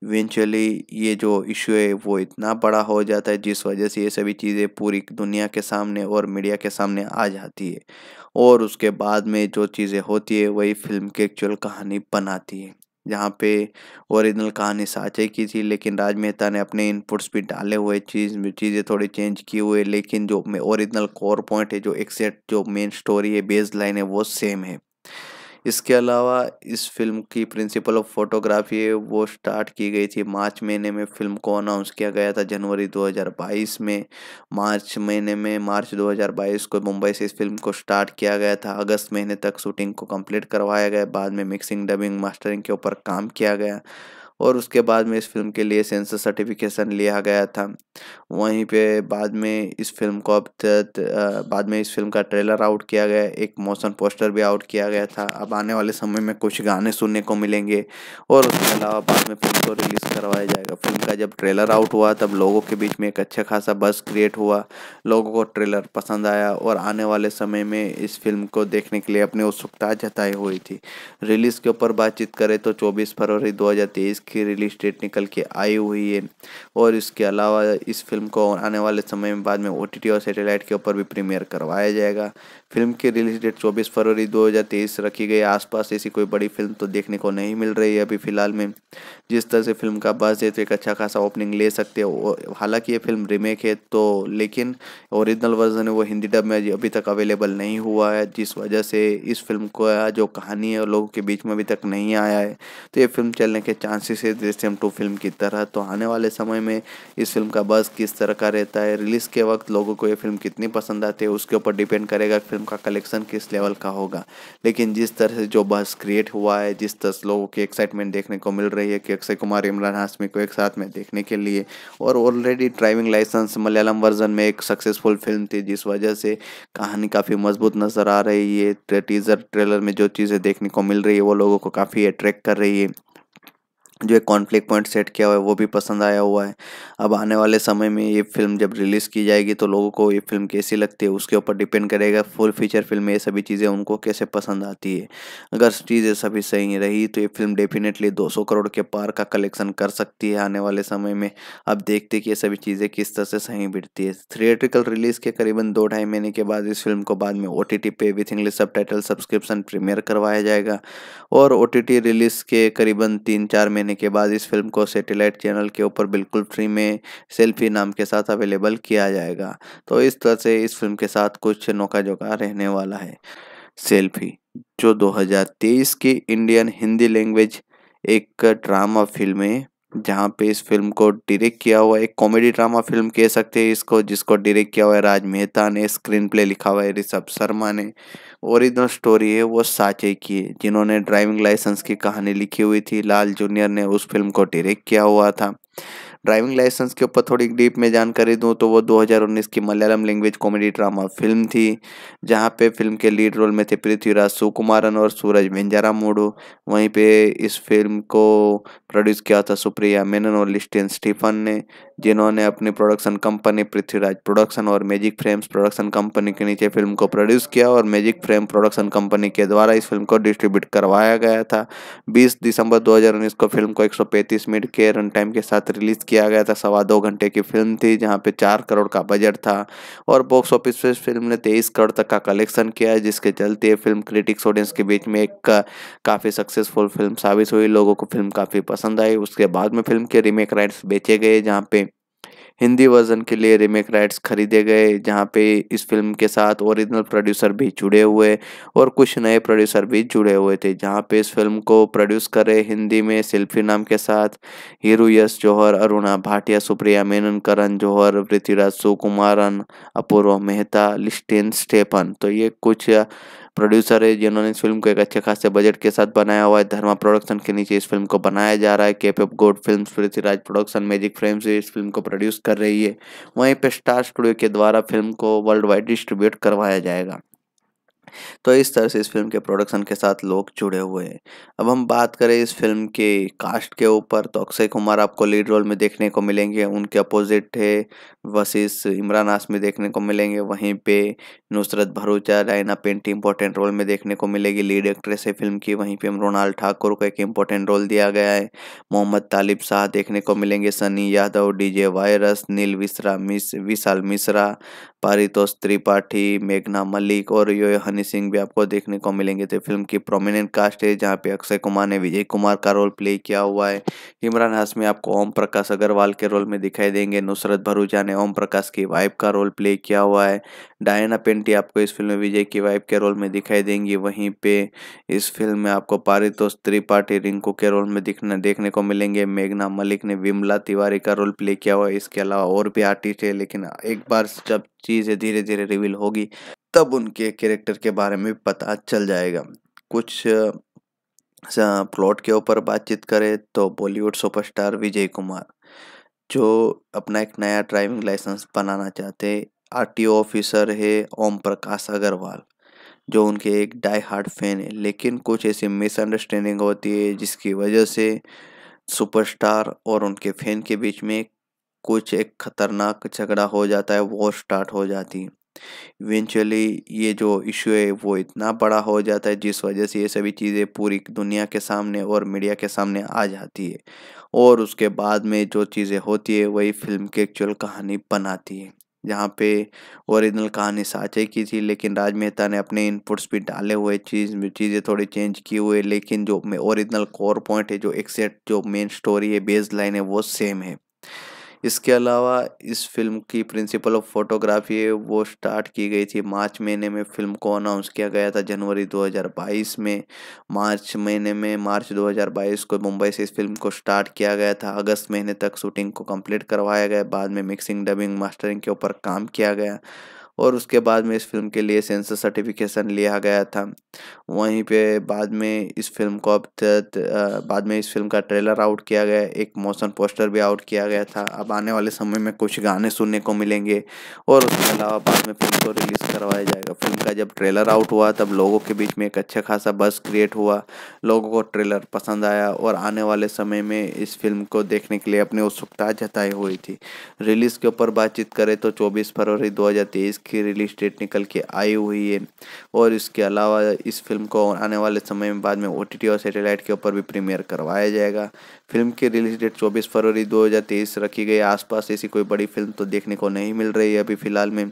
इवेंचुअली ये जो इशू है वो इतना बड़ा हो जाता है जिस वजह से ये सभी चीज़ें पूरी दुनिया के सामने और मीडिया के सामने आ जाती है और उसके बाद में जो चीज़ें होती है वही फिल्म की एक्चुअल कहानी बनाती है जहाँ पे ओरिजिनल कहानी साचे की थी लेकिन राज मेहता ने अपने इनपुट्स भी डाले हुए चीज़ चीज़ें थोड़ी चेंज की हुए लेकिन जो ओरिजिनल कोर पॉइंट है जो एक्सैक्ट जो मेन स्टोरी है बेस लाइन है वो सेम है इसके अलावा इस फिल्म की प्रिंसिपल ऑफ फोटोग्राफी वो स्टार्ट की गई थी मार्च महीने में फिल्म को अनाउंस किया गया था जनवरी 2022 में मार्च महीने में मार्च 2022 को मुंबई से इस फिल्म को स्टार्ट किया गया था अगस्त महीने तक शूटिंग को कंप्लीट करवाया गया बाद में मिक्सिंग डबिंग मास्टरिंग के ऊपर काम किया गया और उसके बाद में इस फिल्म के लिए सेंसर सर्टिफिकेशन लिया गया था वहीं पे बाद में इस फिल्म को अब बाद में इस फिल्म का ट्रेलर आउट किया गया एक मोशन पोस्टर भी आउट किया गया था अब आने वाले समय में कुछ गाने सुनने को मिलेंगे और उसके अलावा बाद में फिल्म को रिलीज़ करवाया जाएगा फिल्म का जब ट्रेलर आउट हुआ तब लोगों के बीच में एक अच्छा खासा बस क्रिएट हुआ लोगों को ट्रेलर पसंद आया और आने वाले समय में इस फिल्म को देखने के लिए अपनी उत्सुकता जताई हुई थी रिलीज़ के ऊपर बातचीत करें तो चौबीस फरवरी दो की रिलीज डेट निकल के आई हुई है और इसके अलावा इस फिल्म को आने वाले समय में बाद में ओ और सैटेलाइट के ऊपर भी प्रीमियर करवाया जाएगा फिल्म की रिलीज डेट 24 फरवरी 2023 रखी गई आसपास ऐसी कोई बड़ी फिल्म तो देखने को नहीं मिल रही है अभी फिलहाल में जिस तरह से फिल्म का बस है तो एक अच्छा खासा ओपनिंग ले सकते हो हालांकि ये फिल्म रीमेक है तो लेकिन ओरिजिनल वर्जन है वो हिंदी डब में अभी तक अवेलेबल नहीं हुआ है जिस वजह से इस फिल्म को जो कहानी है लोगों के बीच में अभी तक नहीं आया है तो ये फिल्म चलने के चांसेस कोशिश है दृश्यम टू फिल्म की तरह तो आने वाले समय में इस फिल्म का बस किस तरह का रहता है रिलीज़ के वक्त लोगों को ये फिल्म कितनी पसंद आती है उसके ऊपर डिपेंड करेगा फिल्म का कलेक्शन किस लेवल का होगा लेकिन जिस तरह से जो बस क्रिएट हुआ है जिस तरह लोगों की एक्साइटमेंट देखने को मिल रही है कि अक्षय कुमार इमरान हाशमी को एक साथ में देखने के लिए और already driving licence Malayalam version में एक सक्सेसफुल फिल्म थी जिस वजह से कहानी काफ़ी मजबूत नज़र आ रही है टीज़र ट्रेलर में जो चीज़ें देखने को मिल रही है वो लोगों को काफ़ी अट्रैक्ट कर रही है जो एक कॉन्फ्लिक्ट पॉइंट सेट किया हुआ है वो भी पसंद आया हुआ है अब आने वाले समय में ये फिल्म जब रिलीज़ की जाएगी तो लोगों को ये फिल्म कैसी लगती है उसके ऊपर डिपेंड करेगा फुल फीचर फिल्म ये सभी चीज़ें उनको कैसे पसंद आती है अगर चीज़ें सभी सही रही तो ये फिल्म डेफिनेटली 200 करोड़ के पार का कलेक्शन कर सकती है आने वाले समय में अब देखते कि ये सभी चीज़ें किस तरह से सही बिटती है थिएट्रिकल रिलीज़ के करीबन दो ढाई महीने के बाद इस फिल्म को बाद में ओ टी टी पे with English sub subscription premiere करवाया जाएगा और ओ टी टी रिलीज़ के करीबन तीन चार महीने करने के बाद इस फिल्म को सैटेलाइट चैनल के ऊपर बिल्कुल फ्री में सेल्फी नाम के साथ अवेलेबल किया जाएगा तो इस तरह से इस फिल्म के साथ कुछ नौका जोका रहने वाला है सेल्फी जो 2023 की इंडियन हिंदी लैंग्वेज एक ड्रामा फिल्म है जहाँ पे इस फिल्म को डायरेक्ट किया हुआ एक कॉमेडी ड्रामा फिल्म कह सकते हैं इसको जिसको डायरेक्ट किया हुआ है राज मेहता ने स्क्रीन प्ले लिखा हुआ है ऋषभ शर्मा ने ओरिजिनल स्टोरी है वो साचे की है जिन्होंने ड्राइविंग लाइसेंस की कहानी लिखी हुई थी लाल जूनियर ने उस फिल्म को डायरेक्ट किया हुआ था ड्राइविंग लाइसेंस के ऊपर थोड़ी डीप में जानकारी दूँ तो वो 2019 की Malayalam language comedy drama film थी जहाँ पे फिल्म के लीड रोल में थे पृथ्वीराज सुकुमारन और सूरज वेंजारा मोडो वहीं पे इस फिल्म को प्रोड्यूस किया था सुप्रिया मेनन और लिस्टिन स्टीफन ने जिन्होंने अपनी प्रोडक्शन कंपनी पृथ्वीराज प्रोडक्शन और मैजिक फ्रेम्स प्रोडक्शन कंपनी के नीचे फिल्म को प्रोड्यूस किया और मैजिक फ्रेम प्रोडक्शन कंपनी के द्वारा इस फिल्म को डिस्ट्रीब्यूट करवाया गया था बीस दिसंबर दो को फिल्म को एक मिनट के रन टाइम के साथ रिलीज किया गया था सवा दो घंटे की फिल्म थी जहाँ पे चार करोड़ का बजट था और बॉक्स ऑफिस पर फिल्म ने तेईस करोड़ तक का कलेक्शन किया जिसके चलते ये फिल्म क्रिटिक्स ऑडियंस के बीच में एक काफ़ी सक्सेसफुल फिल्म साबित हुई लोगों को फिल्म काफ़ी पसंद आई उसके बाद में फिल्म के रीमेक राइट्स बेचे गए जहाँ पे हिंदी वर्जन के लिए रीमेक राइट्स खरीदे गए जहाँ पे इस फिल्म के साथ ओरिजिनल प्रोड्यूसर भी जुड़े हुए और कुछ नए प्रोड्यूसर भी जुड़े हुए थे जहाँ पे इस फिल्म को प्रोड्यूस करे हिंदी में सेल्फी नाम के साथ हीरो यश जौहर अरुणा भाटिया सुप्रिया मेनन करण जौहर पृथ्वीराज सुकुमारन अपूर्व मेहता लिस्टिन स्टेफन तो ये कुछ प्रोड्यूसर है जिन्होंने इस फिल्म को एक अच्छे खासे बजट के साथ बनाया हुआ है धर्मा प्रोडक्शन के नीचे इस फिल्म को बनाया जा रहा है केप ऑफ गोड film Prithviraj production magic frame से इस फिल्म को प्रोड्यूस कर रही है वहीं पर स्टार स्टूडियो के द्वारा फिल्म को वर्ल्ड वाइड डिस्ट्रीब्यूट करवाया जाएगा तो इस तरह से इस फिल्म के प्रोडक्शन के साथ लोग जुड़े हुए हैं अब हम बात करें इस फिल्म के कास्ट के ऊपर तो अक्षय कुमार आपको लीड रोल में देखने को मिलेंगे उनके अपोजिट है वशिष इमरान आसमी देखने को मिलेंगे वहीं पे Nusrat Bharucha Raina paint important role में देखने को मिलेगी लीड एक्ट्रेस है फिल्म की वहीं पे मृणाल ठाकुर को एक इम्पोर्टेंट रोल दिया गया है मोहम्मद तालिब शाह देखने को मिलेंगे सनी यादव डीजे वायरस नील विश्रा मिस विशाल मिश्रा पारितोष त्रिपाठी मेघना मलिक और यो हनी सिंह भी आपको देखने को मिलेंगे तो फिल्म की प्रोमिनेंट कास्ट है जहाँ पे अक्षय कुमार ने विजय कुमार का रोल प्ले किया हुआ है इमरान हाशमी आपको ओम प्रकाश अग्रवाल के रोल में दिखाई देंगे नुसरत भरूचा ने ओम प्रकाश की वाइफ का रोल प्ले किया हुआ है डायना पेंटी आपको इस फिल्म में विजय की वाइफ के रोल में दिखाई देंगी वहीं पे इस फिल्म में आपको पारितोष त्रिपाठी रिंकू के रोल में दिखने देखने को मिलेंगे मेघना मलिक ने विमला तिवारी का रोल प्ले किया हुआ है इसके अलावा और भी आर्टिस्ट है लेकिन एक बार जब चीज़ें धीरे धीरे रिवील होगी तब उनके कैरेक्टर के बारे में पता चल जाएगा कुछ प्लॉट के ऊपर बातचीत करें तो बॉलीवुड सुपरस्टार विजय कुमार जो अपना एक नया ड्राइविंग लाइसेंस बनाना चाहते आर ऑफिसर है ओम प्रकाश अग्रवाल जो उनके एक डाई हार्ड फैन है लेकिन कुछ ऐसी मिसअंडरस्टैंडिंग होती है जिसकी वजह से सुपरस्टार और उनके फैन के बीच में कुछ एक खतरनाक झगड़ा हो जाता है वो स्टार्ट हो जाती है इवेंचुअली ये जो इशू है वो इतना बड़ा हो जाता है जिस वजह से ये सभी चीज़ें पूरी दुनिया के सामने और मीडिया के सामने आ जाती है और उसके बाद में जो चीज़ें होती है वही फिल्म की एक्चुअल कहानी बनाती है जहाँ पे ओरिजिनल कहानी साँचे की थी लेकिन राज मेहता ने अपने इनपुट्स भी डाले हुए चीज़ चीज़ें थोड़ी चेंज किए हुए लेकिन जो ओरिजिनल कोर पॉइंट है जो एक्सेट जो मेन स्टोरी है बेस लाइन है वो सेम है इसके अलावा इस फिल्म की प्रिंसिपल ऑफ फोटोग्राफी है वो स्टार्ट की गई थी मार्च महीने में फिल्म को अनाउंस किया गया था जनवरी 2022 में मार्च महीने में मार्च 2022 को मुंबई से इस फिल्म को स्टार्ट किया गया था अगस्त महीने तक शूटिंग को कंप्लीट करवाया गया बाद में मिक्सिंग डबिंग मास्टरिंग के ऊपर काम किया गया और उसके बाद में इस फिल्म के लिए सेंसर सर्टिफिकेशन लिया गया था वहीं पे बाद में इस फिल्म को अब बाद में इस फिल्म का ट्रेलर आउट किया गया एक मोशन पोस्टर भी आउट किया गया था अब आने वाले समय में कुछ गाने सुनने को मिलेंगे और उसके अलावा बाद में फिल्म को रिलीज़ करवाया जाएगा फिल्म का जब ट्रेलर आउट हुआ तब लोगों के बीच में एक अच्छा खासा बस क्रिएट हुआ लोगों को ट्रेलर पसंद आया और आने वाले समय में इस फिल्म को देखने के लिए अपनी उत्सुकता जताई हुई थी रिलीज़ के ऊपर बातचीत करें तो चौबीस फरवरी दो इसकी रिलीज डेट निकल के आई हुई है और इसके अलावा इस फिल्म को आने वाले समय में बाद में ओ और सैटेलाइट के ऊपर भी प्रीमियर करवाया जाएगा फिल्म की रिलीज डेट 24 फरवरी 2023 रखी गई आसपास ऐसी कोई बड़ी फिल्म तो देखने को नहीं मिल रही है अभी फिलहाल में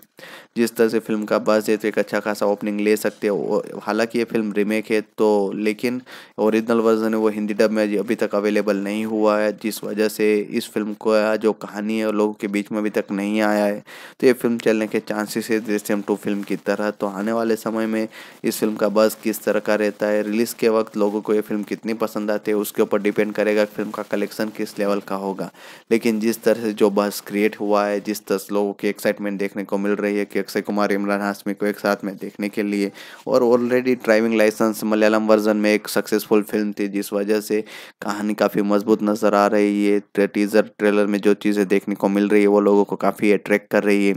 जिस तरह से फिल्म का बस है तो एक अच्छा खासा ओपनिंग ले सकते हो हालांकि ये फिल्म रीमेक है तो लेकिन ओरिजिनल वर्जन है वो हिंदी डब में अभी तक अवेलेबल नहीं हुआ है जिस वजह से इस फिल्म का जो कहानी है लोगों के बीच में अभी तक नहीं आया है तो ये फिल्म चलने के चांसेस से दृश्यम टू फिल्म की तरह तो आने वाले समय में इस फिल्म का बस किस तरह का रहता है रिलीज़ के वक्त लोगों को ये फिल्म कितनी पसंद आती है उसके ऊपर डिपेंड करेगा कि फिल्म का कलेक्शन किस लेवल का होगा लेकिन जिस तरह से जो बस क्रिएट हुआ है जिस तरह लोगों की एक्साइटमेंट देखने को मिल रही है कि अक्षय कुमार इमरान हाशमी को एक साथ में देखने के लिए और already driving licence Malayalam version में एक सक्सेसफुल फिल्म थी जिस वजह से कहानी काफ़ी मजबूत नज़र आ रही है टीज़र ट्रेलर में जो चीज़ें देखने को मिल रही है वो लोगों को काफ़ी अट्रैक्ट कर रही है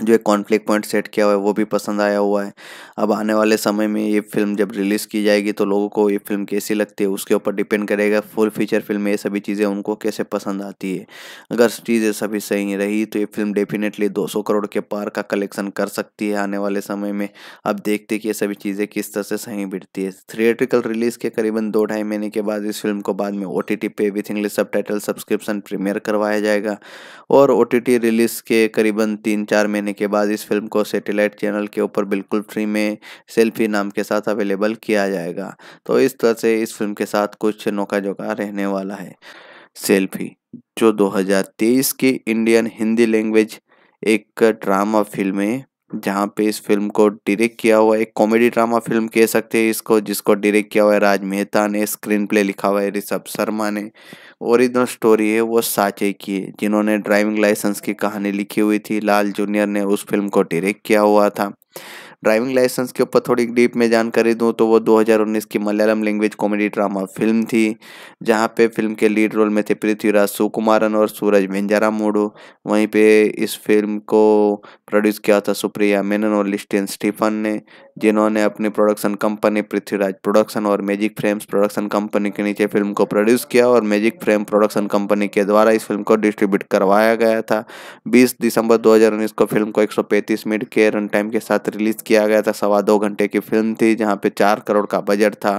जो एक कॉन्फ्लिक्ट पॉइंट सेट किया हुआ है वो भी पसंद आया हुआ है अब आने वाले समय में ये फिल्म जब रिलीज़ की जाएगी तो लोगों को ये फिल्म कैसी लगती है उसके ऊपर डिपेंड करेगा फुल फीचर फिल्म ये सभी चीज़ें उनको कैसे पसंद आती है अगर चीज़ें सभी सही रही तो ये फिल्म डेफिनेटली 200 करोड़ के पार का कलेक्शन कर सकती है आने वाले समय में अब देखते कि ये सभी चीज़ें किस तरह से सही बिटती है थिएट्रिकल रिलीज़ के करीबन दो ढाई महीने के बाद इस फिल्म को बाद में ओ टी पे with English sub subscription premiere करवाया जाएगा और ओ रिलीज़ के करीबन तीन चार महीने लेने के बाद इस फिल्म को सैटेलाइट चैनल के ऊपर बिल्कुल फ्री में सेल्फी नाम के साथ अवेलेबल किया जाएगा तो इस तरह से इस फिल्म के साथ कुछ नौका जोका रहने वाला है सेल्फी जो 2023 की इंडियन हिंदी लैंग्वेज एक ड्रामा फिल्म है जहाँ पे इस फिल्म को डायरेक्ट किया हुआ एक कॉमेडी ड्रामा फिल्म कह सकते हैं इसको जिसको डायरेक्ट किया हुआ है राज मेहता ने स्क्रीन प्ले लिखा हुआ है ऋषभ शर्मा ने ओरिजिनल स्टोरी है वो साचे की है जिन्होंने ड्राइविंग लाइसेंस की कहानी लिखी हुई थी लाल जूनियर ने उस फिल्म को डायरेक्ट किया हुआ था ड्राइविंग लाइसेंस के ऊपर थोड़ी डीप में जानकारी दूँ तो वो 2019 की Malayalam language comedy drama film थी जहाँ पे फिल्म के लीड रोल में थे पृथ्वीराज सुकुमारन और सूरज बेंजारा मोडो वहीं पे इस फिल्म को प्रोड्यूस किया था सुप्रिया मेनन और लिस्टियन स्टीफन ने जिन्होंने अपनी प्रोडक्शन कंपनी पृथ्वीराज प्रोडक्शन और मैजिक फ्रेम्स प्रोडक्शन कंपनी के नीचे फिल्म को प्रोड्यूस किया और मैजिक फ्रेम प्रोडक्शन कंपनी के द्वारा इस फिल्म को डिस्ट्रीब्यूट करवाया गया था 20 दिसंबर 2019 को फिल्म को 135 मिनट के रन टाइम के साथ रिलीज़ किया गया था सवा दो घंटे की फिल्म थी जहाँ पे चार करोड़ का बजट था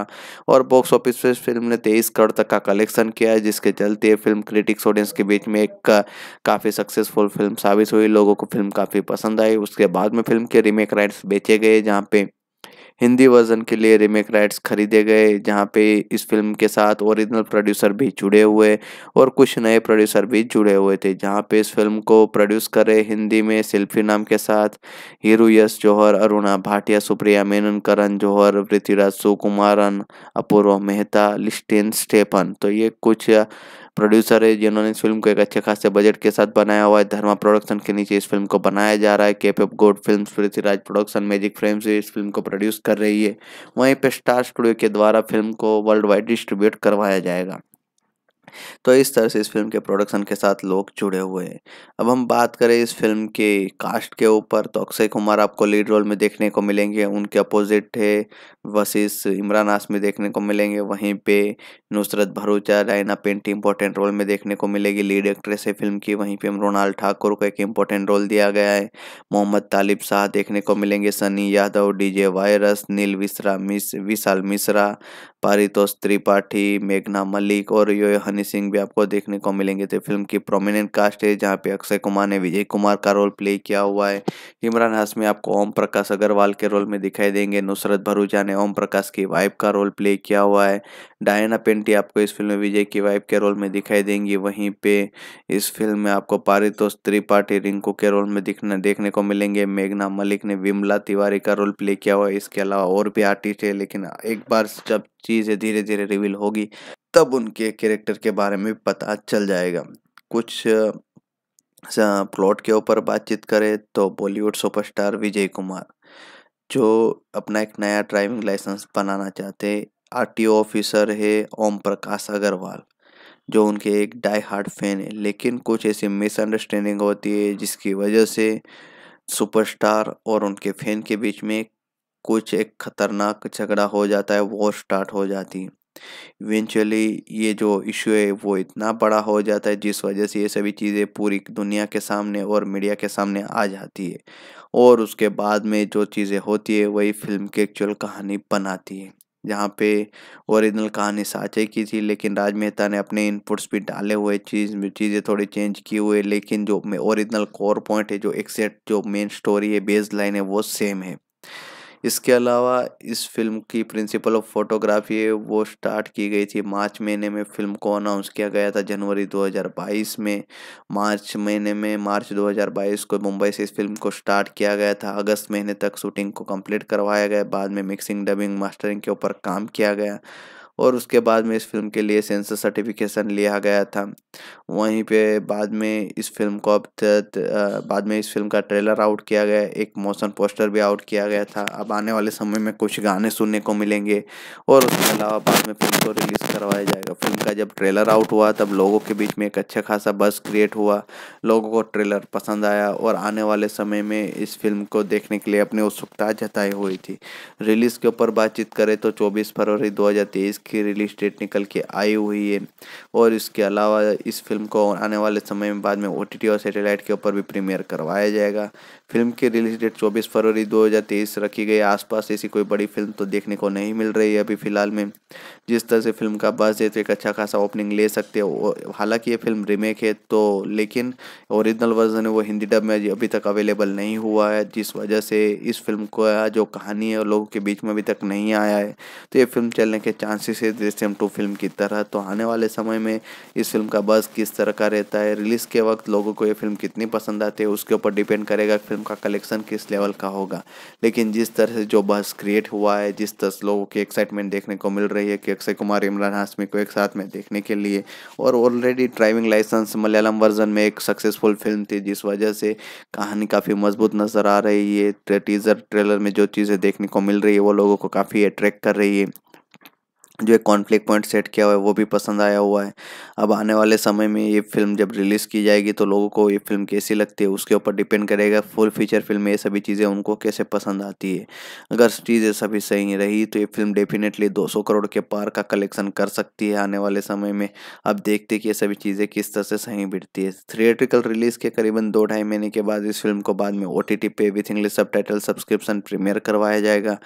और बॉक्स ऑफिस पर फिल्म ने तेईस करोड़ तक का कलेक्शन किया जिसके चलते फिल्म क्रिटिक्स ऑडियंस के बीच में एक काफ़ी सक्सेसफुल फिल्म साबित हुई लोगों को फिल्म काफ़ी पसंद आई उसके बाद में फिल्म के रीमेक राइट्स बेचे गए जहाँ पे हिंदी वर्जन के लिए रीमेक राइट्स खरीदे गए जहाँ पे इस फिल्म के साथ ओरिजिनल प्रोड्यूसर भी जुड़े हुए और कुछ नए प्रोड्यूसर भी जुड़े हुए थे जहाँ पे इस फिल्म को प्रोड्यूस करे हिंदी में सेल्फी नाम के साथ हीरो यश जौहर अरुणा भाटिया सुप्रिया मेनन करण जौहर पृथ्वीराज सुकुमारन अपूर्व मेहता लिस्टेन स्टेपन तो ये कुछ प्रोड्यूसर है जिन्होंने इस फिल्म को एक अच्छे खासे बजट के साथ बनाया हुआ है धर्मा प्रोडक्शन के नीचे इस फिल्म को बनाया जा रहा है केप ऑफ गोड film Prithviraj production magic frame से इस फिल्म को प्रोड्यूस कर रही है वहीं पर स्टार स्टूडियो के द्वारा फिल्म को वर्ल्ड वाइड डिस्ट्रीब्यूट करवाया जाएगा तो इस तरह से इस फिल्म के प्रोडक्शन के साथ लोग जुड़े हुए हैं अब हम बात करें इस फिल्म के कास्ट के ऊपर तो अक्षय कुमार आपको लीड रोल में देखने को मिलेंगे उनके अपोजिट है वशिष इमरान आसमी देखने को मिलेंगे वहीं पे Nusrat Bharucha Raina paint important role में देखने को मिलेगी लीड एक्ट्रेस है फिल्म की वहीं पे रोनाल ठाकुर को एक इम्पोर्टेंट रोल दिया गया है मोहम्मद तालिब शाह देखने को मिलेंगे सनी यादव डीजे वायरस नील विश्रा मिस विशाल मिश्रा पारितोष त्रिपाठी मेघना मलिक और यो हनी सिंह भी आपको देखने को मिलेंगे तो फिल्म की प्रोमिनेंट कास्ट है जहाँ पे अक्षय कुमार ने विजय कुमार का रोल प्ले किया हुआ है इमरान हाशमी आपको ओम प्रकाश अग्रवाल के रोल में दिखाई देंगे नुसरत भरूचा ने ओम प्रकाश की वाइफ का रोल प्ले किया हुआ है डायना पेंटी आपको इस फिल्म में विजय की वाइफ के रोल में दिखाई देंगी वहीं पे इस फिल्म में आपको पारितोष त्रिपाठी रिंकू के रोल में दिखने देखने को मिलेंगे मेघना मलिक ने विमला तिवारी का रोल प्ले किया हुआ है इसके अलावा और भी आर्टिस्ट है लेकिन एक बार जब चीज़ें धीरे धीरे रिवील होगी तब उनके कैरेक्टर के बारे में पता चल जाएगा कुछ प्लॉट के ऊपर बातचीत करें तो बॉलीवुड सुपरस्टार विजय कुमार जो अपना एक नया ड्राइविंग लाइसेंस बनाना चाहते आर ऑफिसर है ओम प्रकाश अग्रवाल जो उनके एक डाई हार्ड फैन है लेकिन कुछ ऐसी मिसअंडरस्टैंडिंग होती है जिसकी वजह से सुपरस्टार और उनके फैन के बीच में कुछ एक खतरनाक झगड़ा हो जाता है वो स्टार्ट हो जाती है इवेंचुअली ये जो इशू है वो इतना बड़ा हो जाता है जिस वजह से ये सभी चीज़ें पूरी दुनिया के सामने और मीडिया के सामने आ जाती है और उसके बाद में जो चीज़ें होती है वही फिल्म की एक्चुअल कहानी बनाती है जहाँ पे ओरिजिनल कहानी साँचे की थी लेकिन राज मेहता ने अपने इनपुट्स भी डाले हुए चीज़ चीज़ें थोड़ी चेंज की हुए लेकिन जो ओरिजिनल कोर पॉइंट है जो एक्सेट जो मेन स्टोरी है बेस लाइन है वो सेम है इसके अलावा इस फिल्म की प्रिंसिपल ऑफ फोटोग्राफी वो स्टार्ट की गई थी मार्च महीने में फिल्म को अनाउंस किया गया था जनवरी 2022 में मार्च महीने में मार्च 2022 को मुंबई से इस फिल्म को स्टार्ट किया गया था अगस्त महीने तक शूटिंग को कंप्लीट करवाया गया बाद में मिक्सिंग डबिंग मास्टरिंग के ऊपर काम किया गया और उसके बाद में इस फिल्म के लिए सेंसर सर्टिफिकेशन लिया गया था वहीं पे बाद में इस फिल्म को अब बाद में इस फिल्म का ट्रेलर आउट किया गया एक मोशन पोस्टर भी आउट किया गया था अब आने वाले समय में कुछ गाने सुनने को मिलेंगे और उसके अलावा बाद में फिल्म को रिलीज़ करवाया जाएगा फिल्म का जब ट्रेलर आउट हुआ तब लोगों के बीच में एक अच्छा खासा बस क्रिएट हुआ लोगों को ट्रेलर पसंद आया और आने वाले समय में इस फिल्म को देखने के लिए अपनी उत्सुकता जताई हुई थी रिलीज़ के ऊपर बातचीत करें तो चौबीस फरवरी दो की रिलीज डेट निकल के आई हुई है और इसके अलावा इस फिल्म को आने वाले समय में बाद में ओ और सैटेलाइट के ऊपर भी प्रीमियर करवाया जाएगा फिल्म की रिलीज डेट 24 फरवरी 2023 रखी गई आसपास ऐसी कोई बड़ी फिल्म तो देखने को नहीं मिल रही है अभी फिलहाल में जिस तरह से फिल्म का बस है तो एक अच्छा खासा ओपनिंग ले सकते हो हालांकि ये फिल्म रीमेक है तो लेकिन ओरिजिनल वर्जन है वो हिंदी डब में अभी तक अवेलेबल नहीं हुआ है जिस वजह से इस फिल्म को जो कहानी है लोगों के बीच में अभी तक नहीं आया है तो ये फिल्म चलने के चांसेस से दृश्यम टू फिल्म की तरह तो आने वाले समय में इस फिल्म का बस किस तरह का रहता है रिलीज़ के वक्त लोगों को ये फिल्म कितनी पसंद आती है उसके ऊपर डिपेंड करेगा फिल्म का कलेक्शन किस लेवल का होगा लेकिन जिस तरह से जो बस क्रिएट हुआ है जिस तरह लोगों की एक्साइटमेंट देखने को मिल रही है कि अक्षय कुमार इमरान हाशमी को एक साथ में देखने के लिए और already driving licence Malayalam version में एक सक्सेसफुल फिल्म थी जिस वजह से कहानी काफ़ी मजबूत नज़र आ रही है टीज़र ट्रेलर में जो चीज़ें देखने को मिल रही है वो लोगों को काफ़ी अट्रैक्ट कर रही है जो एक कॉन्फ्लिक्ट पॉइंट सेट किया हुआ है वो भी पसंद आया हुआ है अब आने वाले समय में ये फिल्म जब रिलीज़ की जाएगी तो लोगों को ये फिल्म कैसी लगती है उसके ऊपर डिपेंड करेगा फुल फीचर फिल्म में ये सभी चीज़ें उनको कैसे पसंद आती है अगर चीज़ें सभी सही रही तो ये फिल्म डेफिनेटली दो करोड़ के पार का कलेक्शन कर सकती है आने वाले समय में अब देखते कि ये सभी चीज़ें किस तरह से सही बिटती है थिएट्रिकल रिलीज़ के करीबन दो ढाई महीने के बाद इस फिल्म को बाद में ओ टी पे with English sub subscription premiere करवाया जाएगा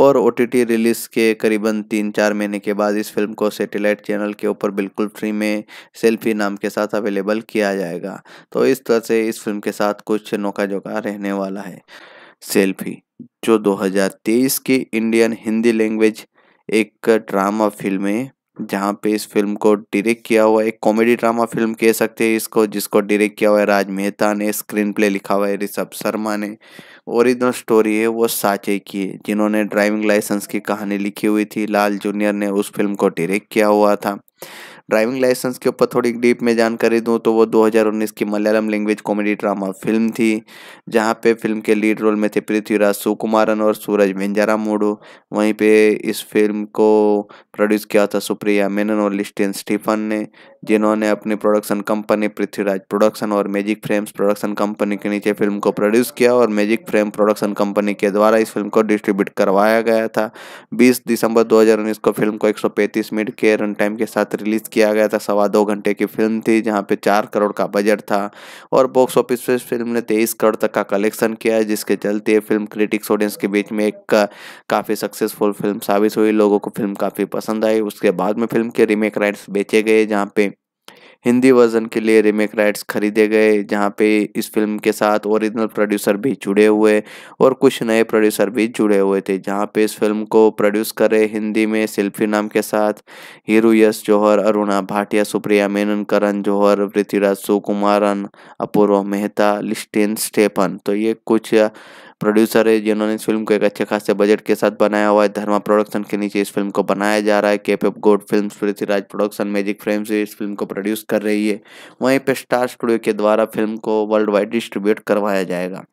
और ओ रिलीज़ के करीबन तीन चार महीने लेने के बाद इस फिल्म को सैटेलाइट चैनल के ऊपर बिल्कुल फ्री में सेल्फी नाम के साथ अवेलेबल किया जाएगा तो इस तरह से इस फिल्म के साथ कुछ नौका जोका रहने वाला है सेल्फी जो 2023 की इंडियन हिंदी लैंग्वेज एक ड्रामा फिल्म है जहाँ पे इस फिल्म को डायरेक्ट किया हुआ एक कॉमेडी ड्रामा फिल्म कह सकते हैं इसको जिसको डायरेक्ट किया हुआ है राज मेहता ने स्क्रीन प्ले लिखा हुआ है ऋषभ शर्मा ने ओरिजिनल स्टोरी है वो साचे की है जिन्होंने ड्राइविंग लाइसेंस की कहानी लिखी हुई थी लाल जूनियर ने उस फिल्म को डायरेक्ट किया हुआ था ड्राइविंग लाइसेंस के ऊपर थोड़ी डीप में जानकारी दूं तो वो 2019 की Malayalam language comedy drama film थी जहाँ पे फिल्म के लीड रोल में थे पृथ्वीराज सुकुमारन और सूरज वेंजारा मोडो वहीं पे इस फिल्म को प्रोड्यूस किया था सुप्रिया मेनन और लिस्टेन स्टीफन ने जिन्होंने अपनी प्रोडक्शन कंपनी पृथ्वीराज प्रोडक्शन और मैजिक फ्रेम्स प्रोडक्शन कंपनी के नीचे फिल्म को प्रोड्यूस किया और मैजिक फ्रेम प्रोडक्शन कंपनी के द्वारा इस फिल्म को डिस्ट्रीब्यूट करवाया गया था 20 दिसंबर 2019 को फिल्म को 135 मिनट के रन टाइम के साथ रिलीज किया गया था सवा दो घंटे की फिल्म थी जहाँ पे चार करोड़ का बजट था और बॉक्स ऑफिस पर फिल्म ने तेईस करोड़ तक का कलेक्शन किया जिसके चलते फिल्म क्रिटिक्स ऑडियंस के बीच में एक काफ़ी सक्सेसफुल फिल्म साबित हुई लोगों को फिल्म काफ़ी पसंद आई उसके बाद में फिल्म के रीमेक राइट्स बेचे गए जहाँ पे हिंदी वर्जन के लिए रीमेक राइट्स खरीदे गए जहाँ पे इस फिल्म के साथ ओरिजिनल प्रोड्यूसर भी जुड़े हुए और कुछ नए प्रोड्यूसर भी जुड़े हुए थे जहाँ पे इस फिल्म को प्रोड्यूस करे हिंदी में सेल्फी नाम के साथ हीरो यश जौहर अरुणा भाटिया सुप्रिया मेनन करण जौहर पृथ्वीराज सुकुमारन अपूर्व मेहता लिस्टेन स्टेफन तो ये कुछ प्रोड्यूसर है जिन्होंने इस फिल्म को एक अच्छे खासे बजट के साथ बनाया हुआ है धर्मा प्रोडक्शन के नीचे इस फिल्म को बनाया जा रहा है के पेप गोड film Prithviraj production magic frame से इस फिल्म को प्रोड्यूस कर रही है वहीं पर स्टार स्टूडियो के द्वारा फिल्म को वर्ल्ड वाइड डिस्ट्रीब्यूट करवाया जाएगा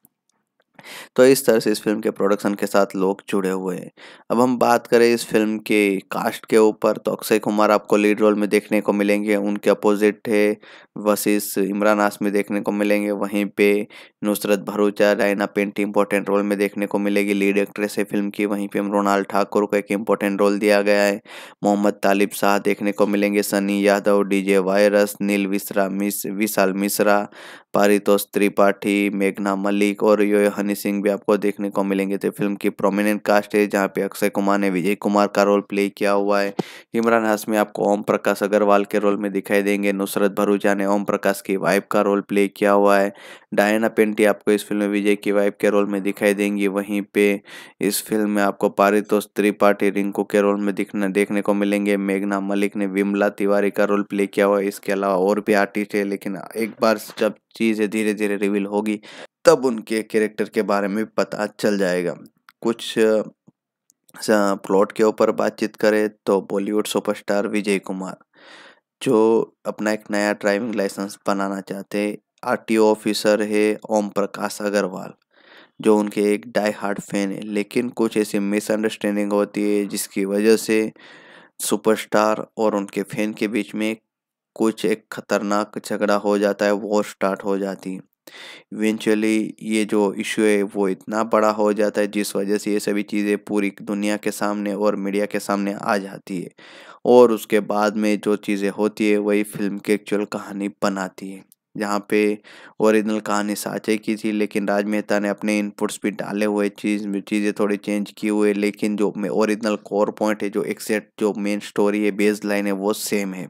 तो इस तरह से इस फिल्म के प्रोडक्शन के साथ लोग जुड़े हुए हैं अब हम बात करें इस फिल्म के कास्ट के ऊपर तो अक्षय कुमार आपको लीड रोल में देखने को मिलेंगे उनके अपोजिट है वशिष इमरान आसमी देखने को मिलेंगे वहीं पे Nusrat Bharucha Raina paint important role में देखने को मिलेगी लीड एक्ट्रेस है फिल्म की वहीं पर मृणाल ठाकुर को एक इम्पोर्टेंट रोल दिया गया है मोहम्मद तालिब शाह देखने को मिलेंगे सनी यादव डीजे वायरस नील विश्रा मिस विशाल मिश्रा पारितोष त्रिपाठी मेघना मलिक और यो हनी सिंह भी आपको देखने को मिलेंगे तो फिल्म की प्रोमिनेंट कास्ट है जहाँ पे अक्षय कुमार ने विजय कुमार का रोल प्ले किया हुआ है इमरान हाशमी आपको ओम प्रकाश अग्रवाल के रोल में दिखाई देंगे नुसरत भरूचा ने ओम प्रकाश की वाइफ का रोल प्ले किया हुआ है डायना पेंटी आपको इस फिल्म में विजय की वाइफ के रोल में दिखाई देंगी वहीं पे इस फिल्म में आपको पारितोष त्रिपाठी रिंकू के रोल में दिखने देखने को मिलेंगे मेघना मलिक ने विमला तिवारी का रोल प्ले किया हुआ है इसके अलावा और भी आर्टिस्ट है लेकिन एक बार जब चीज़ें धीरे धीरे रिवील होगी तब उनके कैरेक्टर के बारे में पता चल जाएगा कुछ प्लॉट के ऊपर बातचीत करें तो बॉलीवुड सुपरस्टार विजय कुमार जो अपना एक नया ड्राइविंग लाइसेंस बनाना चाहते आर ऑफिसर है ओम प्रकाश अग्रवाल जो उनके एक डाई हार्ड फैन है लेकिन कुछ ऐसी मिसअंडरस्टैंडिंग होती है जिसकी वजह से सुपरस्टार और उनके फैन के बीच में कुछ एक ख़तरनाक झगड़ा हो जाता है वॉर स्टार्ट हो जाती है इवेंचुअली ये जो इशू है वो इतना बड़ा हो जाता है जिस वजह से ये सभी चीज़ें पूरी दुनिया के सामने और मीडिया के सामने आ जाती है और उसके बाद में जो चीज़ें होती है वही फिल्म की एक्चुअल कहानी बनाती है जहाँ पे ओरिजिनल कहानी साँचे की थी लेकिन राज मेहता ने अपने इनपुट्स भी डाले हुए चीज़ चीज़ें थोड़ी चेंज की हुए लेकिन जो ओरिजिनल कोर पॉइंट है जो एक्सेट जो मेन स्टोरी है बेस लाइन है वो सेम है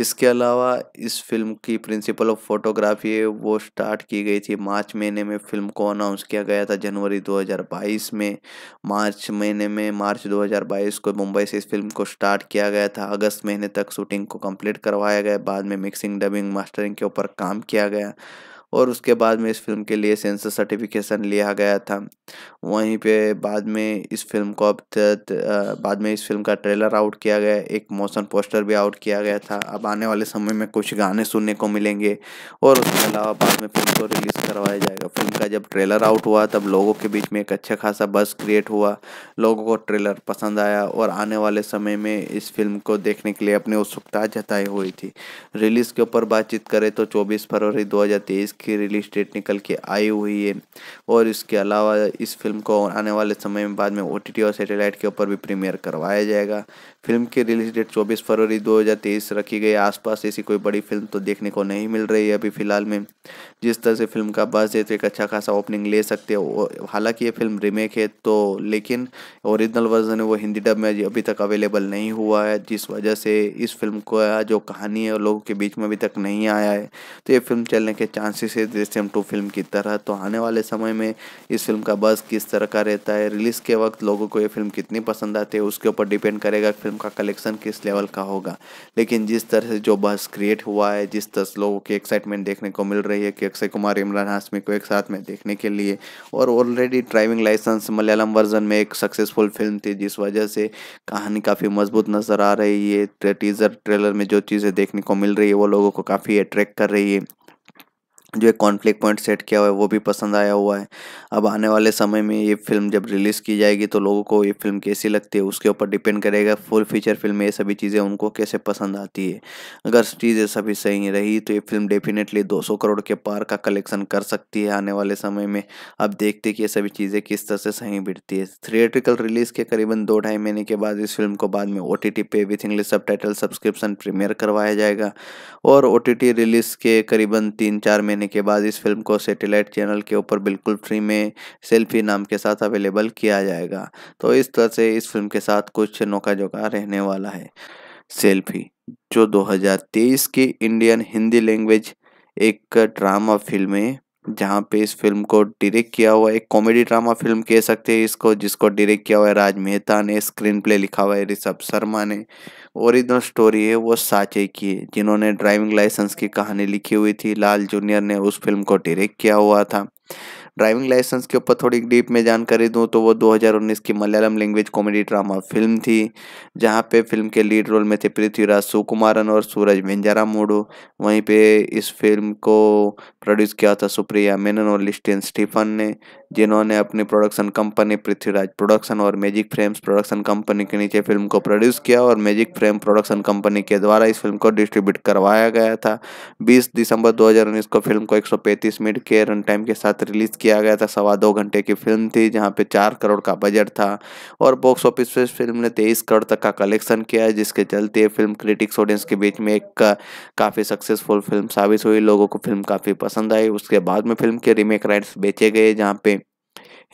इसके अलावा इस फिल्म की प्रिंसिपल ऑफ फोटोग्राफी है वो स्टार्ट की गई थी मार्च महीने में फिल्म को अनाउंस किया गया था जनवरी 2022 में मार्च महीने में मार्च 2022 को मुंबई से इस फिल्म को स्टार्ट किया गया था अगस्त महीने तक शूटिंग को कंप्लीट करवाया गया बाद में मिक्सिंग डबिंग मास्टरिंग के ऊपर काम किया गया और उसके बाद में इस फिल्म के लिए सेंसर सर्टिफिकेशन लिया गया था वहीं पे बाद में इस फिल्म को अब बाद में इस फिल्म का ट्रेलर आउट किया गया एक मोशन पोस्टर भी आउट किया गया था अब आने वाले समय में कुछ गाने सुनने को मिलेंगे और उसके अलावा बाद में फिल्म को रिलीज़ करवाया जाएगा फिल्म का जब ट्रेलर आउट हुआ तब लोगों के बीच में एक अच्छा खासा बस क्रिएट हुआ लोगों को ट्रेलर पसंद आया और आने वाले समय में इस फिल्म को देखने के लिए अपनी उत्सुकता जताई हुई थी रिलीज़ के ऊपर बातचीत करें तो चौबीस फरवरी दो की रिलीज डेट निकल के आई हुई है और इसके अलावा इस फिल्म को आने वाले समय में बाद में ओ और सैटेलाइट के ऊपर भी प्रीमियर करवाया जाएगा फिल्म की रिलीज डेट 24 फरवरी 2023 रखी गई आसपास ऐसी कोई बड़ी फिल्म तो देखने को नहीं मिल रही है अभी फिलहाल में जिस तरह से फिल्म का बस है तो एक अच्छा खासा ओपनिंग ले सकते हो हालांकि ये फिल्म रीमेक है तो लेकिन ओरिजिनल वर्जन है वो हिंदी डब में अभी तक अवेलेबल नहीं हुआ है जिस वजह से इस फिल्म का जो कहानी है लोगों के बीच में अभी तक नहीं आया है तो ये फिल्म चलने के चांसेस इसे दृश्यम टू फिल्म की तरह तो आने वाले समय में इस फिल्म का बस किस तरह का रहता है रिलीज़ के वक्त लोगों को ये फिल्म कितनी पसंद आती है उसके ऊपर डिपेंड करेगा फिल्म का कलेक्शन किस लेवल का होगा लेकिन जिस तरह से जो बस क्रिएट हुआ है जिस तरह लोगों की एक्साइटमेंट देखने को मिल रही है कि अक्षय कुमार इमरान हाशमी को एक साथ में देखने के लिए और already driving licence Malayalam version में एक सक्सेसफुल फिल्म थी जिस वजह से कहानी काफ़ी मजबूत नज़र आ रही है टीज़र ट्रेलर में जो चीज़ें देखने को मिल रही है वो लोगों को काफ़ी अट्रैक्ट कर रही है जो एक कॉन्फ्लिक्ट पॉइंट सेट किया हुआ है वो भी पसंद आया हुआ है अब आने वाले समय में ये फिल्म जब रिलीज़ की जाएगी तो लोगों को ये फिल्म कैसी लगती है उसके ऊपर डिपेंड करेगा फुल फीचर फिल्म में ये सभी चीज़ें उनको कैसे पसंद आती है अगर चीज़ें सभी सही रही तो ये फिल्म डेफिनेटली 200 करोड़ के पार का कलेक्शन कर सकती है आने वाले समय में अब देखते कि ये सभी चीज़ें किस तरह से सही बिटती है थिएट्रिकल रिलीज़ के करीबन दो ढाई महीने के बाद इस फिल्म को बाद में ओ टी पे with English sub subscription premiere करवाया जाएगा और ओ रिलीज़ के करीबन तीन चार महीने लेने के बाद इस फिल्म को सैटेलाइट चैनल के ऊपर बिल्कुल फ्री में सेल्फी नाम के साथ अवेलेबल किया जाएगा तो इस तरह से इस फिल्म के साथ कुछ नौका जोका रहने वाला है सेल्फी जो 2023 की इंडियन हिंदी लैंग्वेज एक ड्रामा फिल्म है जहाँ पे इस फिल्म को डायरेक्ट किया हुआ एक कॉमेडी ड्रामा फिल्म कह सकते हैं इसको जिसको डायरेक्ट किया हुआ है राज मेहता ने स्क्रीन प्ले लिखा हुआ है ऋषभ शर्मा ने ओरिजिनल स्टोरी है वो साचे की है जिन्होंने ड्राइविंग लाइसेंस की कहानी लिखी हुई थी लाल जूनियर ने उस फिल्म को डायरेक्ट किया हुआ था ड्राइविंग लाइसेंस के ऊपर थोड़ी डीप में जानकारी दूँ तो वो 2019 की Malayalam language comedy drama film थी जहाँ पे फिल्म के लीड रोल में थे पृथ्वीराज सुकुमारन और सूरज वेंजारा मोडो वहीं पे इस फिल्म को प्रोड्यूस किया था सुप्रिया मेनन और लिस्टिन स्टीफन ने जिन्होंने अपनी प्रोडक्शन कंपनी पृथ्वीराज प्रोडक्शन और मैजिक फ्रेम्स प्रोडक्शन कंपनी के नीचे फिल्म को प्रोड्यूस किया और मैजिक फ्रेम प्रोडक्शन कंपनी के द्वारा इस फिल्म को डिस्ट्रीब्यूट करवाया गया था 20 दिसंबर 2019 को फिल्म को 135 मिनट के रन टाइम के साथ रिलीज किया गया था सवा दो घंटे की फिल्म थी जहाँ पे चार करोड़ का बजट था और बॉक्स ऑफिस पर फिल्म ने तेईस करोड़ तक का कलेक्शन किया जिसके चलते फिल्म क्रिटिक्स ऑडियंस के बीच में एक काफ़ी सक्सेसफुल फिल्म साबित हुई लोगों को फिल्म काफ़ी पसंद आई उसके बाद में फिल्म के रीमेक राइट्स बेचे गए जहाँ पे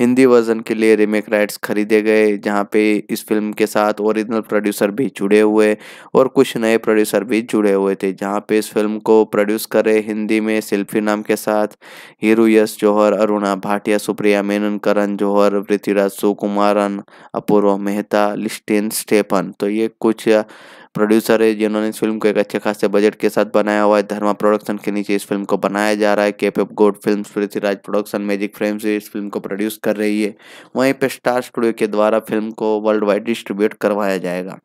हिंदी वर्जन के लिए रीमेक राइट्स खरीदे गए जहाँ पे इस फिल्म के साथ ओरिजिनल प्रोड्यूसर भी जुड़े हुए और कुछ नए प्रोड्यूसर भी जुड़े हुए थे जहाँ पे इस फिल्म को प्रोड्यूस करे हिंदी में सेल्फी नाम के साथ हीरो यश जौहर अरुणा भाटिया सुप्रिया मेनन करण जौहर पृथ्वीराज सुकुमारन अपूर्व मेहता लिस्टिन स्टेफन तो ये कुछ प्रोड्यूसर है जिन्होंने इस फिल्म को एक अच्छे खासे बजट के साथ बनाया हुआ है धर्मा प्रोडक्शन के नीचे इस फिल्म को बनाया जा रहा है के पी गोड film Prithviraj production magic frames इस फिल्म को प्रोड्यूस कर रही है वहीं पर स्टार स्टूडियो के द्वारा फिल्म को वर्ल्ड वाइड डिस्ट्रीब्यूट करवाया जाएगा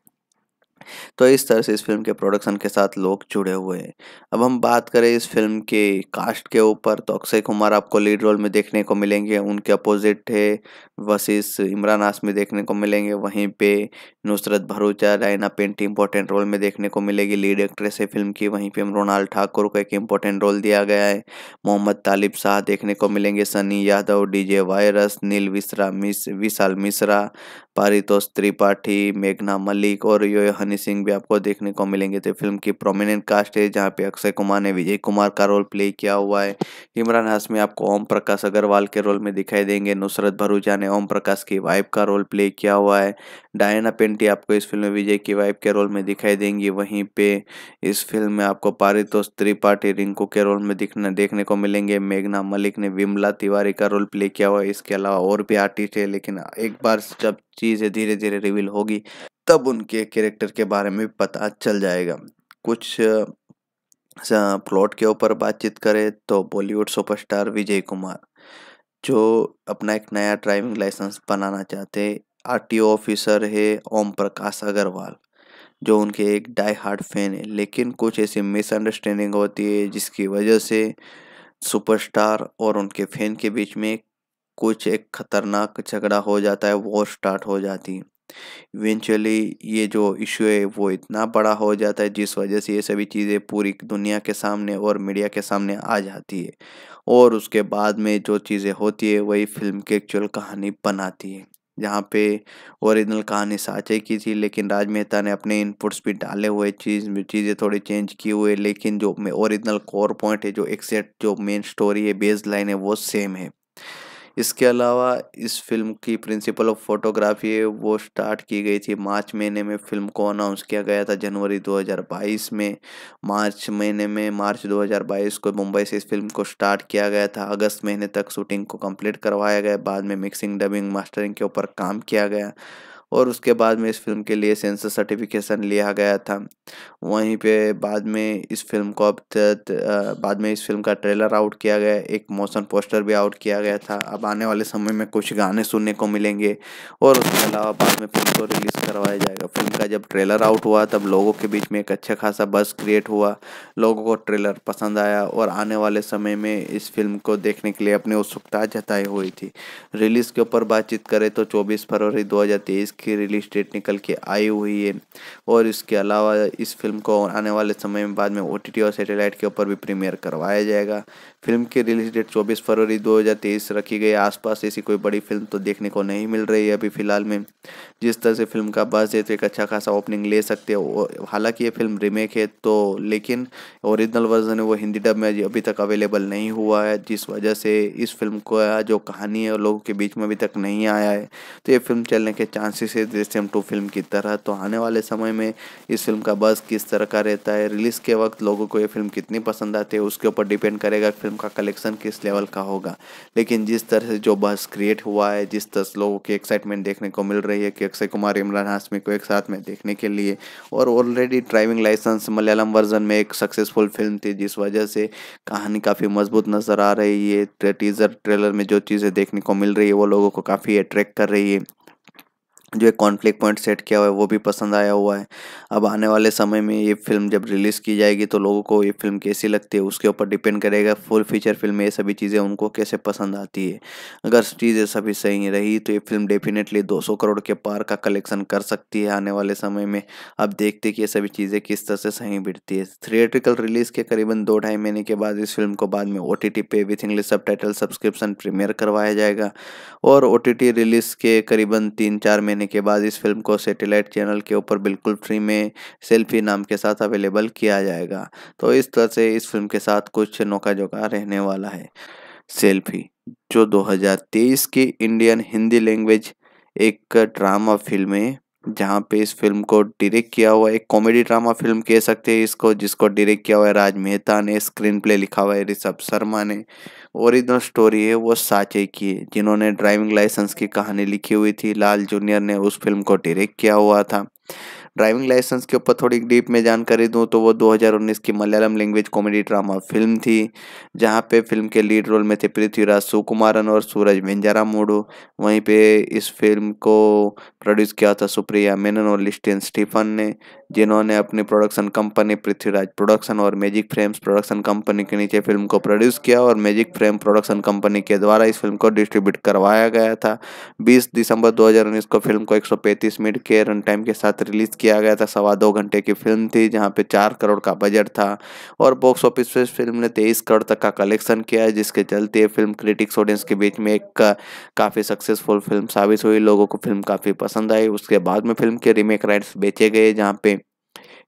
तो इस तरह से इस फिल्म के प्रोडक्शन के साथ लोग जुड़े हुए हैं अब हम बात करें इस फिल्म के कास्ट के ऊपर तो अक्षय कुमार आपको लीड रोल में देखने को मिलेंगे उनके अपोजिट है वशिष इमरान हाशमी देखने को मिलेंगे वहीं पे नुसरत भरूचा रैना पेंटी इंपॉर्टेंट रोल में देखने को मिलेगी लीड एक्ट्रेस है फिल्म की वहीं पर मृणाल ठाकुर को एक इम्पोर्टेंट रोल दिया गया है मोहम्मद तालिब शाह देखने को मिलेंगे सनी यादव डी वायरस नील विश्रा मिस विशाल मिश्रा पारितोष त्रिपाठी मेघना मलिक और योहन हनी सिंह भी आपको देखने को मिलेंगे तो फिल्म की प्रोमिनेंट कास्ट है जहाँ पे अक्षय कुमार ने विजय कुमार का रोल प्ले किया हुआ है इमरान हाशमी आपको ओम प्रकाश अग्रवाल के रोल में दिखाई देंगे नुसरत भरूचा ने ओम प्रकाश की वाइफ का रोल प्ले किया हुआ है डायना पेंटी आपको इस फिल्म में विजय की वाइफ के रोल में दिखाई देंगी वहीं पे इस फिल्म में आपको पारितोष त्रिपाठी रिंकू के रोल में दिखने देखने को मिलेंगे मेघना मलिक ने विमला तिवारी का रोल प्ले किया हुआ इसके अलावा और भी आर्टिस्ट है लेकिन एक बार जब चीज़ें धीरे धीरे रिवील होगी तब उनके कैरेक्टर के बारे में पता चल जाएगा कुछ प्लॉट के ऊपर बातचीत करें तो बॉलीवुड सुपरस्टार विजय कुमार जो अपना एक नया ड्राइविंग लाइसेंस बनाना चाहते हैं आरटीओ ऑफिसर है ओम प्रकाश अग्रवाल जो उनके एक डाई हार्ड फैन है लेकिन कुछ ऐसी मिसअंडरस्टैंडिंग होती है जिसकी वजह से सुपरस्टार और उनके फैन के बीच में कुछ एक खतरनाक झगड़ा हो जाता है वो स्टार्ट हो जाती है इवेंचुअली ये जो इशू है वो इतना बड़ा हो जाता है जिस वजह से ये सभी चीज़ें पूरी दुनिया के सामने और मीडिया के सामने आ जाती है और उसके बाद में जो चीज़ें होती है वही फिल्म की एक्चुअल कहानी बनाती है जहाँ पे ओरिजिनल कहानी साचे की थी लेकिन राज मेहता ने अपने इनपुट्स भी डाले हुए चीज़ चीज़ें थोड़ी चेंज किए हुए लेकिन जो ओरिजिनल कोर पॉइंट है जो एक्सेट जो मेन स्टोरी है बेस लाइन है वो सेम है इसके अलावा इस फिल्म की प्रिंसिपल ऑफ फोटोग्राफी है वो स्टार्ट की गई थी मार्च महीने में फिल्म को अनाउंस किया गया था जनवरी 2022 में मार्च महीने में मार्च 2022 को मुंबई से इस फिल्म को स्टार्ट किया गया था अगस्त महीने तक शूटिंग को कंप्लीट करवाया गया बाद में मिक्सिंग डबिंग मास्टरिंग के ऊपर काम किया गया और उसके बाद में इस फिल्म के लिए सेंसर सर्टिफिकेशन लिया गया था वहीं पे बाद में इस फिल्म को अब बाद में इस फिल्म का ट्रेलर आउट किया गया एक मोशन पोस्टर भी आउट किया गया था अब आने वाले समय में कुछ गाने सुनने को मिलेंगे और उसके अलावा बाद में फिल्म को रिलीज़ करवाया जाएगा फिल्म का जब ट्रेलर आउट हुआ तब लोगों के बीच में एक अच्छा खासा बस क्रिएट हुआ लोगों को ट्रेलर पसंद आया और आने वाले समय में इस फिल्म को देखने के लिए अपनी उत्सुकता जताई हुई थी रिलीज़ के ऊपर बातचीत करें तो चौबीस फरवरी दो की रिलीज डेट निकल के आई हुई है और इसके अलावा इस फिल्म को आने वाले समय में बाद में ओ और सैटेलाइट के ऊपर भी प्रीमियर करवाया जाएगा फिल्म की रिलीज डेट 24 फरवरी 2023 रखी गई आसपास ऐसी कोई बड़ी फिल्म तो देखने को नहीं मिल रही है अभी फिलहाल में जिस तरह से फिल्म का बस है तो एक अच्छा खासा ओपनिंग ले सकते हो हालांकि ये फिल्म रीमेक है तो लेकिन ओरिजिनल वर्जन है वो हिंदी डब में अभी तक अवेलेबल नहीं हुआ है जिस वजह से इस फिल्म को जो कहानी है लोगों के बीच में अभी तक नहीं आया है तो ये फिल्म चलने के चांसेस विशेष दृष्टि हम टू फिल्म की तरह तो आने वाले समय में इस फिल्म का बस किस तरह का रहता है रिलीज़ के वक्त लोगों को ये फिल्म कितनी पसंद आती है उसके ऊपर डिपेंड करेगा फिल्म का कलेक्शन किस लेवल का होगा लेकिन जिस तरह से जो बस क्रिएट हुआ है जिस तरह लोगों की एक्साइटमेंट देखने को मिल रही है कि अक्षय कुमार इमरान हाशमी को एक साथ में देखने के लिए और already driving licence Malayalam version में एक सक्सेसफुल फिल्म थी जिस वजह से कहानी काफ़ी मजबूत नज़र आ रही है टीज़र ट्रेलर में जो चीज़ें देखने को मिल रही है वो लोगों को काफ़ी अट्रैक्ट कर रही है जो एक कॉन्फ्लिक पॉइंट सेट किया हुआ है वो भी पसंद आया हुआ है अब आने वाले समय में ये फिल्म जब रिलीज़ की जाएगी तो लोगों को ये फिल्म कैसी लगती है उसके ऊपर डिपेंड करेगा फुल फीचर फिल्म ये सभी चीज़ें उनको कैसे पसंद आती है अगर चीज़ें सभी सही रही तो ये फिल्म डेफिनेटली 200 करोड़ के पार का कलेक्शन कर सकती है आने वाले समय में अब देखते कि ये सभी चीज़ें किस तरह से सही बिटती है थिएट्रिकल रिलीज़ के करीबन दो ढाई महीने के बाद इस फिल्म को बाद में ओ टी टी पे with English sub subscription premiere करवाया जाएगा और ओ टी टी रिलीज़ के करीबन तीन चार महीने लेने के बाद इस फिल्म को सैटेलाइट चैनल के ऊपर बिल्कुल फ्री में सेल्फी नाम के साथ अवेलेबल किया जाएगा तो इस तरह से इस फिल्म के साथ कुछ नौका जोका रहने वाला है सेल्फी जो 2023 की इंडियन हिंदी लैंग्वेज एक ड्रामा फिल्म है जहाँ पे इस फिल्म को डायरेक्ट किया हुआ एक कॉमेडी ड्रामा फिल्म कह सकते हैं इसको जिसको डायरेक्ट किया हुआ है राज मेहता ने स्क्रीन प्ले लिखा हुआ है ऋषभ शर्मा ने ओरिजिनल स्टोरी है वो साचे की है जिन्होंने ड्राइविंग लाइसेंस की कहानी लिखी हुई थी लाल जूनियर ने उस फिल्म को डायरेक्ट किया हुआ था ड्राइविंग लाइसेंस के ऊपर थोड़ी डीप में जानकारी दूँ तो वो 2019 की Malayalam language comedy drama film थी जहाँ पे फिल्म के लीड रोल में थे पृथ्वीराज सुकुमारन और सूरज वेंजारा मोडो वहीं पे इस फिल्म को प्रोड्यूस किया था सुप्रिया मेनन और लिस्टिन स्टीफन ने जिन्होंने अपनी प्रोडक्शन कंपनी पृथ्वीराज प्रोडक्शन और मैजिक फ्रेम्स प्रोडक्शन कंपनी के नीचे फिल्म को प्रोड्यूस किया और मैजिक फ्रेम प्रोडक्शन कंपनी के द्वारा इस फिल्म को डिस्ट्रीब्यूट करवाया गया था 20 दिसंबर 2019 को फिल्म को 135 मिनट के रन टाइम के साथ रिलीज किया गया था सवा दो घंटे की फिल्म थी जहाँ पे चार करोड़ का बजट था और बॉक्स ऑफिस पर फिल्म ने तेईस करोड़ तक का कलेक्शन किया जिसके चलते फिल्म क्रिटिक्स ऑडियंस के बीच में एक काफ़ी सक्सेसफुल फिल्म साबित हुई लोगों को फिल्म काफ़ी पसंद आई उसके बाद में फिल्म के रीमेक राइट्स बेचे गए जहाँ पे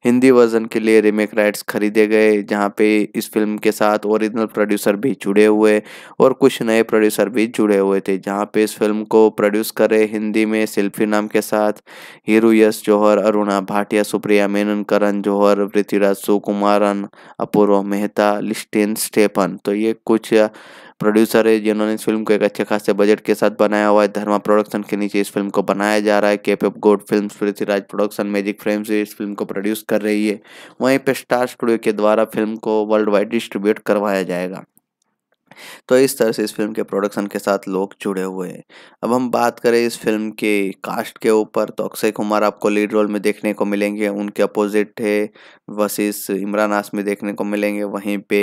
हिंदी वर्जन के लिए रीमेक राइट्स खरीदे गए जहाँ पे इस फिल्म के साथ ओरिजिनल प्रोड्यूसर भी जुड़े हुए और कुछ नए प्रोड्यूसर भी जुड़े हुए थे जहाँ पे इस फिल्म को प्रोड्यूस करे हिंदी में सेल्फी नाम के साथ हीरो यश जौहर अरुणा भाटिया सुप्रिया मेनन करण जौहर पृथ्वीराज सुकुमारन अपूर्व मेहता लिस्टिन स्टेफन तो ये कुछ प्रोड्यूसर है जिन्होंने इस फिल्म को एक अच्छे खासे बजट के साथ बनाया हुआ है धर्मा प्रोडक्शन के नीचे इस फिल्म को बनाया जा रहा है के पी गोड film Prithviraj production magic frames इस फिल्म को प्रोड्यूस कर रही है वहीं पर स्टार स्टूडियो के द्वारा फिल्म को वर्ल्ड वाइड डिस्ट्रीब्यूट करवाया जाएगा तो इस तरह से इस फिल्म के प्रोडक्शन के साथ लोग जुड़े हुए हैं अब हम बात करें इस फिल्म के कास्ट के ऊपर तो अक्षय कुमार आपको लीड रोल में देखने को मिलेंगे उनके अपोजिट है वशिष इमरान आसमी देखने को मिलेंगे वहीं पे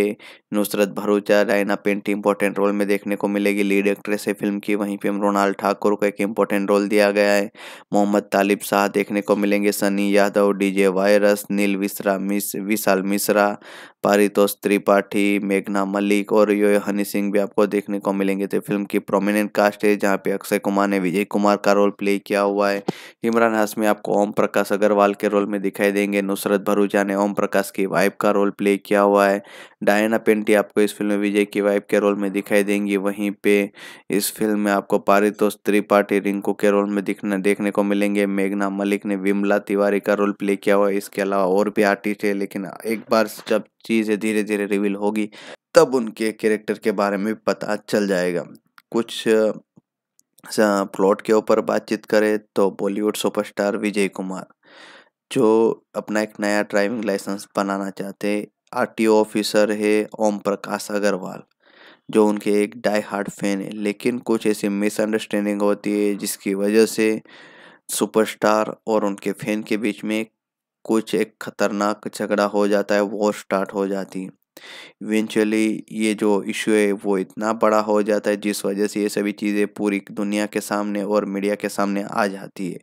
नुसरत भरूचा रायना पेंट इंपॉर्टेंट रोल में देखने को मिलेगी लीड एक्ट्रेस है फिल्म की वहीं पर रोनाल्ड ठाकुर को एक इम्पोर्टेंट रोल दिया गया है मोहम्मद तालिब शाह देखने को मिलेंगे सनी यादव डी वायरस नील विश्रा मिस विशाल मिश्रा पारितोष त्रिपाठी मेघना मलिक और यो हनी सिंह भी आपको देखने को मिलेंगे तो फिल्म की प्रोमिनेंट कास्ट है जहाँ पे अक्षय कुमार ने विजय कुमार का रोल प्ले किया हुआ है इमरान हाशमी आपको ओम प्रकाश अग्रवाल के रोल में दिखाई देंगे नुसरत भरूचा ने ओम प्रकाश की वाइफ का रोल प्ले किया हुआ है डायना पेंटी आपको इस फिल्म में विजय की वाइफ के रोल में दिखाई देंगी वहीं पे इस फिल्म में आपको पारितोष त्रिपाठी रिंकू के रोल में दिखने देखने को मिलेंगे मेघना मलिक ने विमला तिवारी का रोल प्ले किया हुआ इसके अलावा और भी आर्टिस्ट है लेकिन एक बार जब चीज़ें धीरे धीरे रिवील होगी तब उनके कैरेक्टर के बारे में पता चल जाएगा कुछ प्लॉट के ऊपर बातचीत करें तो बॉलीवुड सुपरस्टार विजय कुमार जो अपना एक नया ड्राइविंग लाइसेंस बनाना चाहते आरटीओ ऑफिसर है ओम प्रकाश अग्रवाल जो उनके एक डाई हार्ड फैन है लेकिन कुछ ऐसी मिसअंडरस्टैंडिंग होती है जिसकी वजह से सुपरस्टार और उनके फैन के बीच में कुछ एक खतरनाक झगड़ा हो जाता है वो स्टार्ट हो जाती है इवेंचुअली ये जो इशू है वो इतना बड़ा हो जाता है जिस वजह से ये सभी चीज़ें पूरी दुनिया के सामने और मीडिया के सामने आ जाती है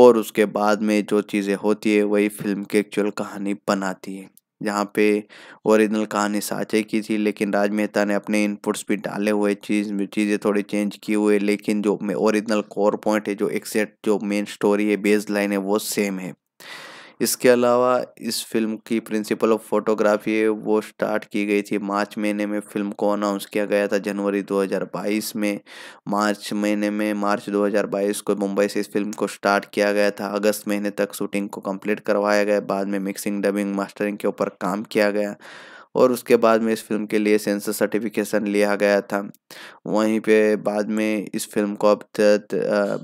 और उसके बाद में जो चीज़ें होती है वही फिल्म की एक्चुअल कहानी बनाती है जहाँ पे ओरिजिनल कहानी साचे की थी लेकिन राज मेहता ने अपने इनपुट्स भी डाले हुए चीज़ चीज़ें थोड़ी चेंज किए हुए लेकिन जो ओरिजिनल कोर पॉइंट है जो एक्सेट जो मेन स्टोरी है बेस लाइन है वो सेम है इसके अलावा इस फिल्म की प्रिंसिपल ऑफ फोटोग्राफी है वो स्टार्ट की गई थी मार्च महीने में फिल्म को अनाउंस किया गया था जनवरी 2022 में मार्च महीने में मार्च 2022 को मुंबई से इस फिल्म को स्टार्ट किया गया था अगस्त महीने तक शूटिंग को कंप्लीट करवाया गया बाद में मिक्सिंग डबिंग मास्टरिंग के ऊपर काम किया गया और उसके बाद में इस फिल्म के लिए सेंसर सर्टिफिकेशन लिया गया था वहीं पे बाद में इस फिल्म को अब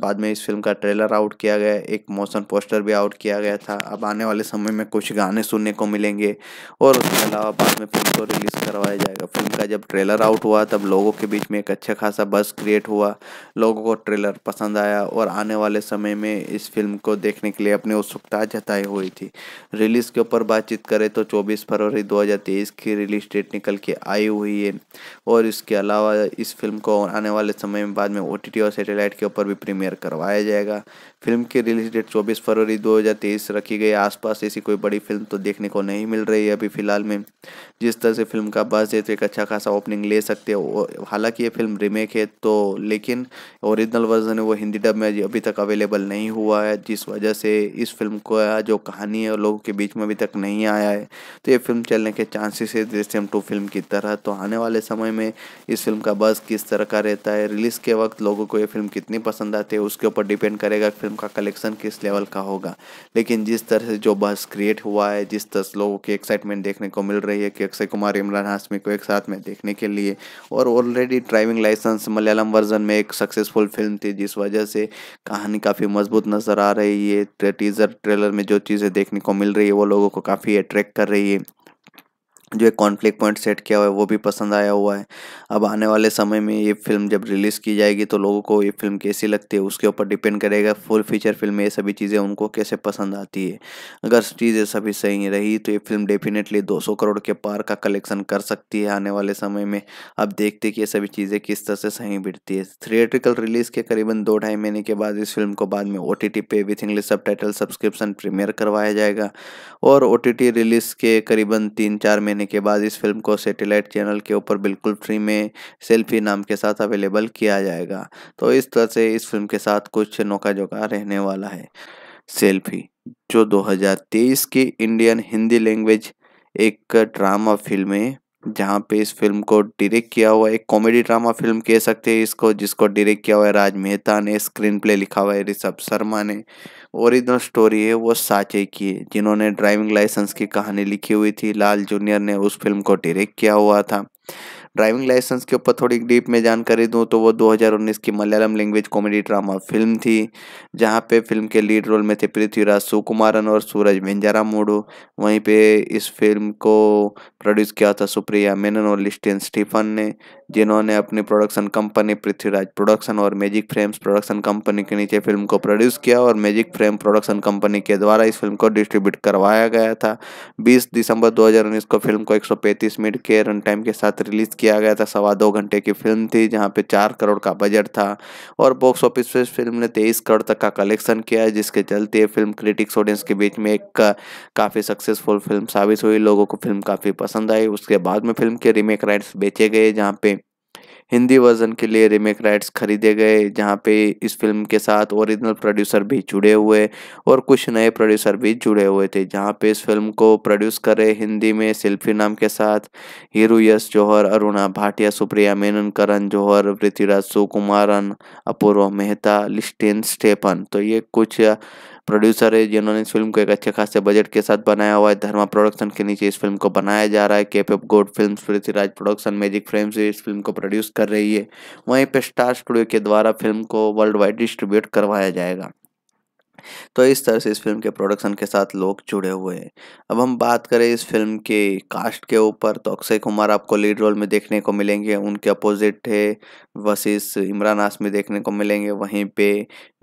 बाद में इस फिल्म का ट्रेलर आउट किया गया एक मोशन पोस्टर भी आउट किया गया था अब आने वाले समय में कुछ गाने सुनने को मिलेंगे और उसके अलावा बाद में फिल्म को रिलीज़ करवाया जाएगा फिल्म का जब ट्रेलर आउट हुआ तब लोगों के बीच में एक अच्छा खासा बस क्रिएट हुआ लोगों को ट्रेलर पसंद आया और आने वाले समय में इस फिल्म को देखने के लिए अपनी उत्सुकता जताई हुई थी रिलीज़ के ऊपर बातचीत करें तो चौबीस फरवरी दो की इसकी रिलीज डेट निकल के आई हुई है और इसके अलावा इस फिल्म को आने वाले समय में बाद में ओ और सैटेलाइट के ऊपर भी प्रीमियर करवाया जाएगा फिल्म की रिलीज डेट 24 फरवरी 2023 रखी गई आसपास ऐसी कोई बड़ी फिल्म तो देखने को नहीं मिल रही है अभी फिलहाल में जिस तरह से फिल्म का बस है तो एक अच्छा खासा ओपनिंग ले सकते हो हालांकि ये फिल्म रीमेक है तो लेकिन ओरिजिनल वर्जन है वो हिंदी डब में अभी तक अवेलेबल नहीं हुआ है जिस वजह से इस फिल्म को जो कहानी है लोगों के बीच में अभी तक नहीं आया है तो ये फिल्म चलने के चांसेस विशेष दृश्यम टू फिल्म की तरह तो आने वाले समय में इस फिल्म का बस किस तरह का रहता है रिलीज़ के वक्त लोगों को ये फिल्म कितनी पसंद आती है उसके ऊपर डिपेंड करेगा फिल्म का कलेक्शन किस लेवल का होगा लेकिन जिस तरह से जो बस क्रिएट हुआ है जिस तरह लोगों की एक्साइटमेंट देखने को मिल रही है कि अक्षय कुमार इमरान हाशमी को एक साथ में देखने के लिए और already driving licence Malayalam version में एक सक्सेसफुल फिल्म थी जिस वजह से कहानी काफ़ी मजबूत नज़र आ रही है टीज़र ट्रेलर में जो चीज़ें देखने को मिल रही है वो लोगों को काफ़ी अट्रैक्ट कर रही है जो एक कॉन्फ्लिक्ट पॉइंट सेट किया हुआ है वो भी पसंद आया हुआ है अब आने वाले समय में ये फिल्म जब रिलीज़ की जाएगी तो लोगों को ये फिल्म कैसी लगती है उसके ऊपर डिपेंड करेगा फुल फीचर फिल्म ये सभी चीज़ें उनको कैसे पसंद आती है अगर चीज़ें सभी सही रही तो ये फिल्म डेफिनेटली 200 करोड़ के पार का कलेक्शन कर सकती है आने वाले समय में अब देखते कि ये सभी चीज़ें किस तरह से सही बिटती है थिएट्रिकल रिलीज़ के करीबन दो ढाई महीने के बाद इस फिल्म को बाद में ओ टी टी पे with English sub subscription premiere करवाया जाएगा और ओ टी टी रिलीज़ के करीबन तीन चार महीने करने के बाद इस फिल्म को सैटेलाइट चैनल के ऊपर बिल्कुल फ्री में सेल्फी नाम के साथ अवेलेबल किया जाएगा तो इस तरह से इस फिल्म के साथ कुछ नौका जोका रहने वाला है सेल्फी जो 2023 की इंडियन हिंदी लैंग्वेज एक ड्रामा फिल्म है जहाँ पे इस फिल्म को डायरेक्ट किया हुआ एक कॉमेडी ड्रामा फिल्म कह सकते हैं इसको जिसको डायरेक्ट किया हुआ है राज मेहता ने स्क्रीन प्ले लिखा हुआ है ऋषभ शर्मा ने ओरिजिनल स्टोरी है वो साचे की है जिन्होंने ड्राइविंग लाइसेंस की कहानी लिखी हुई थी लाल जूनियर ने उस फिल्म को डायरेक्ट किया हुआ था ड्राइविंग लाइसेंस के ऊपर थोड़ी डीप में जानकारी दूँ तो वो 2019 की Malayalam language comedy drama film थी जहाँ पे फिल्म के लीड रोल में थे पृथ्वीराज सुकुमारन और सूरज वेंजारा मोडो वहीं पे इस फिल्म को प्रोड्यूस किया था सुप्रिया मेनन और लिस्टिन स्टीफन ने जिन्होंने अपनी प्रोडक्शन कंपनी पृथ्वीराज प्रोडक्शन और मैजिक फ्रेम्स प्रोडक्शन कंपनी के नीचे फिल्म को प्रोड्यूस किया और मैजिक फ्रेम प्रोडक्शन कंपनी के द्वारा इस फिल्म को डिस्ट्रीब्यूट करवाया गया था बीस दिसंबर दो को फिल्म को एक मिनट के रन टाइम के साथ रिलीज किया गया था सवा दो घंटे की फिल्म थी जहाँ पे चार करोड़ का बजट था और बॉक्स ऑफिस पर फिल्म ने तेईस करोड़ तक का कलेक्शन किया जिसके चलते ये फिल्म क्रिटिक्स ऑडियंस के बीच में एक काफ़ी सक्सेसफुल फिल्म साबित हुई लोगों को फिल्म काफ़ी पसंद आई उसके बाद में फिल्म के रीमेक राइट्स बेचे गए जहाँ पे हिंदी वर्जन के लिए रिमेक राइट्स खरीदे गए जहाँ पे इस फिल्म के साथ ओरिजिनल प्रोड्यूसर भी जुड़े हुए और कुछ नए प्रोड्यूसर भी जुड़े हुए थे जहाँ पे इस फिल्म को प्रोड्यूस करे हिंदी में सेल्फी नाम के साथ हीरो यश जौहर अरुणा भाटिया सुप्रिया मेनन करण जौहर पृथ्वीराज सुकुमारन अपूर्व मेहता लिस्टेन स्टेपन तो ये कुछ प्रोड्यूसर है जिन्होंने इस फिल्म को एक अच्छे खासे बजट के साथ बनाया हुआ है धर्मा प्रोडक्शन के नीचे इस फिल्म को बनाया जा रहा है केप एफ गोड फिल्म पृथ्वीराज प्रोडक्शन मैजिक से इस फिल्म को प्रोड्यूस कर रही है वहीं पर स्टार स्टूडियो के द्वारा फिल्म को वर्ल्ड वाइड डिस्ट्रीब्यूट करवाया जाएगा तो इस तरह से इस फिल्म के प्रोडक्शन के साथ लोग जुड़े हुए हैं अब हम बात करें इस फिल्म के कास्ट के ऊपर तो अक्षय कुमार आपको लीड रोल में देखने को मिलेंगे उनके अपोजिट है वशिष इमरान आसमी देखने को मिलेंगे वहीं पे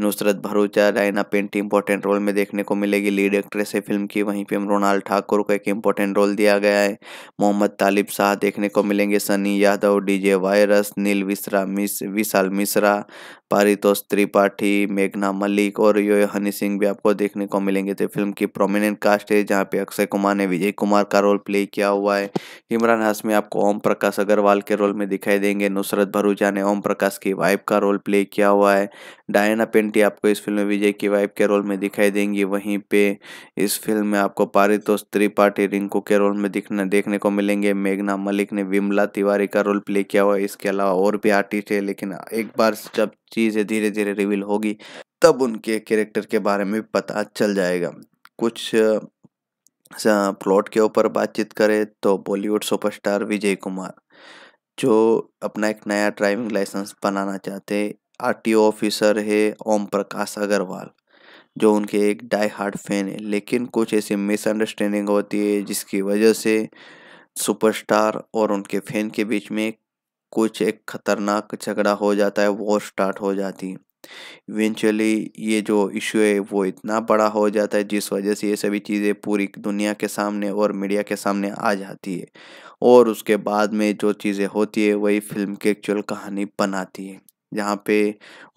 Nusrat Bharucha Raina paint important role में देखने को मिलेगी लीड एक्ट्रेस है फिल्म की वहीं पर मृणाल ठाकुर को एक इम्पोर्टेंट रोल दिया गया है मोहम्मद तालिब शाह देखने को मिलेंगे सनी यादव डी वायरस नील विश्रा मिस विशाल मिश्रा पारितोष त्रिपाठी मेघना मलिक और यो हनी सिंह भी आपको देखने को मिलेंगे तो फिल्म की प्रोमिनेंट कास्ट है जहाँ पे अक्षय कुमार ने विजय कुमार का रोल प्ले किया हुआ है इमरान हाशमी आपको ओम प्रकाश अग्रवाल के रोल में दिखाई देंगे नुसरत भरूचा ने ओम प्रकाश की वाइफ का रोल प्ले किया हुआ है डायना पेंटी आपको इस फिल्म में विजय की वाइफ के रोल में दिखाई देंगी वहीं पे इस फिल्म में आपको पारितोष त्रिपाठी रिंकू के रोल में दिखने देखने को मिलेंगे मेघना मलिक ने विमला तिवारी का रोल प्ले किया हुआ है इसके अलावा और भी आर्टिस्ट है लेकिन एक बार जब चीज़ें धीरे धीरे रिवील होगी तब उनके कैरेक्टर के बारे में पता चल जाएगा कुछ प्लॉट के ऊपर बातचीत करें तो बॉलीवुड सुपरस्टार विजय कुमार जो अपना एक नया ड्राइविंग लाइसेंस बनाना चाहते आर ऑफिसर है ओम प्रकाश अग्रवाल जो उनके एक डाई हार्ड फैन है लेकिन कुछ ऐसी मिसअंडरस्टैंडिंग होती है जिसकी वजह से सुपरस्टार और उनके फैन के बीच में कुछ एक खतरनाक झगड़ा हो जाता है वो स्टार्ट हो जाती है इवेंचुअली ये जो इशू है वो इतना बड़ा हो जाता है जिस वजह से ये सभी चीज़ें पूरी दुनिया के सामने और मीडिया के सामने आ जाती है और उसके बाद में जो चीज़ें होती है वही फिल्म की एक्चुअल कहानी बनाती है जहाँ पे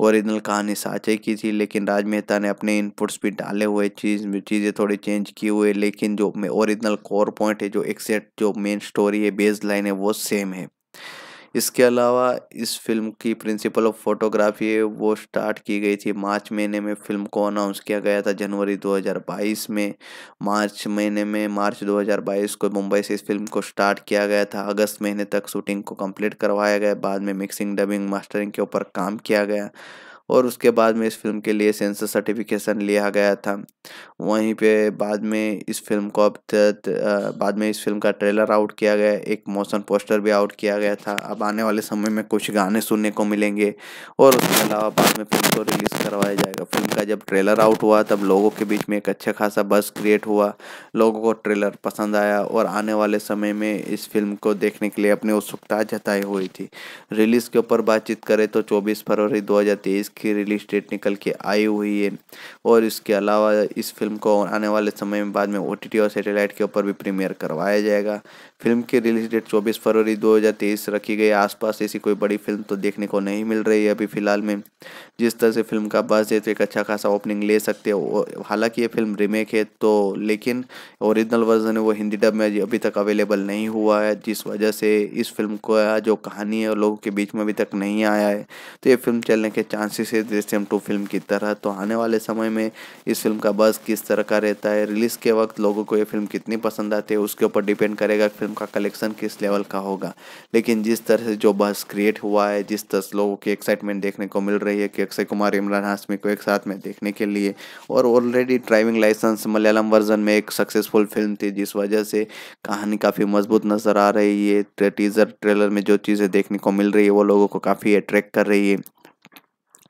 ओरिजिनल कहानी साँचे की थी लेकिन राज मेहता ने अपने इनपुट्स भी डाले हुए चीज़ चीज़ें थोड़ी चेंज की हुए लेकिन जो ओरिजिनल कोर पॉइंट है जो एक्सेट जो मेन स्टोरी है बेस लाइन है वो सेम है इसके अलावा इस फिल्म की प्रिंसिपल ऑफ फोटोग्राफी वो स्टार्ट की गई थी मार्च महीने में फिल्म को अनाउंस किया गया था जनवरी 2022 में मार्च महीने में मार्च 2022 को मुंबई से इस फिल्म को स्टार्ट किया गया था अगस्त महीने तक शूटिंग को कंप्लीट करवाया गया बाद में मिक्सिंग डबिंग मास्टरिंग के ऊपर काम किया गया और उसके बाद में इस फिल्म के लिए सेंसर सर्टिफिकेशन लिया गया था वहीं पे बाद में इस फिल्म को अब बाद में इस फिल्म का ट्रेलर आउट किया गया एक मोशन पोस्टर भी आउट किया गया था अब आने वाले समय में कुछ गाने सुनने को मिलेंगे और उसके अलावा बाद में फिल्म को रिलीज़ करवाया जाएगा फिल्म का जब ट्रेलर आउट हुआ तब लोगों के बीच में एक अच्छा खासा बस क्रिएट हुआ लोगों को ट्रेलर पसंद आया और आने वाले समय में इस फिल्म को देखने के लिए अपनी उत्सुकता जताई हुई थी रिलीज़ के ऊपर बातचीत करें तो चौबीस फरवरी दो की रिलीज डेट निकल के आई हुई है और इसके अलावा इस फिल्म को आने वाले समय में बाद में ओ और सैटेलाइट के ऊपर भी प्रीमियर करवाया जाएगा फिल्म की रिलीज डेट 24 फरवरी 2023 रखी गई आसपास ऐसी कोई बड़ी फिल्म तो देखने को नहीं मिल रही है अभी फिलहाल में जिस तरह से फिल्म का बस है तो एक अच्छा खासा ओपनिंग ले सकते हो हालांकि ये फिल्म रीमेक है तो लेकिन ओरिजिनल वर्जन है वो हिंदी डब में अभी तक अवेलेबल नहीं हुआ है जिस वजह से इस फिल्म को जो कहानी है लोगों के बीच में अभी तक नहीं आया है तो ये फिल्म चलने के चांसेस से दृश्यम टू फिल्म की तरह तो आने वाले समय में इस फिल्म का बस किस तरह का रहता है रिलीज़ के वक्त लोगों को ये फिल्म कितनी पसंद आती है उसके ऊपर डिपेंड करेगा फिल्म का कलेक्शन किस लेवल का होगा लेकिन जिस तरह से जो बस क्रिएट हुआ है जिस तरह लोगों की एक्साइटमेंट देखने को मिल रही है कि अक्षय कुमार इमरान हाशमी को एक साथ में देखने के लिए और already driving licence Malayalam version में एक सक्सेसफुल फिल्म थी जिस वजह से कहानी काफ़ी मजबूत नज़र आ रही है टीज़र ट्रेलर में जो चीज़ें देखने को मिल रही है वो लोगों को काफ़ी अट्रैक्ट कर रही है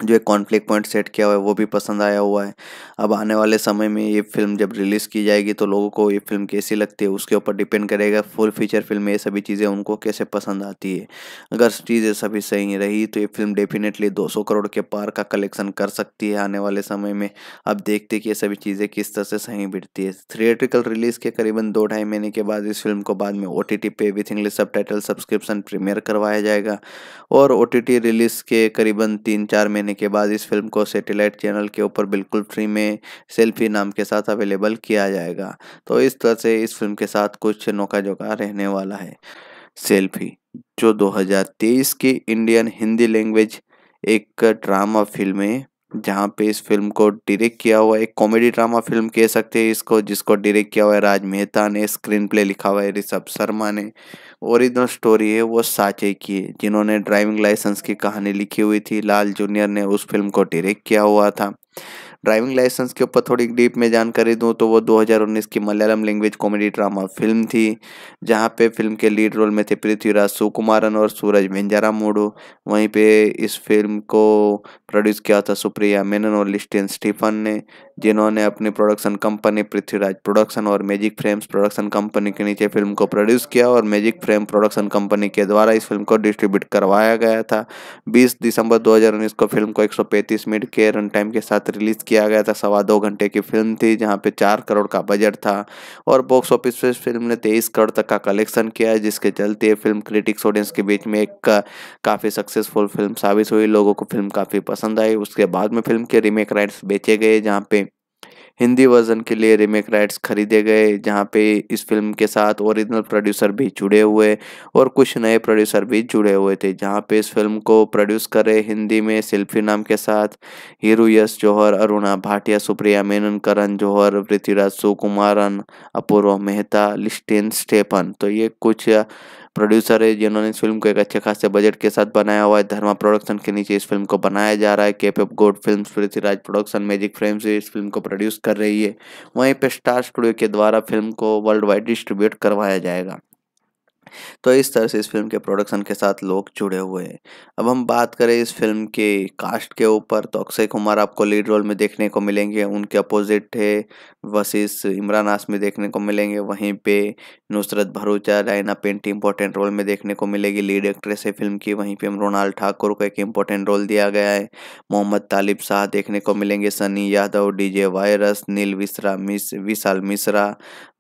जो एक कॉन्फ्लिक्ट पॉइंट सेट किया हुआ है वो भी पसंद आया हुआ है अब आने वाले समय में ये फिल्म जब रिलीज़ की जाएगी तो लोगों को ये फिल्म कैसी लगती है उसके ऊपर डिपेंड करेगा फुल फीचर फिल्म ये सभी चीज़ें उनको कैसे पसंद आती है अगर चीज़ें सभी सही रही तो ये फिल्म डेफिनेटली 200 करोड़ के पार का कलेक्शन कर सकती है आने वाले समय में अब देखते कि ये सभी चीज़ें किस तरह से सही बिटती है थिएट्रिकल रिलीज़ के करीबन दो ढाई महीने के बाद इस फिल्म को बाद में ओ टी टी पे with English sub subscription premiere करवाया जाएगा और ओ टी टी रिलीज़ के करीबन तीन चार महीने आने के बाद इस फिल्म को सैटेलाइट चैनल के ऊपर बिल्कुल फ्री में सेल्फी नाम के साथ अवेलेबल किया जाएगा तो इस तरह से इस फिल्म के साथ कुछ नौका जोका रहने वाला है सेल्फी जो 2023 की इंडियन हिंदी लैंग्वेज एक ड्रामा फिल्म है जहाँ पे इस फिल्म को डायरेक्ट किया हुआ एक कॉमेडी ड्रामा फिल्म कह सकते हैं इसको जिसको डायरेक्ट किया हुआ है राज मेहता ने स्क्रीन प्ले लिखा हुआ है ऋषभ शर्मा ने ओरिजिनल स्टोरी है वो साचे की है जिन्होंने ड्राइविंग लाइसेंस की कहानी लिखी हुई थी लाल जूनियर ने उस फिल्म को डायरेक्ट किया हुआ था ड्राइविंग लाइसेंस के ऊपर थोड़ी डीप में जानकारी दूं तो वो 2019 की Malayalam language comedy drama film थी जहां पे फिल्म के लीड रोल में थे पृथ्वीराज सुकुमारन और सूरज मेंजारा मोडो वहीं पे इस फिल्म को प्रोड्यूस किया था सुप्रिया मेनन और लिस्टियन स्टीफन ने जिन्होंने अपनी प्रोडक्शन कंपनी पृथ्वीराज प्रोडक्शन और मैजिक फ्रेम्स प्रोडक्शन कंपनी के नीचे फिल्म को प्रोड्यूस किया और मैजिक फ्रेम प्रोडक्शन कंपनी के द्वारा इस फिल्म को डिस्ट्रीब्यूट करवाया गया था 20 दिसंबर 2019 को फिल्म को 135 मिनट के रन टाइम के साथ रिलीज किया गया था सवा दो घंटे की फिल्म थी जहाँ पे चार करोड़ का बजट था और बॉक्स ऑफिस पर फिल्म ने तेईस करोड़ तक का कलेक्शन किया जिसके चलते फिल्म क्रिटिक्स ऑडियंस के बीच में एक काफ़ी सक्सेसफुल फिल्म साबित हुई लोगों को फिल्म काफ़ी पसंद आई उसके बाद में फिल्म के रीमेक राइट्स बेचे गए जहाँ पे हिंदी वर्जन के लिए रीमेक राइट्स खरीदे गए जहाँ पे इस फिल्म के साथ ओरिजिनल प्रोड्यूसर भी जुड़े हुए और कुछ नए प्रोड्यूसर भी जुड़े हुए थे जहाँ पे इस फिल्म को प्रोड्यूस करे हिंदी में सेल्फी नाम के साथ हीरो यश जौहर अरुणा भाटिया सुप्रिया मेनन करण जौहर पृथ्वीराज सुकुमारन अपूर्व मेहता लिस्टेन स्टेपन तो ये कुछ प्रोड्यूसर है जिन्होंने इस फिल्म को एक अच्छे खासे बजट के साथ बनाया हुआ है धर्मा प्रोडक्शन के नीचे इस फिल्म को बनाया जा रहा है केप ऑफ गोड film Prithviraj production magic frame से इस फिल्म को प्रोड्यूस कर रही है वहीं पर स्टार स्टूडियो के द्वारा फिल्म को वर्ल्ड वाइड डिस्ट्रीब्यूट करवाया जाएगा तो इस तरह से इस फिल्म के प्रोडक्शन के साथ लोग जुड़े हुए हैं अब हम बात करें इस फिल्म के कास्ट के ऊपर तो अक्षय कुमार आपको लीड रोल में देखने को मिलेंगे उनके अपोजिट है वशिष इमरान आसमी देखने को मिलेंगे वहीं पे नुसरत भरूचा डायना पेंट इंपॉर्टेंट रोल में देखने को मिलेगी लीड एक्ट्रेस है फिल्म की वहीं पे मृणाल ठाकुर को एक इम्पोर्टेंट रोल दिया गया है मोहम्मद तालिब शाह देखने को मिलेंगे सनी यादव डीजे वायरस नील विश्रा मिस विशाल मिश्रा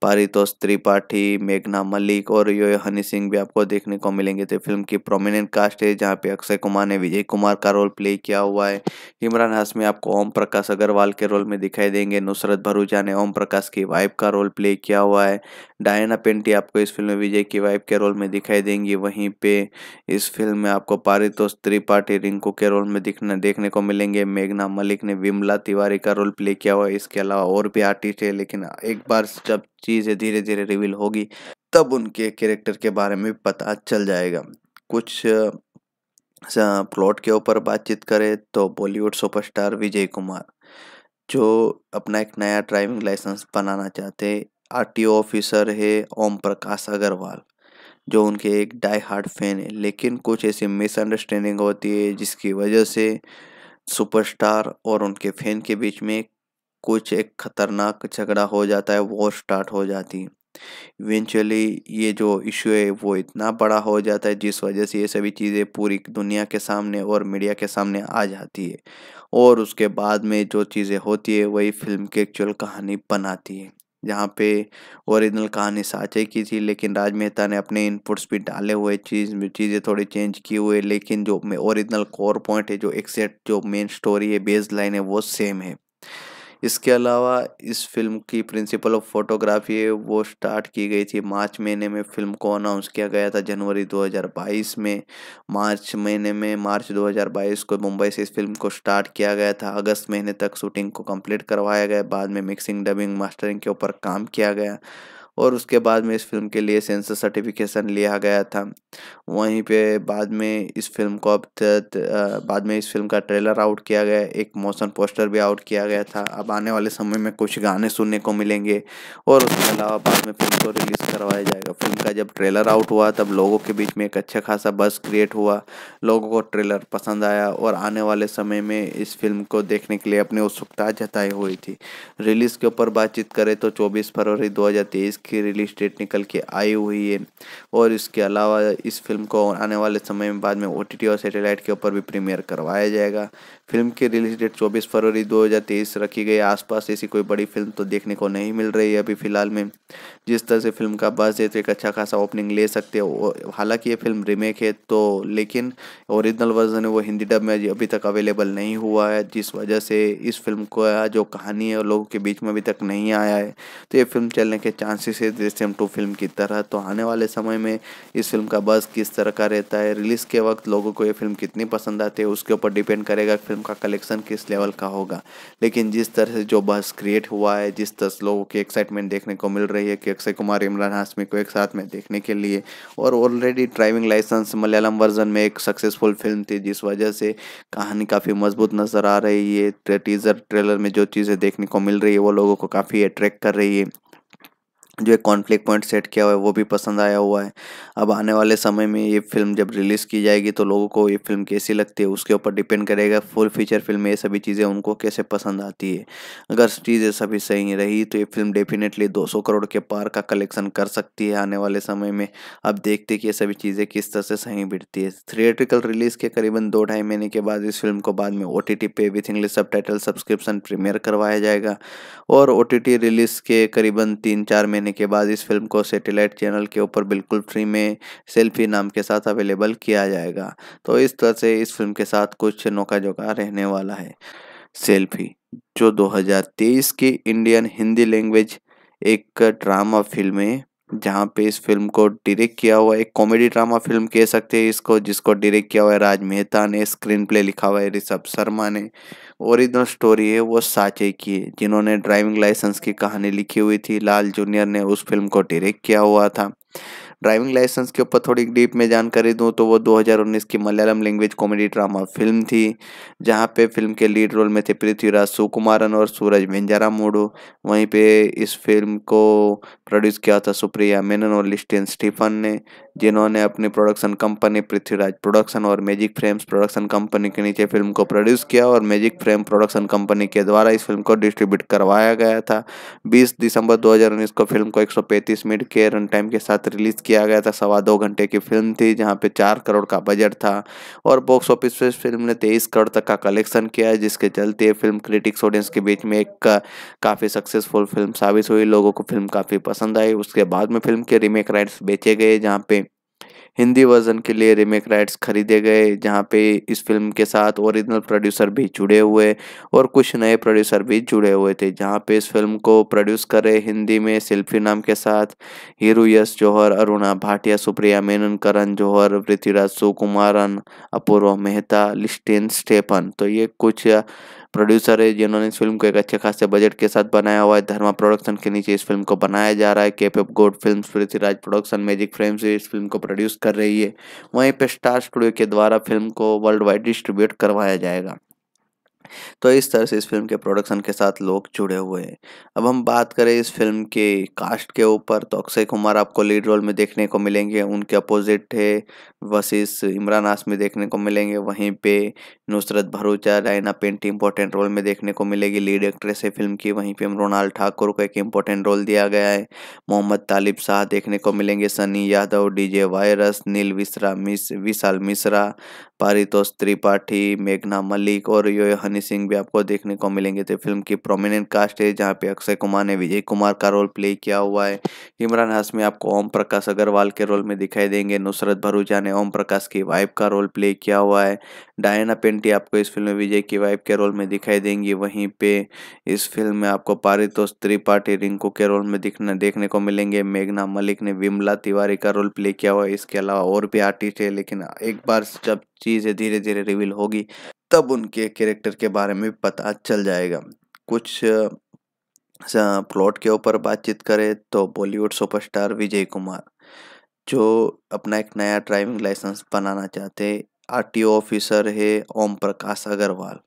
पारितोष त्रिपाठी मेघना मलिक और योहनी हनी सिंह भी आपको देखने को मिलेंगे तो फिल्म की प्रोमिनेंट कास्ट है जहाँ पे अक्षय कुमार ने विजय कुमार का रोल प्ले किया हुआ है इमरान हाशमी आपको ओम प्रकाश अग्रवाल के रोल में दिखाई देंगे नुसरत भरूचा ने ओम प्रकाश की वाइफ का रोल प्ले किया हुआ है डायना पेंटी आपको इस फिल्म में विजय की वाइफ के रोल में दिखाई देंगी वहीं पे इस फिल्म में आपको पारितोष त्रिपाठी रिंकू के रोल में दिखने देखने को मिलेंगे मेघना मलिक ने विमला तिवारी का रोल प्ले किया हुआ है इसके अलावा और भी आर्टिस्ट है लेकिन एक बार जब चीज़ें धीरे धीरे रिवील होगी तब उनके कैरेक्टर के बारे में पता चल जाएगा कुछ प्लॉट के ऊपर बातचीत करें तो बॉलीवुड सुपरस्टार विजय कुमार जो अपना एक नया ड्राइविंग लाइसेंस बनाना चाहते आर ऑफिसर है ओम प्रकाश अग्रवाल जो उनके एक डाई हार्ड फैन है लेकिन कुछ ऐसी मिसअंडरस्टैंडिंग होती है जिसकी वजह से सुपरस्टार और उनके फैन के बीच में कुछ एक खतरनाक झगड़ा हो जाता है वॉर स्टार्ट हो जाती है इवेंचुअली ये जो इशू है वो इतना बड़ा हो जाता है जिस वजह से ये सभी चीज़ें पूरी दुनिया के सामने और मीडिया के सामने आ जाती है और उसके बाद में जो चीज़ें होती है वही फिल्म की एक्चुअल कहानी बनाती है जहाँ पे ओरिजिनल कहानी साँचे की थी लेकिन राज मेहता ने अपने इनपुट्स भी डाले हुए चीज़ चीज़ें थोड़ी चेंज किए हुए लेकिन जो ओरिजिनल कोर पॉइंट है जो एक्सेट जो मेन स्टोरी है बेस लाइन है वो सेम है इसके अलावा इस फिल्म की प्रिंसिपल ऑफ फोटोग्राफी वो स्टार्ट की गई थी मार्च महीने में फिल्म को अनाउंस किया गया था जनवरी 2022 में मार्च महीने में मार्च 2022 को मुंबई से इस फिल्म को स्टार्ट किया गया था अगस्त महीने तक शूटिंग को कंप्लीट करवाया गया बाद में मिक्सिंग डबिंग मास्टरिंग के ऊपर काम किया गया और उसके बाद में इस फिल्म के लिए सेंसर सर्टिफिकेशन लिया गया था वहीं पे बाद में इस फिल्म को अब बाद में इस फिल्म का ट्रेलर आउट किया गया एक मोशन पोस्टर भी आउट किया गया था अब आने वाले समय में कुछ गाने सुनने को मिलेंगे और उसके अलावा बाद में फिल्म को रिलीज़ करवाया जाएगा फिल्म का जब ट्रेलर आउट हुआ तब लोगों के बीच में एक अच्छा खासा बस क्रिएट हुआ लोगों को ट्रेलर पसंद आया और आने वाले समय में इस फिल्म को देखने के लिए अपनी उत्सुकता जताई हुई थी रिलीज़ के ऊपर बातचीत करें तो चौबीस फरवरी दो इसकी रिलीज डेट निकल के आई हुई है और इसके अलावा इस फिल्म को आने वाले समय में बाद में ओ और सैटेलाइट के ऊपर भी प्रीमियर करवाया जाएगा फिल्म की रिलीज डेट 24 फरवरी 2023 रखी गई आसपास ऐसी कोई बड़ी फिल्म तो देखने को नहीं मिल रही है अभी फिलहाल में जिस तरह से फिल्म का बस है तो एक अच्छा खासा ओपनिंग ले सकते हो हालांकि ये फिल्म रीमेक है तो लेकिन ओरिजिनल वर्जन है वो हिंदी डब में अभी तक अवेलेबल नहीं हुआ है जिस वजह से इस फिल्म को जो कहानी है लोगों के बीच में अभी तक नहीं आया है तो ये फिल्म चलने के चांसेस से दृश्यम टू फिल्म की तरह तो आने वाले समय में इस फिल्म का बस किस तरह का रहता है रिलीज़ के वक्त लोगों को ये फिल्म कितनी पसंद आती है उसके ऊपर डिपेंड करेगा फिल्म का कलेक्शन किस लेवल का होगा लेकिन जिस तरह से जो बस क्रिएट हुआ है जिस तरह लोगों की एक्साइटमेंट देखने को मिल रही है कि अक्षय कुमार इमरान हाशमी को एक साथ में देखने के लिए और already driving licence Malayalam version में एक सक्सेसफुल फिल्म थी जिस वजह से कहानी काफ़ी मजबूत नज़र आ रही है टीज़र ट्रेलर में जो चीज़ें देखने को मिल रही है वो लोगों को काफ़ी अट्रैक्ट कर रही है जो एक कॉन्फ्लिक्ट पॉइंट सेट किया हुआ है वो भी पसंद आया हुआ है अब आने वाले समय में ये फिल्म जब रिलीज़ की जाएगी तो लोगों को ये फिल्म कैसी लगती है उसके ऊपर डिपेंड करेगा फुल फीचर फिल्म ये सभी चीज़ें उनको कैसे पसंद आती है अगर चीज़ें सभी सही रही तो ये फिल्म डेफिनेटली 200 करोड़ के पार का कलेक्शन कर सकती है आने वाले समय में अब देखते कि ये सभी चीज़ें किस तरह से सही बिटती है थिएट्रिकल रिलीज़ के करीबन दो ढाई महीने के बाद इस फिल्म को बाद में ओ टी पे with English sub subscription premiere करवाया जाएगा और ओ रिलीज़ के करीबन तीन चार महीने लेने के बाद इस फिल्म को सेटेलाइट चैनल के ऊपर बिल्कुल फ्री में सेल्फी नाम के साथ अवेलेबल किया जाएगा तो इस तरह से इस फिल्म के साथ कुछ नौका जोका रहने वाला है सेल्फी जो 2023 की इंडियन हिंदी लैंग्वेज एक ड्रामा फिल्म है जहाँ पे इस फिल्म को डायरेक्ट किया हुआ एक कॉमेडी ड्रामा फिल्म कह सकते हैं इसको जिसको डायरेक्ट किया हुआ है राज मेहता ने स्क्रीन प्ले लिखा हुआ है ऋषभ शर्मा ने ओरिजिनल स्टोरी है वो साचे की है जिन्होंने ड्राइविंग लाइसेंस की कहानी लिखी हुई थी लाल जूनियर ने उस फिल्म को डायरेक्ट किया हुआ था ड्राइविंग लाइसेंस के ऊपर थोड़ी डीप में जानकारी दूँ तो वो 2019 की Malayalam language comedy drama film थी जहाँ पे फिल्म के लीड रोल में थे पृथ्वीराज सुकुमारन और सूरज मेंजारा मोडो वहीं पे इस फिल्म को प्रोड्यूस किया था सुप्रिया मेनन और लिस्टियन स्टीफन ने जिन्होंने अपनी प्रोडक्शन कंपनी पृथ्वीराज प्रोडक्शन और मैजिक फ्रेम्स प्रोडक्शन कंपनी के नीचे फिल्म को प्रोड्यूस किया और मैजिक फ्रेम प्रोडक्शन कंपनी के द्वारा इस फिल्म को डिस्ट्रीब्यूट करवाया गया था 20 दिसंबर 2019 को फिल्म को 135 मिनट के रन टाइम के साथ रिलीज किया गया था सवा दो घंटे की फिल्म थी जहाँ पे चार करोड़ का बजट था और बॉक्स ऑफिस पर फिल्म ने तेईस करोड़ तक का कलेक्शन किया जिसके चलते फिल्म क्रिटिक्स ऑडियंस के बीच में एक काफ़ी सक्सेसफुल फिल्म साबित हुई लोगों को फिल्म काफ़ी पसंद आई उसके बाद में फिल्म के रीमेक राइट्स बेचे गए जहाँ पे हिंदी वर्जन के लिए रीमेक राइट्स खरीदे गए जहाँ पे इस फिल्म के साथ ओरिजिनल प्रोड्यूसर भी जुड़े हुए और कुछ नए प्रोड्यूसर भी जुड़े हुए थे जहाँ पे इस फिल्म को प्रोड्यूस करे हिंदी में सेल्फी नाम के साथ हीरो यश जौहर अरुणा भाटिया सुप्रिया मेनन करण जौहर पृथ्वीराज सुकुमारन अपूर्व मेहता लिस्टिन स्टेपन तो ये कुछ प्रोड्यूसर है जिन्होंने इस फिल्म को एक अच्छे खासे बजट के साथ बनाया हुआ है धर्मा प्रोडक्शन के नीचे इस फिल्म को बनाया जा रहा है केप ऑफ गोड film Prithviraj production magic frame से इस फिल्म को प्रोड्यूस कर रही है वहीं पर स्टार स्टूडियो के द्वारा फिल्म को वर्ल्ड वाइड डिस्ट्रीब्यूट करवाया जाएगा तो इस तरह से इस फिल्म के प्रोडक्शन के साथ लोग जुड़े हुए हैं अब हम बात करें इस फिल्म के कास्ट के ऊपर तो अक्षय कुमार आपको लीड रोल में देखने को मिलेंगे उनके अपोजिट है वशिष इमरान आसमी देखने को मिलेंगे वहीं पे नुसरत भरूचा रैना पेंटी इंपॉर्टेंट रोल में देखने को मिलेगी लीड एक्ट्रेस है फिल्म की वहीं पे हम मृणाल ठाकुर को एक इम्पोर्टेंट रोल दिया गया है मोहम्मद तालिब शाह देखने को मिलेंगे सनी यादव डीजे वायरस नील विश्रा मिस विशाल मिश्रा पारितोष त्रिपाठी मेघना मलिक और योहनी सीन भी आपको देखने को मिलेंगे तो फिल्म की प्रोमिनेंट कास्ट है जहाँ पे अक्षय कुमार ने विजय कुमार का रोल प्ले किया हुआ है इमरान हाशमी आपको ओम प्रकाश अग्रवाल के रोल में दिखाई देंगे नुसरत भरूचा ने ओम प्रकाश की वाइफ का रोल प्ले किया हुआ है डायना पेंटी आपको इस फिल्म में विजय की वाइफ के रोल में दिखाई देंगी वहीं पे इस फिल्म में आपको पारितोष त्रिपाठी रिंकू के रोल में दिखने देखने को मिलेंगे मेघना मलिक ने विमला तिवारी का रोल प्ले किया हुआ है इसके अलावा और भी आर्टिस्ट है लेकिन एक बार जब चीज़ें धीरे धीरे रिवील होगी तब उनके कैरेक्टर के बारे में पता चल जाएगा कुछ प्लॉट के ऊपर बातचीत करें तो बॉलीवुड सुपरस्टार विजय कुमार जो अपना एक नया ड्राइविंग लाइसेंस बनाना चाहते हैं आर ऑफिसर है ओम प्रकाश अग्रवाल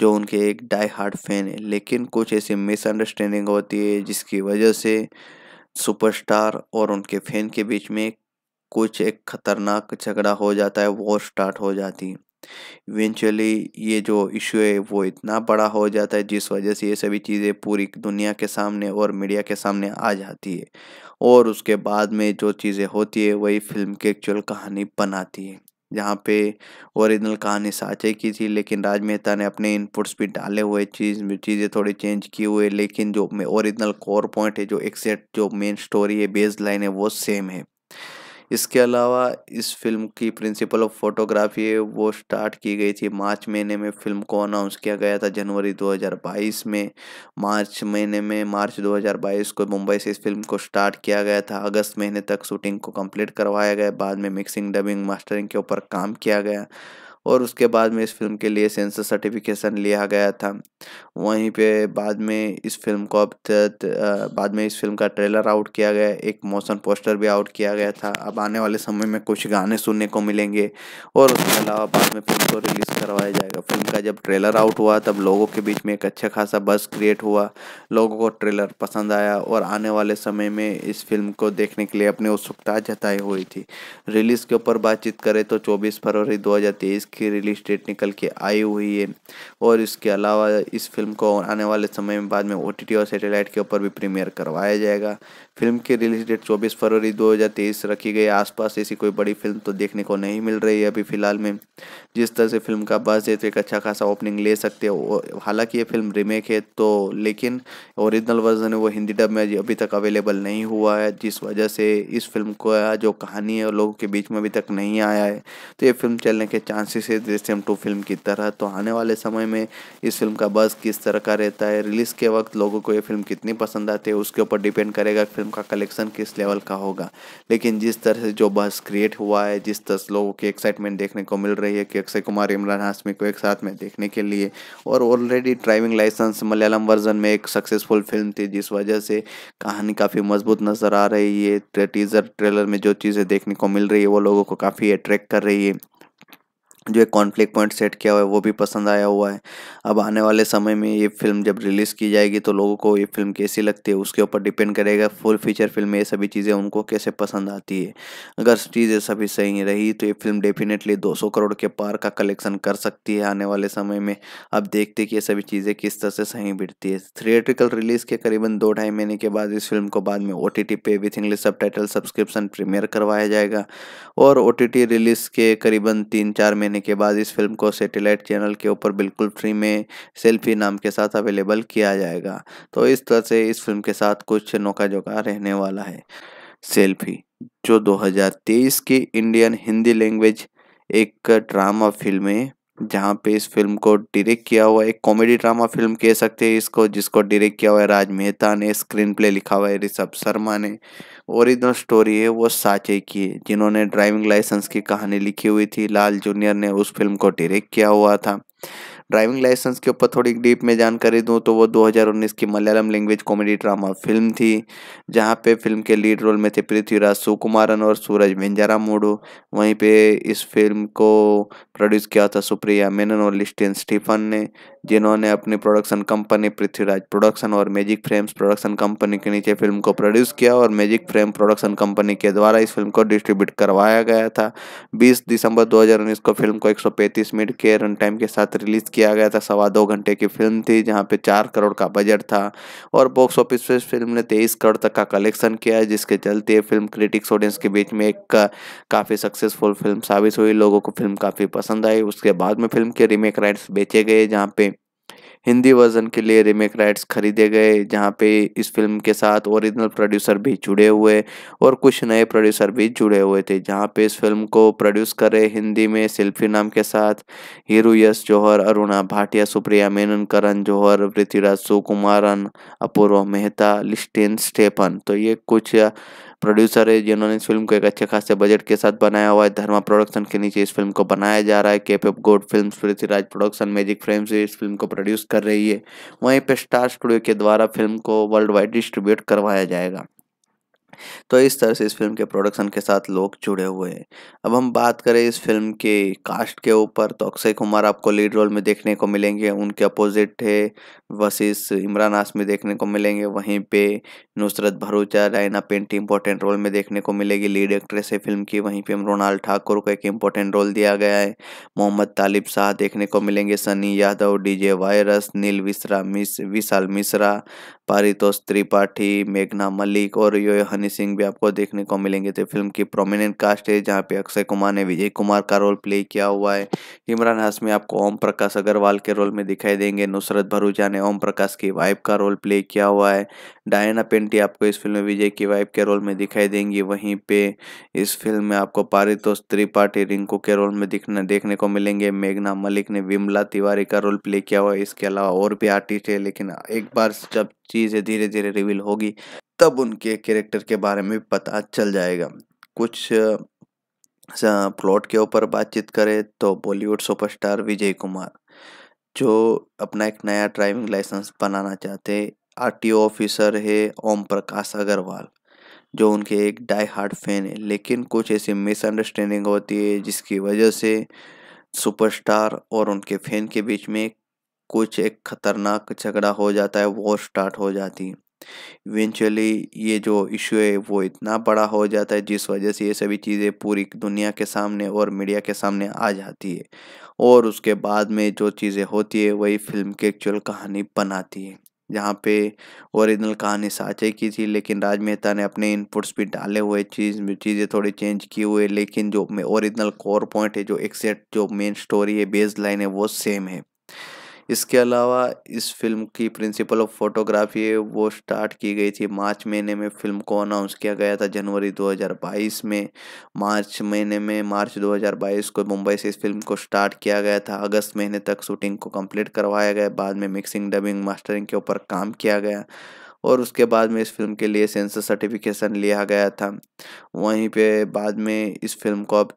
जो उनके एक डाई हार्ड फैन है लेकिन कुछ ऐसी मिसअंडरस्टैंडिंग होती है जिसकी वजह से सुपरस्टार और उनके फैन के बीच में कुछ एक खतरनाक झगड़ा हो जाता है वॉर स्टार्ट हो जाती है इवेंचुअली ये जो इशू है वो इतना बड़ा हो जाता है जिस वजह से ये सभी चीज़ें पूरी दुनिया के सामने और मीडिया के सामने आ जाती है और उसके बाद में जो चीज़ें होती है वही फिल्म की एक्चुअल कहानी बनाती है जहाँ पे ओरिजिनल कहानी साँचे की थी लेकिन राज मेहता ने अपने इनपुट्स भी डाले हुए चीज़ चीज़ें थोड़ी चेंज की हुए लेकिन जो ओरिजिनल कोर पॉइंट है जो एक्सेट जो मेन स्टोरी है बेस लाइन है वो सेम है इसके अलावा इस फिल्म की प्रिंसिपल ऑफ फोटोग्राफी वो स्टार्ट की गई थी मार्च महीने में फिल्म को अनाउंस किया गया था जनवरी 2022 में मार्च महीने में मार्च 2022 को मुंबई से इस फिल्म को स्टार्ट किया गया था अगस्त महीने तक शूटिंग को कंप्लीट करवाया गया बाद में मिक्सिंग डबिंग मास्टरिंग के ऊपर काम किया गया और उसके बाद में इस फिल्म के लिए सेंसर सर्टिफिकेशन लिया गया था वहीं पे बाद में इस फिल्म को अब बाद में इस फिल्म का ट्रेलर आउट किया गया एक मोशन पोस्टर भी आउट किया गया था अब आने वाले समय में कुछ गाने सुनने को मिलेंगे और उसके अलावा बाद में फिल्म को रिलीज़ करवाया जाएगा फिल्म का जब ट्रेलर आउट हुआ तब लोगों के बीच में एक अच्छा खासा बस क्रिएट हुआ लोगों को ट्रेलर पसंद आया और आने वाले समय में इस फिल्म को देखने के लिए अपनी उत्सुकता जताई हुई थी रिलीज़ के ऊपर बातचीत करें तो चौबीस फरवरी दो की रिलीज डेट निकल के आई हुई है और इसके अलावा इस फिल्म फिल्म को और आने वाले समय में बाद में ओ और सैटेलाइट के ऊपर भी प्रीमियर करवाया जाएगा फिल्म की रिलीज डेट 24 फरवरी 2023 रखी गई आसपास ऐसी कोई बड़ी फिल्म तो देखने को नहीं मिल रही है अभी फिलहाल में जिस तरह से फिल्म का बस है तो एक अच्छा खासा ओपनिंग ले सकते हो हालांकि ये फिल्म रीमेक है तो लेकिन ओरिजिनल वर्जन है वो हिंदी डब में अभी तक अवेलेबल नहीं हुआ है जिस वजह से इस फिल्म को जो कहानी है लोगों के बीच में अभी तक नहीं आया है तो ये फिल्म चलने के चांसेस है दृश्यम टू फिल्म की तरह तो आने वाले समय में इस फिल्म का बस किस किस तरह का रहता है रिलीज़ के वक्त लोगों को ये फिल्म कितनी पसंद आती है उसके ऊपर डिपेंड करेगा फिल्म का कलेक्शन किस लेवल का होगा लेकिन जिस तरह से जो बहस क्रिएट हुआ है जिस तरह से लोगों की एक्साइटमेंट देखने को मिल रही है कि अक्षय कुमार इमरान हाशमी को एक साथ में देखने के लिए और already driving licence Malayalam version में एक सक्सेसफुल फिल्म थी जिस वजह से कहानी काफ़ी मजबूत नज़र आ रही है टीज़र ट्रेलर में जो चीज़ें देखने को मिल रही है वो लोगों को काफ़ी अट्रैक्ट कर रही है जो एक कॉन्फ्लिक्ट पॉइंट सेट किया हुआ है वो भी पसंद आया हुआ है अब आने वाले समय में ये फिल्म जब रिलीज़ की जाएगी तो लोगों को ये फिल्म कैसी लगती है उसके ऊपर डिपेंड करेगा फुल फीचर फिल्म में ये सभी चीज़ें उनको कैसे पसंद आती है अगर चीज़ें सभी सही रही तो ये फिल्म डेफिनेटली दो करोड़ के पार का कलेक्शन कर सकती है आने वाले समय में अब देखते कि ये सभी चीज़ें किस तरह से सही बिटती है थिएट्रिकल रिलीज़ के करीबन दो ढाई महीने के बाद इस फिल्म को बाद में ओ टी पे with English sub subscription premiere करवाया जाएगा और ओ रिलीज़ के करीबन तीन चार महीने लेने के बाद इस फिल्म को सैटेलाइट चैनल के ऊपर बिल्कुल फ्री में सेल्फी नाम के साथ अवेलेबल किया जाएगा तो इस तरह से इस फिल्म के साथ कुछ नौका जोका रहने वाला है सेल्फी जो 2023 की इंडियन हिंदी लैंग्वेज एक ड्रामा फिल्म है जहाँ पे इस फिल्म को डायरेक्ट किया हुआ एक कॉमेडी ड्रामा फिल्म कह सकते हैं इसको जिसको डायरेक्ट किया हुआ है राज मेहता ने स्क्रीन प्ले लिखा हुआ है ऋषभ शर्मा ने ओरिजिनल स्टोरी है वो साचे की है जिन्होंने ड्राइविंग लाइसेंस की कहानी लिखी हुई थी लाल जूनियर ने उस फिल्म को डायरेक्ट किया हुआ था ड्राइविंग लाइसेंस के ऊपर थोड़ी डीप में जानकारी दूं तो वो 2019 की Malayalam language comedy drama film थी जहाँ पे फिल्म के लीड रोल में थे पृथ्वीराज सुकुमारन और सूरज वेंजारा मोडो वहीं पे इस फिल्म को प्रोड्यूस किया था सुप्रिया मेनन और लिस्टियन स्टीफन ने जिन्होंने अपनी प्रोडक्शन कंपनी पृथ्वीराज प्रोडक्शन और मैजिक फ्रेम्स प्रोडक्शन कंपनी के नीचे फिल्म को प्रोड्यूस किया और मैजिक फ्रेम प्रोडक्शन कंपनी के द्वारा इस फिल्म को डिस्ट्रीब्यूट करवाया गया था 20 दिसंबर 2019 को फिल्म को 135 मिनट के रन टाइम के साथ रिलीज किया गया था सवा दो घंटे की फिल्म थी जहाँ पे चार करोड़ का बजट था और बॉक्स ऑफिस पर फिल्म ने तेईस करोड़ तक का कलेक्शन किया जिसके चलते फिल्म क्रिटिक्स ऑडियंस के बीच में एक काफ़ी सक्सेसफुल फिल्म साबित हुई लोगों को फिल्म काफ़ी पसंद आई उसके बाद में फिल्म के रीमेक राइट्स बेचे गए जहाँ पे हिंदी वर्जन के लिए रीमेक राइट्स खरीदे गए जहाँ पे इस फिल्म के साथ ओरिजिनल प्रोड्यूसर भी जुड़े हुए और कुछ नए प्रोड्यूसर भी जुड़े हुए थे जहाँ पे इस फिल्म को प्रोड्यूस करे हिंदी में सेल्फी नाम के साथ हीरो यश जौहर अरुणा भाटिया सुप्रिया मेनन करण जौहर पृथ्वीराज सुकुमारन अपूर्व मेहता लिस्टेन स्टेफन तो ये कुछ प्रोड्यूसर है जिन्होंने इस फिल्म को एक अच्छे खासे बजट के साथ बनाया हुआ है धर्मा प्रोडक्शन के नीचे इस फिल्म को बनाया जा रहा है के ऑफ गोड film Prithviraj production magic frame से इस फिल्म को प्रोड्यूस कर रही है वहीं पर स्टार स्टूडियो के द्वारा फिल्म को वर्ल्ड वाइड डिस्ट्रीब्यूट करवाया जाएगा तो इस तरह से इस फिल्म के प्रोडक्शन के साथ लोग जुड़े हुए हैं अब हम बात करें इस फिल्म के कास्ट के ऊपर तो अक्षय कुमार आपको लीड रोल में देखने को मिलेंगे उनके अपोजिट है वशिष इमरान हाशमी देखने को मिलेंगे वहीं पे नुसरत भरूचा रैना पेंटी इंपॉर्टेंट रोल में देखने को मिलेगी लीड एक्ट्रेस है फिल्म की वहीं पर मृणाल ठाकुर को एक इम्पोर्टेंट रोल दिया गया है मोहम्मद तालिब शाह देखने को मिलेंगे सनी यादव डी वायरस नील विश्रा मिस विशाल मिश्रा पारितोष त्रिपाठी मेघना मलिक और योहन हनी सिंह भी आपको देखने को मिलेंगे तो फिल्म की प्रोमिनेंट कास्ट है जहाँ पे अक्षय कुमार ने विजय कुमार का रोल प्ले किया हुआ है इमरान हाशमी आपको ओम प्रकाश अग्रवाल के रोल में दिखाई देंगे नुसरत भरूचा ने ओम प्रकाश की वाइफ का रोल प्ले किया हुआ है डायना पेंटी आपको इस फिल्म में विजय की वाइफ के रोल में दिखाई देंगी वहीं पे इस फिल्म में आपको पारितोष त्रिपाठी रिंकू के रोल में दिखने देखने को मिलेंगे मेघना मलिक ने विमला तिवारी का रोल प्ले किया हुआ है इसके अलावा और भी आर्टिस्ट है लेकिन एक बार जब चीज़ें धीरे धीरे रिवील होगी तब उनके कैरेक्टर के बारे में पता चल जाएगा कुछ प्लॉट के ऊपर बातचीत करें तो बॉलीवुड सुपरस्टार विजय कुमार जो अपना एक नया ड्राइविंग लाइसेंस बनाना चाहते आरटीओ ऑफिसर है ओम प्रकाश अग्रवाल जो उनके एक डाई हार्ड फैन है लेकिन कुछ ऐसी मिसअंडरस्टैंडिंग होती है जिसकी वजह से सुपरस्टार और उनके फैन के बीच में कुछ एक खतरनाक झगड़ा हो जाता है वो स्टार्ट हो जाती है इवेंचुअली ये जो इशू है वो इतना बड़ा हो जाता है जिस वजह से ये सभी चीज़ें पूरी दुनिया के सामने और मीडिया के सामने आ जाती है और उसके बाद में जो चीज़ें होती है वही फिल्म की एक्चुअल कहानी बनाती है जहाँ पे ओरिजिनल कहानी साचे की थी लेकिन राज मेहता ने अपने इनपुट्स भी डाले हुए चीज़ चीज़ें थोड़ी चेंज की हुए लेकिन जो ओरिजिनल कोर पॉइंट है जो एक्सेट जो मेन स्टोरी है बेस लाइन है वो सेम है इसके अलावा इस फिल्म की प्रिंसिपल ऑफ फोटोग्राफी है वो स्टार्ट की गई थी मार्च महीने में फिल्म को अनाउंस किया गया था जनवरी 2022 में मार्च महीने में मार्च 2022 को मुंबई से इस फिल्म को स्टार्ट किया गया था अगस्त महीने तक शूटिंग को कंप्लीट करवाया गया बाद में मिक्सिंग डबिंग मास्टरिंग के ऊपर काम किया गया और उसके बाद में इस फिल्म के लिए सेंसर सर्टिफिकेशन लिया गया था वहीं पे बाद में इस फिल्म को अब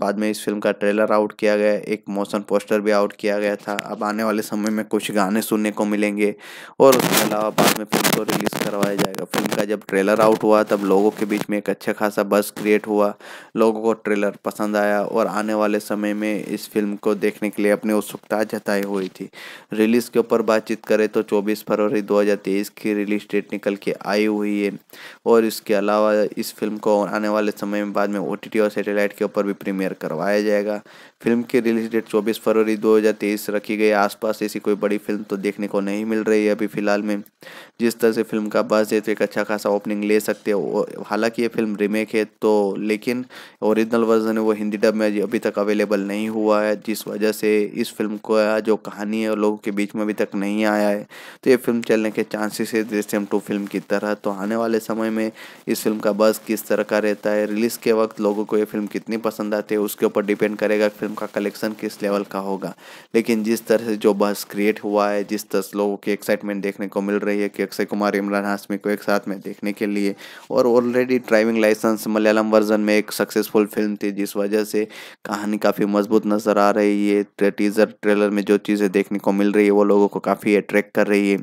बाद में इस फिल्म का ट्रेलर आउट किया गया एक मोशन पोस्टर भी आउट किया गया था अब आने वाले समय में कुछ गाने सुनने को मिलेंगे और उसके अलावा बाद में फिल्म को रिलीज़ करवाया जाएगा फिल्म का जब ट्रेलर आउट हुआ तब लोगों के बीच में एक अच्छा खासा बस क्रिएट हुआ लोगों को ट्रेलर पसंद आया और आने वाले समय में इस फिल्म को देखने के लिए अपनी उत्सुकता जताई हुई थी रिलीज़ के ऊपर बातचीत करें तो चौबीस फरवरी दो की रिलीज डेट निकल के आई हुई है और इसके अलावा इस फिल्म फिल्म को आने वाले समय में बाद में ओ और सैटेलाइट के ऊपर भी प्रीमियर करवाया जाएगा फिल्म की रिलीज डेट 24 फरवरी 2023 रखी गई आसपास ऐसी कोई बड़ी फिल्म तो देखने को नहीं मिल रही है अभी फिलहाल में जिस तरह से फिल्म का बस है तो एक अच्छा खासा ओपनिंग ले सकते हो हालांकि ये फिल्म रीमेक है तो लेकिन ओरिजिनल वर्जन है वो हिंदी डब में अभी तक अवेलेबल नहीं हुआ है जिस वजह से इस फिल्म को जो कहानी है लोगों के बीच में अभी तक नहीं आया है तो ये फिल्म चलने के चांसेस है जैसे हम टू फिल्म की तरह तो आने वाले समय में इस फिल्म का बस किस किस तरह का रहता है रिलीज़ के वक्त लोगों को ये फिल्म कितनी पसंद आती है उसके ऊपर डिपेंड करेगा फिल्म का कलेक्शन किस लेवल का होगा लेकिन जिस तरह से जो बस क्रिएट हुआ है जिस तरह से लोगों की एक्साइटमेंट देखने को मिल रही है कि अक्षय कुमार इमरान हाशमी को एक साथ में देखने के लिए और already driving licence Malayalam version में एक सक्सेसफुल फिल्म थी जिस वजह से कहानी काफ़ी मजबूत नज़र आ रही है टीज़र ट्रेलर में जो चीज़ें देखने को मिल रही है वो लोगों को काफ़ी अट्रैक्ट कर रही है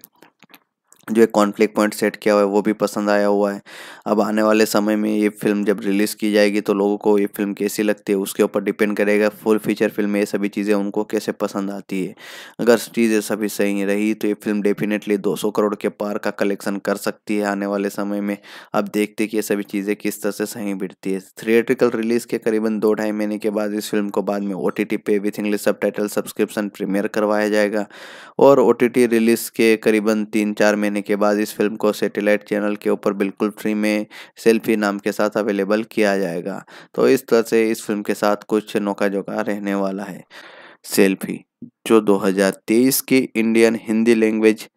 जो एक कॉन्फ्लिक्ट पॉइंट सेट किया हुआ है वो भी पसंद आया हुआ है अब आने वाले समय में ये फिल्म जब रिलीज़ की जाएगी तो लोगों को ये फिल्म कैसी लगती है उसके ऊपर डिपेंड करेगा फुल फीचर फिल्म ये सभी चीज़ें उनको कैसे पसंद आती है अगर चीज़ें सभी सही रही तो ये फिल्म डेफिनेटली 200 करोड़ के पार का कलेक्शन कर सकती है आने वाले समय में अब देखते कि ये सभी चीज़ें किस तरह से सही बिटती है थिएट्रिकल रिलीज़ के करीबन दो ढाई महीने के बाद इस फिल्म को बाद में ओ टी पे with English sub subscription premiere करवाया जाएगा और ओ रिलीज़ के करीबन तीन चार महीने लेने के बाद इस फिल्म को सैटेलाइट चैनल के ऊपर बिल्कुल फ्री में सेल्फी नाम के साथ अवेलेबल किया जाएगा तो इस तरह से इस फिल्म के साथ कुछ नौका जोका रहने वाला है सेल्फी जो 2023 की इंडियन हिंदी लैंग्वेज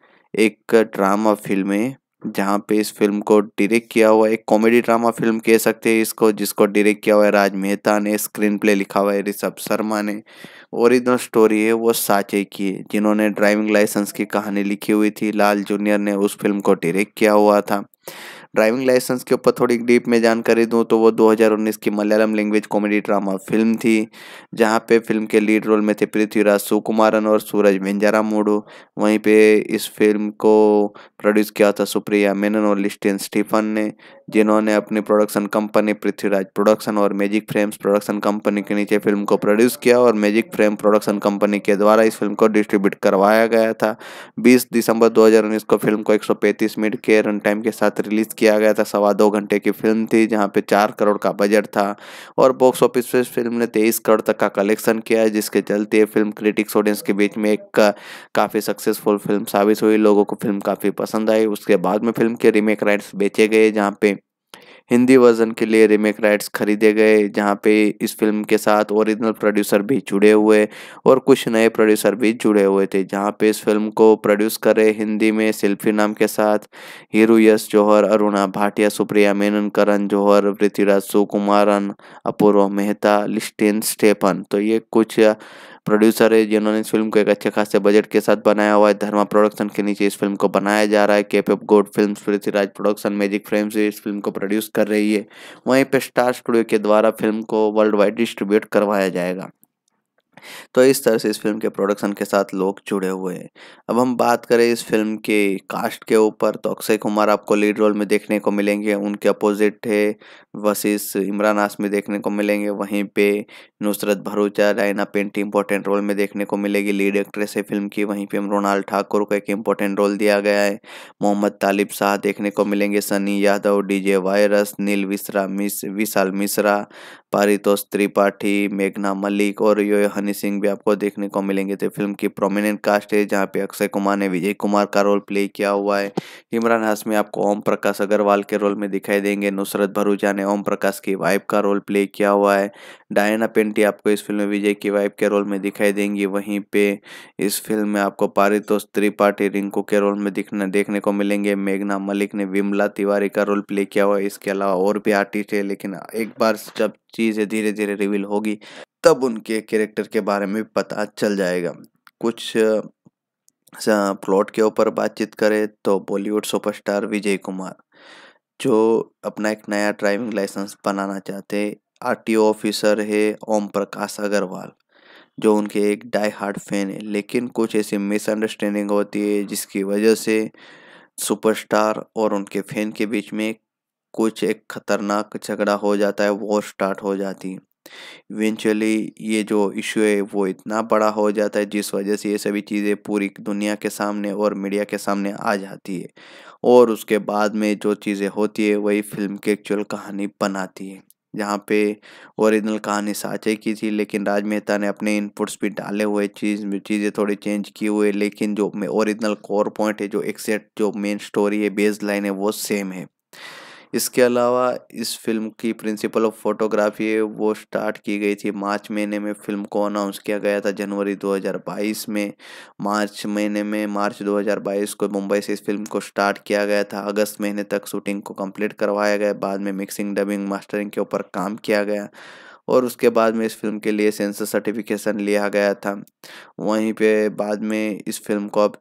एक ड्रामा फिल्म है जहाँ पे इस फिल्म को डायरेक्ट किया हुआ एक कॉमेडी ड्रामा फिल्म कह सकते हैं इसको जिसको डायरेक्ट किया हुआ है राज मेहता ने स्क्रीन प्ले लिखा हुआ है ऋषभ शर्मा ने ओरिजिनल स्टोरी है वो साचे की है जिन्होंने ड्राइविंग लाइसेंस की कहानी लिखी हुई थी लाल जूनियर ने उस फिल्म को डायरेक्ट किया हुआ था ड्राइविंग लाइसेंस के ऊपर थोड़ी डीप में जानकारी दूँ तो वो 2019 की Malayalam language comedy drama film थी जहाँ पे फिल्म के लीड रोल में थे पृथ्वीराज सुकुमारन और सूरज वेंजारा मोडो वहीं पे इस फिल्म को प्रोड्यूस किया था सुप्रिया मेनन और लिस्टियन स्टीफन ने जिन्होंने अपनी प्रोडक्शन कंपनी पृथ्वीराज प्रोडक्शन और मैजिक फ्रेम्स प्रोडक्शन कंपनी के नीचे फिल्म को प्रोड्यूस किया और मैजिक फ्रेम प्रोडक्शन कंपनी के द्वारा इस फिल्म को डिस्ट्रीब्यूट करवाया गया था बीस दिसंबर दो को फिल्म को एक मिनट के रन टाइम के साथ रिलीज किया किया गया था सवा दो घंटे की फिल्म थी जहाँ पे चार करोड़ का बजट था और बॉक्स ऑफिस पर फिल्म ने तेईस करोड़ तक का कलेक्शन किया है जिसके चलते फिल्म क्रिटिक्स ऑडियंस के बीच में एक काफ़ी सक्सेसफुल फिल्म साबित हुई लोगों को फिल्म काफ़ी पसंद आई उसके बाद में फिल्म के रीमेक राइट्स बेचे गए जहाँ पे हिंदी वर्जन के लिए रीमेक राइट्स खरीदे गए जहाँ पे इस फिल्म के साथ ओरिजिनल प्रोड्यूसर भी जुड़े हुए और कुछ नए प्रोड्यूसर भी जुड़े हुए थे जहाँ पे इस फिल्म को प्रोड्यूस करे हिंदी में सेल्फी नाम के साथ हीरो यश जौहर अरुणा भाटिया सुप्रिया मेनन करण जौहर पृथ्वीराज सुकुमारन अपूर्व मेहता लिस्टिन स्टेफन तो ये कुछ प्रोड्यूसर है जिन्होंने इस फिल्म को एक अच्छे खासे बजट के साथ बनाया हुआ है धर्मा प्रोडक्शन के नीचे इस फिल्म को बनाया जा रहा है के पी गोड film Prithviraj production magic frames इस फिल्म को प्रोड्यूस कर रही है वहीं पर स्टार स्टूडियो के द्वारा फिल्म को वर्ल्ड वाइड डिस्ट्रीब्यूट करवाया जाएगा तो इस तरह से इस फिल्म के प्रोडक्शन के साथ लोग जुड़े हुए हैं अब हम बात करें इस फिल्म के कास्ट के ऊपर तो अक्षय कुमार आपको लीड रोल में देखने को मिलेंगे उनके अपोजिट है वशिष इमरान हाशमी देखने को मिलेंगे वहीं पे Nusrat Bharucha Raina paint important role में देखने को मिलेगी लीड एक्ट्रेस है फिल्म की वहीं पर रोनाल्ड ठाकुर को एक इम्पोर्टेंट रोल दिया गया है मोहम्मद तालिब शाह देखने को मिलेंगे सनी यादव जे वायरस नील विश्रा मिस विशाल मिश्रा पारितोष त्रिपाठी मेघना मलिक और यो हनी सिंह भी आपको देखने को मिलेंगे तो फिल्म की प्रोमिनेंट कास्ट है जहाँ पे अक्षय कुमार ने विजय कुमार का रोल प्ले किया हुआ है इमरान हाशमी आपको ओम प्रकाश अग्रवाल के रोल में दिखाई देंगे नुसरत भरूचा ने ओम प्रकाश की वाइफ का रोल प्ले किया हुआ है डायना पेंटी आपको इस फिल्म में विजय की वाइफ के रोल में दिखाई देंगी वहीं पे इस फिल्म में आपको पारितोष त्रिपाठी रिंकू के रोल में दिखने देखने को मिलेंगे मेघना मलिक ने विमला तिवारी का रोल प्ले किया हुआ है इसके अलावा और भी आर्टिस्ट है लेकिन एक बार जब चीज़ें धीरे धीरे रिवील होगी तब उनके कैरेक्टर के बारे में पता चल जाएगा कुछ प्लॉट के ऊपर बातचीत करें तो बॉलीवुड सुपरस्टार विजय कुमार जो अपना एक नया ड्राइविंग लाइसेंस बनाना चाहते आर ऑफिसर है ओम प्रकाश अग्रवाल जो उनके एक डाई हार्ट फैन है लेकिन कुछ ऐसी मिसअंडरस्टैंडिंग होती है जिसकी वजह से सुपरस्टार और उनके फैन के बीच में कुछ एक खतरनाक झगड़ा हो जाता है वॉर स्टार्ट हो जाती है इवेंचुअली ये जो इशू है वो इतना बड़ा हो जाता है जिस वजह से ये सभी चीज़ें पूरी दुनिया के सामने और मीडिया के सामने आ जाती है और उसके बाद में जो चीज़ें होती है वही फिल्म की एक्चुअल कहानी बनाती है जहाँ पे ओरिजिनल कहानी साचे की थी लेकिन राज मेहता ने अपने इनपुट्स भी डाले हुए चीज़ चीज़ें थोड़ी चेंज किए हुए लेकिन जो ओरिजिनल कोर पॉइंट है जो एक्सैक्ट जो मेन स्टोरी है बेस लाइन है वो सेम है इसके अलावा इस फिल्म की प्रिंसिपल ऑफ फोटोग्राफी वो स्टार्ट की गई थी मार्च महीने में फिल्म को अनाउंस किया गया था जनवरी 2022 में मार्च महीने में मार्च 2022 को मुंबई से इस फिल्म को स्टार्ट किया गया था अगस्त महीने तक शूटिंग को कंप्लीट करवाया गया बाद में मिक्सिंग डबिंग मास्टरिंग के ऊपर काम किया गया और उसके बाद में इस फिल्म के लिए सेंसर सर्टिफिकेशन लिया गया था वहीं पे बाद में इस फिल्म को अब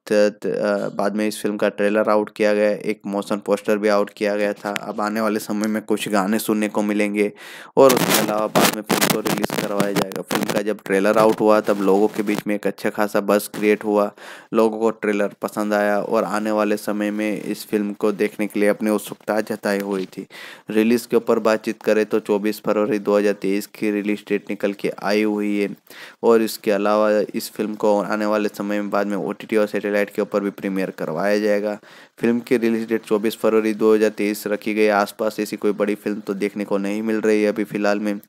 बाद में इस फिल्म का ट्रेलर आउट किया गया एक मोशन पोस्टर भी आउट किया गया था अब आने वाले समय में कुछ गाने सुनने को मिलेंगे और उसके अलावा बाद में फिल्म को रिलीज़ करवाया जाएगा फिल्म का जब ट्रेलर आउट हुआ तब लोगों के बीच में एक अच्छा खासा बस क्रिएट हुआ लोगों को ट्रेलर पसंद आया और आने वाले समय में इस फिल्म को देखने के लिए अपनी उत्सुकता जताई हुई थी रिलीज़ के ऊपर बातचीत करें तो चौबीस फरवरी दो की रिलीज डेट निकल के आई हुई है और इसके अलावा इस फिल्म को आने वाले समय में बाद में ओ और सेटेलाइट के ऊपर भी प्रीमियर करवाया जाएगा फिल्म की रिलीज डेट 24 फरवरी 2023 रखी गई आसपास ऐसी कोई बड़ी फिल्म तो देखने को नहीं मिल रही है अभी फिलहाल में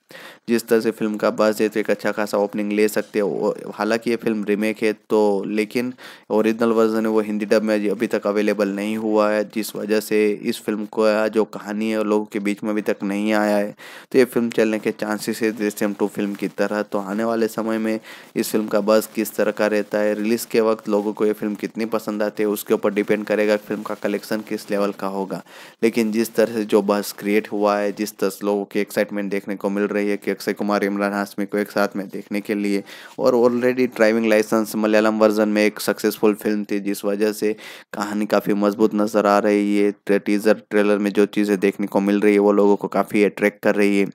जिस तरह से फिल्म का बस है तो एक अच्छा खासा ओपनिंग ले सकते हो हालांकि ये फिल्म रीमेक है तो लेकिन ओरिजिनल वर्जन है वो हिंदी डब में अभी तक अवेलेबल नहीं हुआ है जिस वजह से इस फिल्म का जो कहानी है लोगों के बीच में अभी तक नहीं आया है तो ये फिल्म चलने के चांसेस है दृश्यम टू फिल्म की तरह तो आने वाले समय में इस फिल्म का बस किस तरह का रहता है रिलीज़ के वक्त लोगों को ये फिल्म कितनी पसंद आती है उसके ऊपर डिपेंड करेगा फिल्म फिल्म का कलेक्शन किस लेवल का होगा लेकिन जिस तरह से जो बहस क्रिएट हुआ है जिस तरह लोगों की एक्साइटमेंट देखने को मिल रही है कि अक्षय कुमार इमरान हाशमी को एक साथ में देखने के लिए और already driving licence Malayalam version में एक सक्सेसफुल फिल्म थी जिस वजह से कहानी काफ़ी मजबूत नज़र आ रही है टीजर ट्रेलर में जो चीज़ें देखने को मिल रही है वो लोगों को काफ़ी अट्रैक्ट कर रही है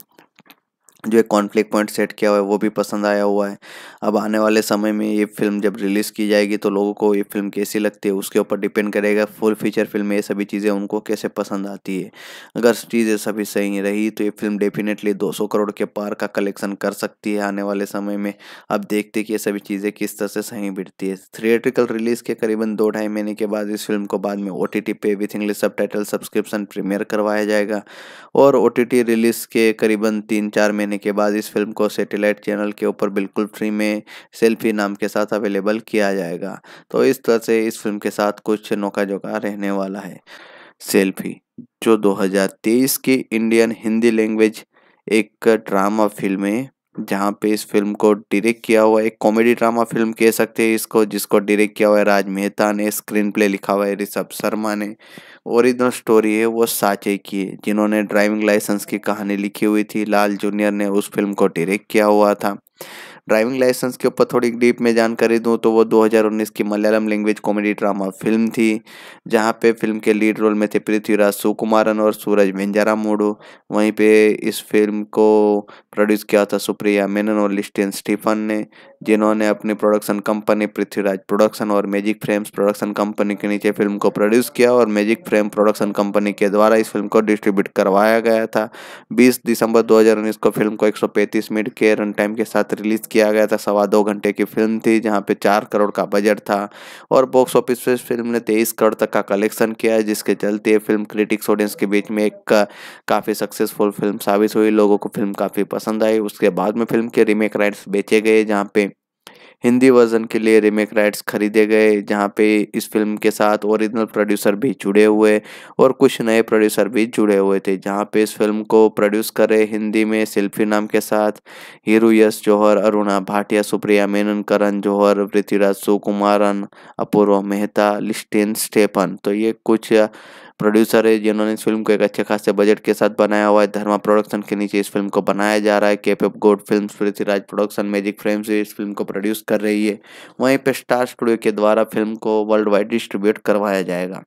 जो एक कॉन्फ्लिक्ट पॉइंट सेट किया हुआ है वो भी पसंद आया हुआ है अब आने वाले समय में ये फिल्म जब रिलीज़ की जाएगी तो लोगों को ये फिल्म कैसी लगती है उसके ऊपर डिपेंड करेगा फुल फीचर फिल्म ये सभी चीज़ें उनको कैसे पसंद आती है अगर चीज़ें सभी सही रही तो ये फिल्म डेफिनेटली 200 करोड़ के पार का कलेक्शन कर सकती है आने वाले समय में अब देखते कि ये सभी चीज़ें किस तरह से सही बिटती है थिएट्रिकल रिलीज़ के करीबन दो ढाई महीने के बाद इस फिल्म को बाद में ओ टी टी पे with English sub subscription premiere करवाया जाएगा और ओ टी टी रिलीज़ के करीबन तीन चार महीने करने के बाद इस फिल्म को सैटेलाइट चैनल के ऊपर बिल्कुल फ्री में सेल्फी नाम के साथ अवेलेबल किया जाएगा तो इस तरह से इस फिल्म के साथ कुछ नौका जोका रहने वाला है सेल्फी जो 2023 की इंडियन हिंदी लैंग्वेज एक ड्रामा फिल्म है जहाँ पे इस फिल्म को डायरेक्ट किया हुआ एक कॉमेडी ड्रामा फिल्म कह सकते हैं इसको जिसको डायरेक्ट किया हुआ है राज मेहता ने स्क्रीन प्ले लिखा हुआ है ऋषभ शर्मा ने ओरिजिनल स्टोरी है वो साचे की है जिन्होंने ड्राइविंग लाइसेंस की कहानी लिखी हुई थी लाल जूनियर ने उस फिल्म को डायरेक्ट किया हुआ था ड्राइविंग लाइसेंस के ऊपर थोड़ी डीप में जानकारी दूँ तो वो 2019 की Malayalam language comedy drama film थी जहाँ पे फिल्म के लीड रोल में थे पृथ्वीराज सुकुमारन और सूरज वेंजारा मोडो वहीं पे इस फिल्म को प्रोड्यूस किया था सुप्रिया मेनन और लिस्टिन स्टीफन ने जिन्होंने अपनी प्रोडक्शन कंपनी पृथ्वीराज प्रोडक्शन और मैजिक फ्रेम्स प्रोडक्शन कंपनी के नीचे फिल्म को प्रोड्यूस किया और मैजिक फ्रेम प्रोडक्शन कंपनी के द्वारा इस फिल्म को डिस्ट्रीब्यूट करवाया गया था 20 दिसंबर 2019 को फिल्म को 135 मिनट के रन टाइम के साथ रिलीज किया गया था सवा दो घंटे की फिल्म थी जहाँ पे चार करोड़ का बजट था और बॉक्स ऑफिस पर फिल्म ने तेईस करोड़ तक का कलेक्शन किया जिसके चलते ये फिल्म क्रिटिक्स ऑडियंस के बीच में एक काफ़ी सक्सेसफुल फिल्म साबित हुई लोगों को फिल्म काफ़ी पसंद आई उसके बाद में फिल्म के रीमेक राइट्स बेचे गए जहाँ पे हिंदी वर्जन के लिए रीमेक राइट्स खरीदे गए जहाँ पे इस फिल्म के साथ ओरिजिनल प्रोड्यूसर भी जुड़े हुए और कुछ नए प्रोड्यूसर भी जुड़े हुए थे जहाँ पे इस फिल्म को प्रोड्यूस करे हिंदी में सेल्फी नाम के साथ हीरो यश जौहर अरुणा भाटिया सुप्रिया मेनन करण जौहर पृथ्वीराज सुकुमारन अपूर्व मेहता लिस्टिन स्टेफन तो ये कुछ प्रोड्यूसर है जिन्होंने इस फिल्म को एक अच्छे खासे बजट के साथ बनाया हुआ है धर्मा प्रोडक्शन के नीचे इस फिल्म को बनाया जा रहा है के ऑफ गोड film Prithviraj production magic frames इस फिल्म को प्रोड्यूस कर रही है वहीं पर स्टार स्टूडियो के द्वारा फिल्म को वर्ल्ड वाइड डिस्ट्रीब्यूट करवाया जाएगा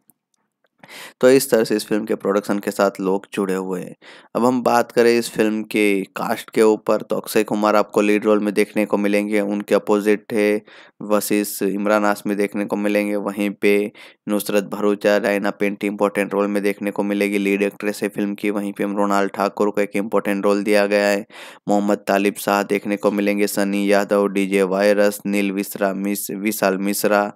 तो इस तरह से इस फिल्म के प्रोडक्शन के साथ लोग जुड़े हुए हैं अब हम बात करें इस फिल्म के कास्ट के ऊपर तो अक्षय कुमार आपको लीड रोल में देखने को मिलेंगे उनके अपोजिट है वशिष इमरान आसमी देखने को मिलेंगे वहीं पे Nusrat Bharucha Raina paint important role में देखने को मिलेगी लीड एक्ट्रेस है फिल्म की वहीं पर मृणाल ठाकुर को एक इम्पोर्टेंट रोल दिया गया है मोहम्मद तालिब शाह देखने को मिलेंगे सनी यादव डी वायरस नील विश्रा मिस विशाल मिश्रा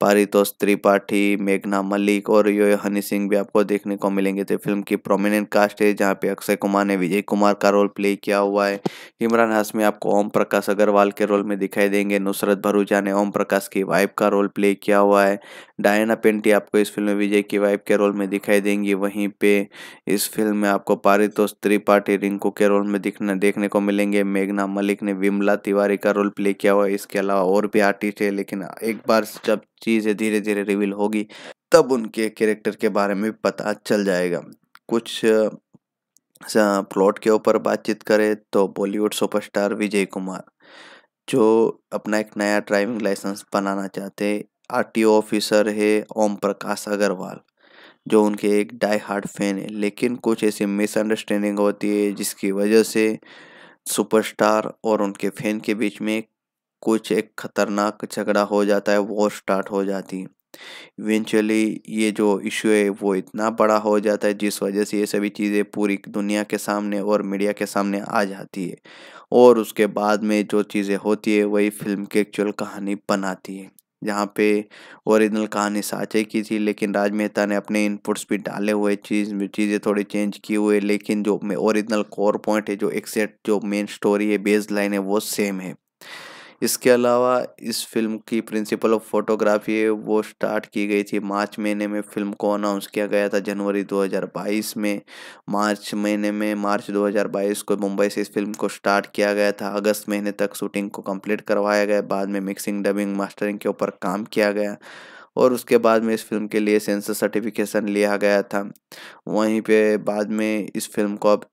पारितोष त्रिपाठी मेघना मलिक और यो हनी सिंह भी आपको देखने को मिलेंगे तो फिल्म की प्रोमिनेंट कास्ट है जहाँ पे अक्षय कुमार ने विजय कुमार का रोल प्ले किया हुआ है इमरान हाशमी आपको ओम प्रकाश अग्रवाल के रोल में दिखाई देंगे नुसरत भरूचा ने ओम प्रकाश की वाइफ का रोल प्ले किया हुआ है डायना पेंटी आपको इस फिल्म में विजय की वाइफ के रोल में दिखाई देंगी वहीं पे इस फिल्म में आपको पारितोष त्रिपाठी रिंकू के रोल में दिखने देखने को मिलेंगे मेघना मलिक ने विमला तिवारी का रोल प्ले किया हुआ है इसके अलावा और भी आर्टिस्ट है लेकिन एक बार जब चीज़ें धीरे धीरे रिवील होगी तब उनके कैरेक्टर के बारे में पता चल जाएगा कुछ प्लॉट के ऊपर बातचीत करें तो बॉलीवुड सुपरस्टार विजय कुमार जो अपना एक नया ड्राइविंग लाइसेंस बनाना चाहते आर ऑफिसर है ओम प्रकाश अग्रवाल जो उनके एक डाई हार्ड फैन है लेकिन कुछ ऐसी मिसअंडरस्टैंडिंग होती है जिसकी वजह से सुपरस्टार और उनके फैन के बीच में कुछ एक खतरनाक झगड़ा हो जाता है वॉर स्टार्ट हो जाती है इवेंचुअली ये जो इशू है वो इतना बड़ा हो जाता है जिस वजह से ये सभी चीज़ें पूरी दुनिया के सामने और मीडिया के सामने आ जाती है और उसके बाद में जो चीज़ें होती है वही फिल्म की एक्चुअल कहानी बनाती है जहाँ पे ओरिजिनल कहानी साँचे की थी लेकिन राज मेहता ने अपने इनपुट्स भी डाले हुए चीज़ चीज़ें थोड़ी चेंज की हुए लेकिन जो ओरिजिनल कोर पॉइंट है जो एक्सैक्ट जो मेन स्टोरी है बेस लाइन है वो सेम है इसके अलावा इस फिल्म की प्रिंसिपल ऑफ फोटोग्राफी वो स्टार्ट की गई थी मार्च महीने में फिल्म को अनाउंस किया गया था जनवरी 2022 में मार्च महीने में मार्च 2022 को मुंबई से इस फिल्म को स्टार्ट किया गया था अगस्त महीने तक शूटिंग को कंप्लीट करवाया गया बाद में मिक्सिंग डबिंग मास्टरिंग के ऊपर काम किया गया और उसके बाद में इस फिल्म के लिए सेंसर सर्टिफिकेशन लिया गया था वहीं पे बाद में इस फिल्म को अब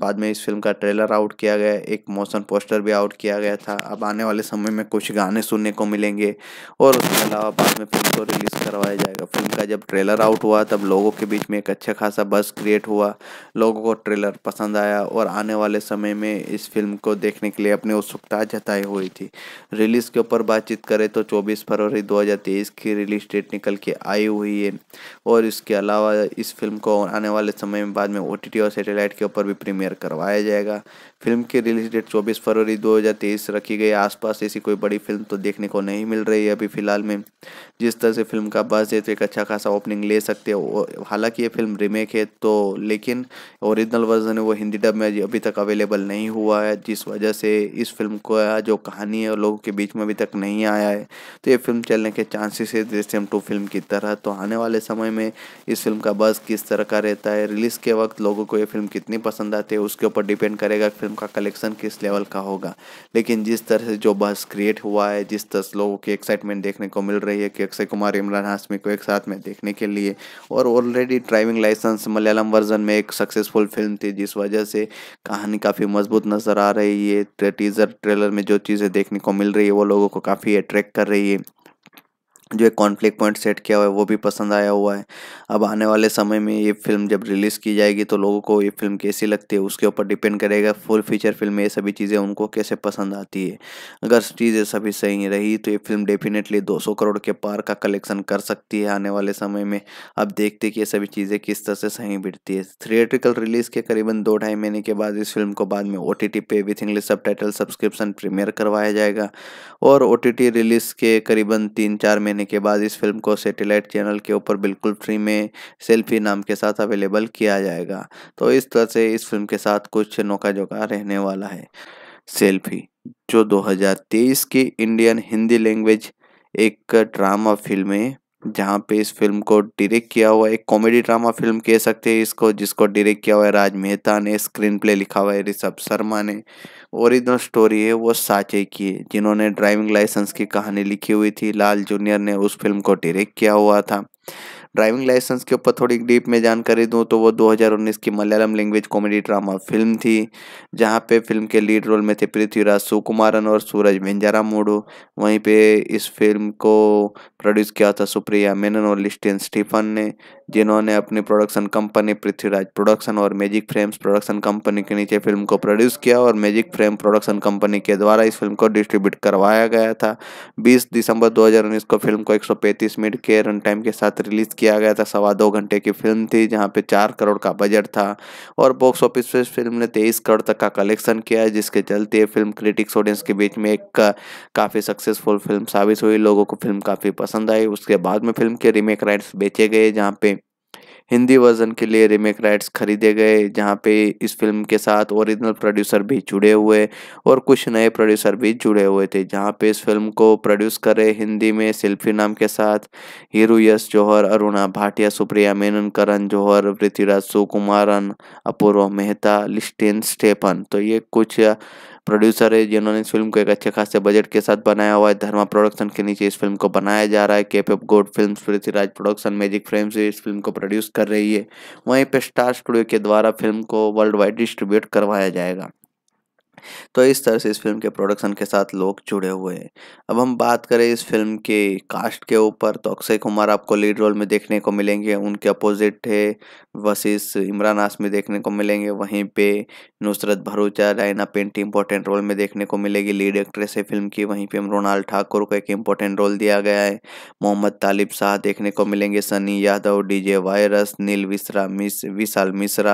बाद में इस फिल्म का ट्रेलर आउट किया गया एक मोशन पोस्टर भी आउट किया गया था अब आने वाले समय में कुछ गाने सुनने को मिलेंगे और उसके अलावा बाद में फिल्म को रिलीज़ करवाया जाएगा फिल्म का जब ट्रेलर आउट हुआ तब लोगों के बीच में एक अच्छा खासा बस क्रिएट हुआ लोगों को ट्रेलर पसंद आया और आने वाले समय में इस फिल्म को देखने के लिए अपनी उत्सुकता जताई हुई थी रिलीज़ के ऊपर बातचीत करें तो चौबीस फरवरी दो की की रिलीज डेट निकल के आई हुई है और इसके अलावा इस फिल्म को आने वाले समय में बाद में ओ और सेटेलाइट के ऊपर भी प्रीमियर करवाया जाएगा फिल्म की रिलीज डेट 24 फरवरी 2023 रखी गई आसपास ऐसी कोई बड़ी फिल्म तो देखने को नहीं मिल रही है अभी फिलहाल में जिस तरह से फिल्म का बस है तो एक अच्छा खासा ओपनिंग ले सकते हो हालांकि ये फिल्म रीमेक है तो लेकिन ओरिजिनल वर्जन है वो हिंदी डब में अभी तक अवेलेबल नहीं हुआ है जिस वजह से इस फिल्म को जो कहानी है लोगों के बीच में अभी तक नहीं आया है तो ये फिल्म चलने के चांसेस है दृश्यम टू फिल्म की तरह तो आने वाले समय में इस फिल्म का बस किस तरह का रहता है रिलीज़ के वक्त लोगों को ये फिल्म कितनी पसंद आती है उसके ऊपर डिपेंड करेगा फिल्म फिल्म का कलेक्शन किस लेवल का होगा लेकिन जिस तरह से जो बस क्रिएट हुआ है जिस तरह से लोगों की एक्साइटमेंट देखने को मिल रही है कि अक्षय कुमार इमरान हाशमी को एक साथ में देखने के लिए और already driving licence Malayalam version में एक सक्सेसफुल फिल्म थी जिस वजह से कहानी काफ़ी मजबूत नज़र आ रही है टीज़र ट्रेलर में जो चीज़ें देखने को मिल रही है वो लोगों को काफ़ी अट्रैक्ट कर रही है जो एक कॉन्फ्लिक्ट पॉइंट सेट किया हुआ है वो भी पसंद आया हुआ है अब आने वाले समय में ये फिल्म जब रिलीज़ की जाएगी तो लोगों को ये फिल्म कैसी लगती है उसके ऊपर डिपेंड करेगा फुल फीचर फिल्म ये सभी चीज़ें उनको कैसे पसंद आती है अगर चीज़ें सभी सही रही तो ये फिल्म डेफिनेटली 200 करोड़ के पार का कलेक्शन कर सकती है आने वाले समय में अब देखते कि ये सभी चीज़ें किस तरह से सही बिटती है थिएट्रिकल रिलीज़ के करीबन दो ढाई महीने के बाद इस फिल्म को बाद में ओ टी टी पे with English sub subscription premiere करवाया जाएगा और ओ टी टी रिलीज़ के करीबन तीन चार महीने करने के बाद इस फिल्म को सैटेलाइट चैनल के ऊपर बिल्कुल फ्री में सेल्फी नाम के साथ अवेलेबल किया जाएगा तो इस तरह से इस फिल्म के साथ कुछ नौका जोका रहने वाला है सेल्फी जो 2023 की इंडियन हिंदी लैंग्वेज एक ड्रामा फिल्म है जहाँ पे इस फिल्म को डायरेक्ट किया हुआ एक कॉमेडी ड्रामा फिल्म कह सकते हैं इसको जिसको डायरेक्ट किया हुआ है राज मेहता ने स्क्रीन प्ले लिखा हुआ है ऋषभ शर्मा ने ओरिजिनल स्टोरी है वो साचे की है जिन्होंने ड्राइविंग लाइसेंस की कहानी लिखी हुई थी लाल जूनियर ने उस फिल्म को डायरेक्ट किया हुआ था ड्राइविंग लाइसेंस के ऊपर थोड़ी डीप में जानकारी दूँ तो वो 2019 की Malayalam language comedy drama film थी जहाँ पे फिल्म के लीड रोल में थे पृथ्वीराज सुकुमारन और सूरज वेंजारा मोडो वहीं पे इस फिल्म को प्रोड्यूस किया था सुप्रिया मेनन और लिस्टियन स्टीफन ने जिन्होंने अपनी प्रोडक्शन कंपनी पृथ्वीराज प्रोडक्शन और मैजिक फ्रेम्स प्रोडक्शन कंपनी के नीचे फिल्म को प्रोड्यूस किया और मैजिक फ्रेम प्रोडक्शन कंपनी के द्वारा इस फिल्म को डिस्ट्रीब्यूट करवाया गया था बीस दिसंबर दो को फिल्म को एक मिनट के रन टाइम के साथ रिलीज किया गया था सवा दो घंटे की फिल्म थी जहाँ पे चार करोड़ का बजट था और बॉक्स ऑफिस पर फिल्म ने तेईस करोड़ तक का कलेक्शन किया जिसके चलते ये फिल्म क्रिटिक्स ऑडियंस के बीच में एक काफ़ी सक्सेसफुल फिल्म साबित हुई लोगों को फिल्म काफ़ी पसंद आई उसके बाद में फिल्म के रीमेक राइट्स बेचे गए जहाँ पे हिंदी वर्जन के लिए रीमेक राइट्स खरीदे गए जहाँ पे इस फिल्म के साथ ओरिजिनल प्रोड्यूसर भी जुड़े हुए और कुछ नए प्रोड्यूसर भी जुड़े हुए थे जहाँ पे इस फिल्म को प्रोड्यूस करे हिंदी में सेल्फी नाम के साथ हीरो यश जौहर अरुणा भाटिया सुप्रिया मेनन करण जौहर पृथ्वीराज सुकुमारन अपूर्व मेहता लिस्टिन स्टेपन तो ये कुछ प्रोड्यूसर है जिन्होंने इस फिल्म को एक अच्छे खासे बजट के साथ बनाया हुआ है धर्मा प्रोडक्शन के नीचे इस फिल्म को बनाया जा रहा है केप एफ गोड फिल्म पृथ्वीराज प्रोडक्शन मैजिक से इस फिल्म को प्रोड्यूस कर रही है वहीं पर स्टार स्टूडियो के द्वारा फिल्म को वर्ल्ड वाइड डिस्ट्रीब्यूट करवाया जाएगा तो इस तरह से इस फिल्म के प्रोडक्शन के साथ लोग जुड़े हुए हैं अब हम बात करें इस फिल्म के कास्ट के ऊपर तो अक्षय कुमार आपको लीड रोल में देखने को मिलेंगे उनके अपोजिट है वशिष इमरान आसमी देखने को मिलेंगे वहीं पे Nusrat Bharucha Raina paint important role में देखने को मिलेगी लीड एक्ट्रेस है फिल्म की वहीं पर मृणाल ठाकुर को एक इम्पोर्टेंट रोल दिया गया है मोहम्मद तालिब शाह देखने को मिलेंगे सनी यादव डीजे वायरस नील विश्रा मिस विशाल मिश्रा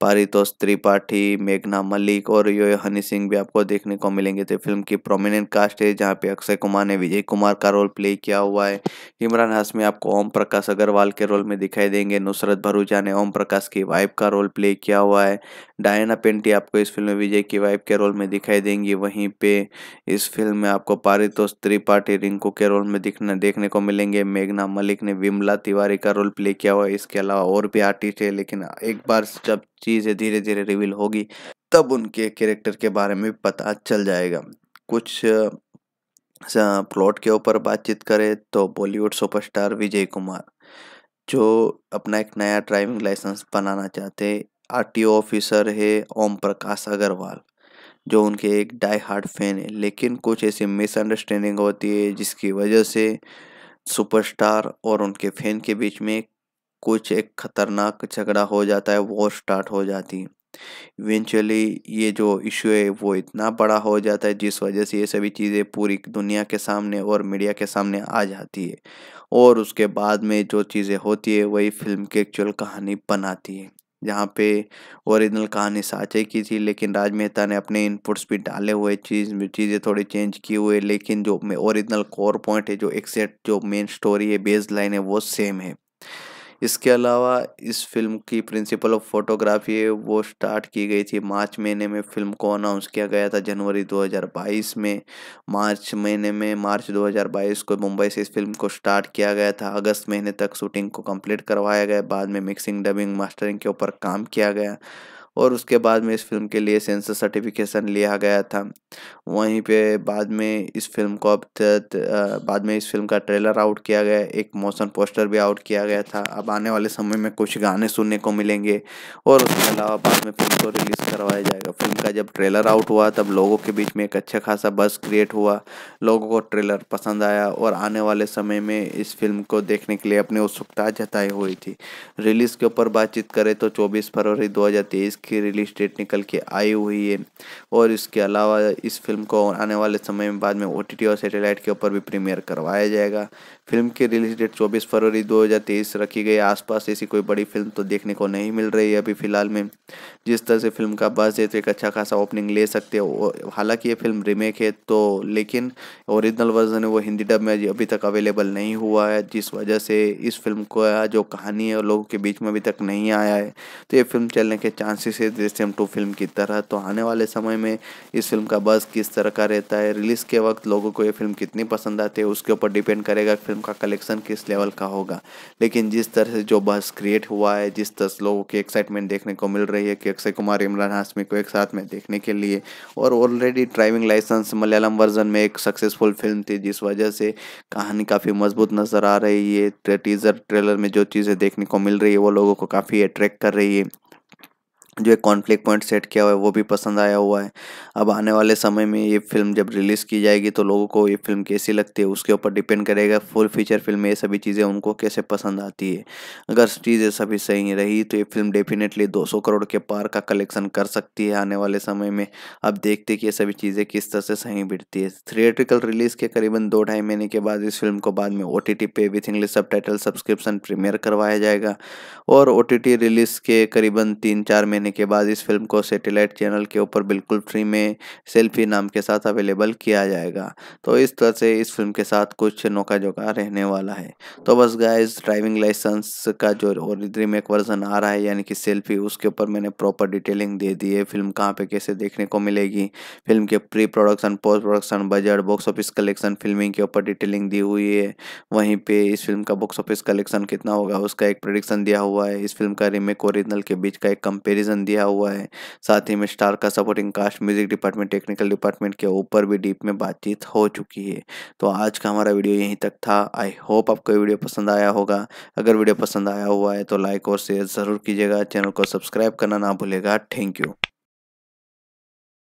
पारितोष त्रिपाठी मेघना मलिक और यो हनी सिंह भी आपको देखने को मिलेंगे तो फिल्म की प्रोमिनेंट कास्ट है जहाँ पे अक्षय कुमार ने विजय कुमार का रोल प्ले किया हुआ है इमरान हाशमी आपको ओम प्रकाश अग्रवाल के रोल में दिखाई देंगे नुसरत भरूचा ने ओम प्रकाश की वाइफ का रोल प्ले किया हुआ है डायना पेंटी आपको इस फिल्म में विजय की वाइफ के रोल में दिखाई देंगी वहीं पे इस फिल्म में आपको पारितोष त्रिपाठी रिंकू के रोल में दिखने देखने को मिलेंगे मेघना मलिक ने विमला तिवारी का रोल प्ले किया हुआ है इसके अलावा और भी आर्टिस्ट है लेकिन एक बार जब चीज़ें धीरे धीरे रिवील होगी तब उनके कैरेक्टर के बारे में पता चल जाएगा कुछ प्लॉट के ऊपर बातचीत करें तो बॉलीवुड सुपरस्टार विजय कुमार जो अपना एक नया ड्राइविंग लाइसेंस बनाना चाहते आर ऑफिसर है ओम प्रकाश अग्रवाल जो उनके एक डाई हार्ड फैन है लेकिन कुछ ऐसी मिसअंडरस्टैंडिंग होती है जिसकी वजह से सुपरस्टार और उनके फैन के बीच में कुछ एक खतरनाक झगड़ा हो जाता है वो स्टार्ट हो जाती है इवेंचुअली ये जो इशू है वो इतना बड़ा हो जाता है जिस वजह से ये सभी चीज़ें पूरी दुनिया के सामने और मीडिया के सामने आ जाती है और उसके बाद में जो चीज़ें होती है वही फिल्म की एक्चुअल कहानी बनाती है जहाँ पे ओरिजिनल कहानी साँचे की थी लेकिन राज मेहता ने अपने इनपुट्स भी डाले हुए चीज़ चीज़ें थोड़ी चेंज किए हुए लेकिन जो ओरिजिनल कोर पॉइंट है जो एक्सेट जो मेन स्टोरी है बेस लाइन है वो सेम है इसके अलावा इस फिल्म की प्रिंसिपल ऑफ फोटोग्राफी है वो स्टार्ट की गई थी मार्च महीने में फिल्म को अनाउंस किया गया था जनवरी 2022 में मार्च महीने में मार्च 2022 को मुंबई से इस फिल्म को स्टार्ट किया गया था अगस्त महीने तक शूटिंग को कंप्लीट करवाया गया बाद में मिक्सिंग डबिंग मास्टरिंग के ऊपर काम किया गया और उसके बाद में इस फिल्म के लिए सेंसर सर्टिफिकेशन लिया गया था वहीं पे बाद में इस फिल्म को अब बाद में इस फिल्म का ट्रेलर आउट किया गया एक मोशन पोस्टर भी आउट किया गया था अब आने वाले समय में कुछ गाने सुनने को मिलेंगे और उसके अलावा बाद में फिल्म को रिलीज़ करवाया जाएगा फिल्म का जब ट्रेलर आउट हुआ तब लोगों के बीच में एक अच्छा खासा बस क्रिएट हुआ लोगों को ट्रेलर पसंद आया और आने वाले समय में इस फिल्म को देखने के लिए अपनी उत्सुकता जताई हुई थी रिलीज़ के ऊपर बातचीत करें तो चौबीस फरवरी दो इसकी रिलीज डेट निकल के आई हुई है और इसके अलावा इस फिल्म को आने वाले समय में बाद में ओ और सैटेलाइट के ऊपर भी प्रीमियर करवाया जाएगा फिल्म की रिलीज डेट 24 फरवरी 2023 रखी गई आसपास ऐसी कोई बड़ी फिल्म तो देखने को नहीं मिल रही है अभी फिलहाल में जिस तरह से फिल्म का बस है तो एक अच्छा खासा ओपनिंग ले सकते हो हालांकि ये फिल्म रीमेक है तो लेकिन ओरिजिनल वर्जन है वो हिंदी डब में अभी तक अवेलेबल नहीं हुआ है जिस वजह से इस फिल्म का जो कहानी है लोगों के बीच में अभी तक नहीं आया है तो ये फिल्म चलने के चांसेस है दृश्यम टू फिल्म की तरह तो आने वाले समय में इस फिल्म का बस किस तरह का रहता है रिलीज़ के वक्त लोगों को ये फिल्म कितनी पसंद आती है उसके ऊपर डिपेंड करेगा फिल्म आइटम का कलेक्शन किस लेवल का होगा लेकिन जिस तरह से जो बस क्रिएट हुआ है जिस तरह से लोगों की एक्साइटमेंट देखने को मिल रही है कि अक्षय कुमार इमरान हाशमी को एक साथ में देखने के लिए और already driving licence Malayalam version में एक सक्सेसफुल फिल्म थी जिस वजह से कहानी काफ़ी मजबूत नज़र आ रही है टीज़र ट्रेलर में जो चीज़ें देखने को मिल रही है वो लोगों को काफ़ी अट्रैक्ट कर रही है जो एक कॉन्फ्लिक्ट पॉइंट सेट किया हुआ है वो भी पसंद आया हुआ है अब आने वाले समय में ये फिल्म जब रिलीज़ की जाएगी तो लोगों को ये फिल्म कैसी लगती है उसके ऊपर डिपेंड करेगा फुल फीचर फिल्म ये सभी चीज़ें उनको कैसे पसंद आती है अगर चीज़ें सभी सही रही तो ये फिल्म डेफिनेटली 200 करोड़ के पार का कलेक्शन कर सकती है आने वाले समय में अब देखते कि ये सभी चीज़ें किस तरह से सही बिटती है थिएट्रिकल रिलीज़ के करीबन दो ढाई महीने के बाद इस फिल्म को बाद में ओ टी पे with English sub subscription premiere करवाया जाएगा और ओ रिलीज़ के करीबन तीन चार महीने करने के बाद इस फिल्म को सैटेलाइट चैनल के ऊपर बिल्कुल फ्री में सेल्फी नाम के साथ अवेलेबल किया जाएगा तो इस तरह से इस फिल्म के साथ कुछ नौका जोका रहने वाला है तो बस गाइज ड्राइविंग लाइसेंस का जो रिमेक वर्जन आ रहा है यानी कि सेल्फी उसके ऊपर मैंने प्रॉपर डिटेलिंग दे दी है फिल्म कहाँ पर कैसे देखने को मिलेगी फिल्म के pre production post production budget box office collection filming के ऊपर डिटेलिंग दी हुई है वहीं पर इस फिल्म का बॉक्स ऑफिस कलेक्शन कितना होगा उसका एक प्रोडिक्शन दिया हुआ है इस फिल्म का रिमेक ओरिजिनल के बीच का एक कंपेरिजन ध्यान दिया हुआ है साथ ही में स्टार का supporting cast music department technical department के ऊपर भी डीप में बातचीत हो चुकी है तो आज का हमारा वीडियो यहीं तक था आई होप आपको वीडियो पसंद आया होगा अगर वीडियो पसंद आया हुआ है तो लाइक और शेयर ज़रूर कीजिएगा चैनल को सब्सक्राइब करना ना भूलेगा थैंक यू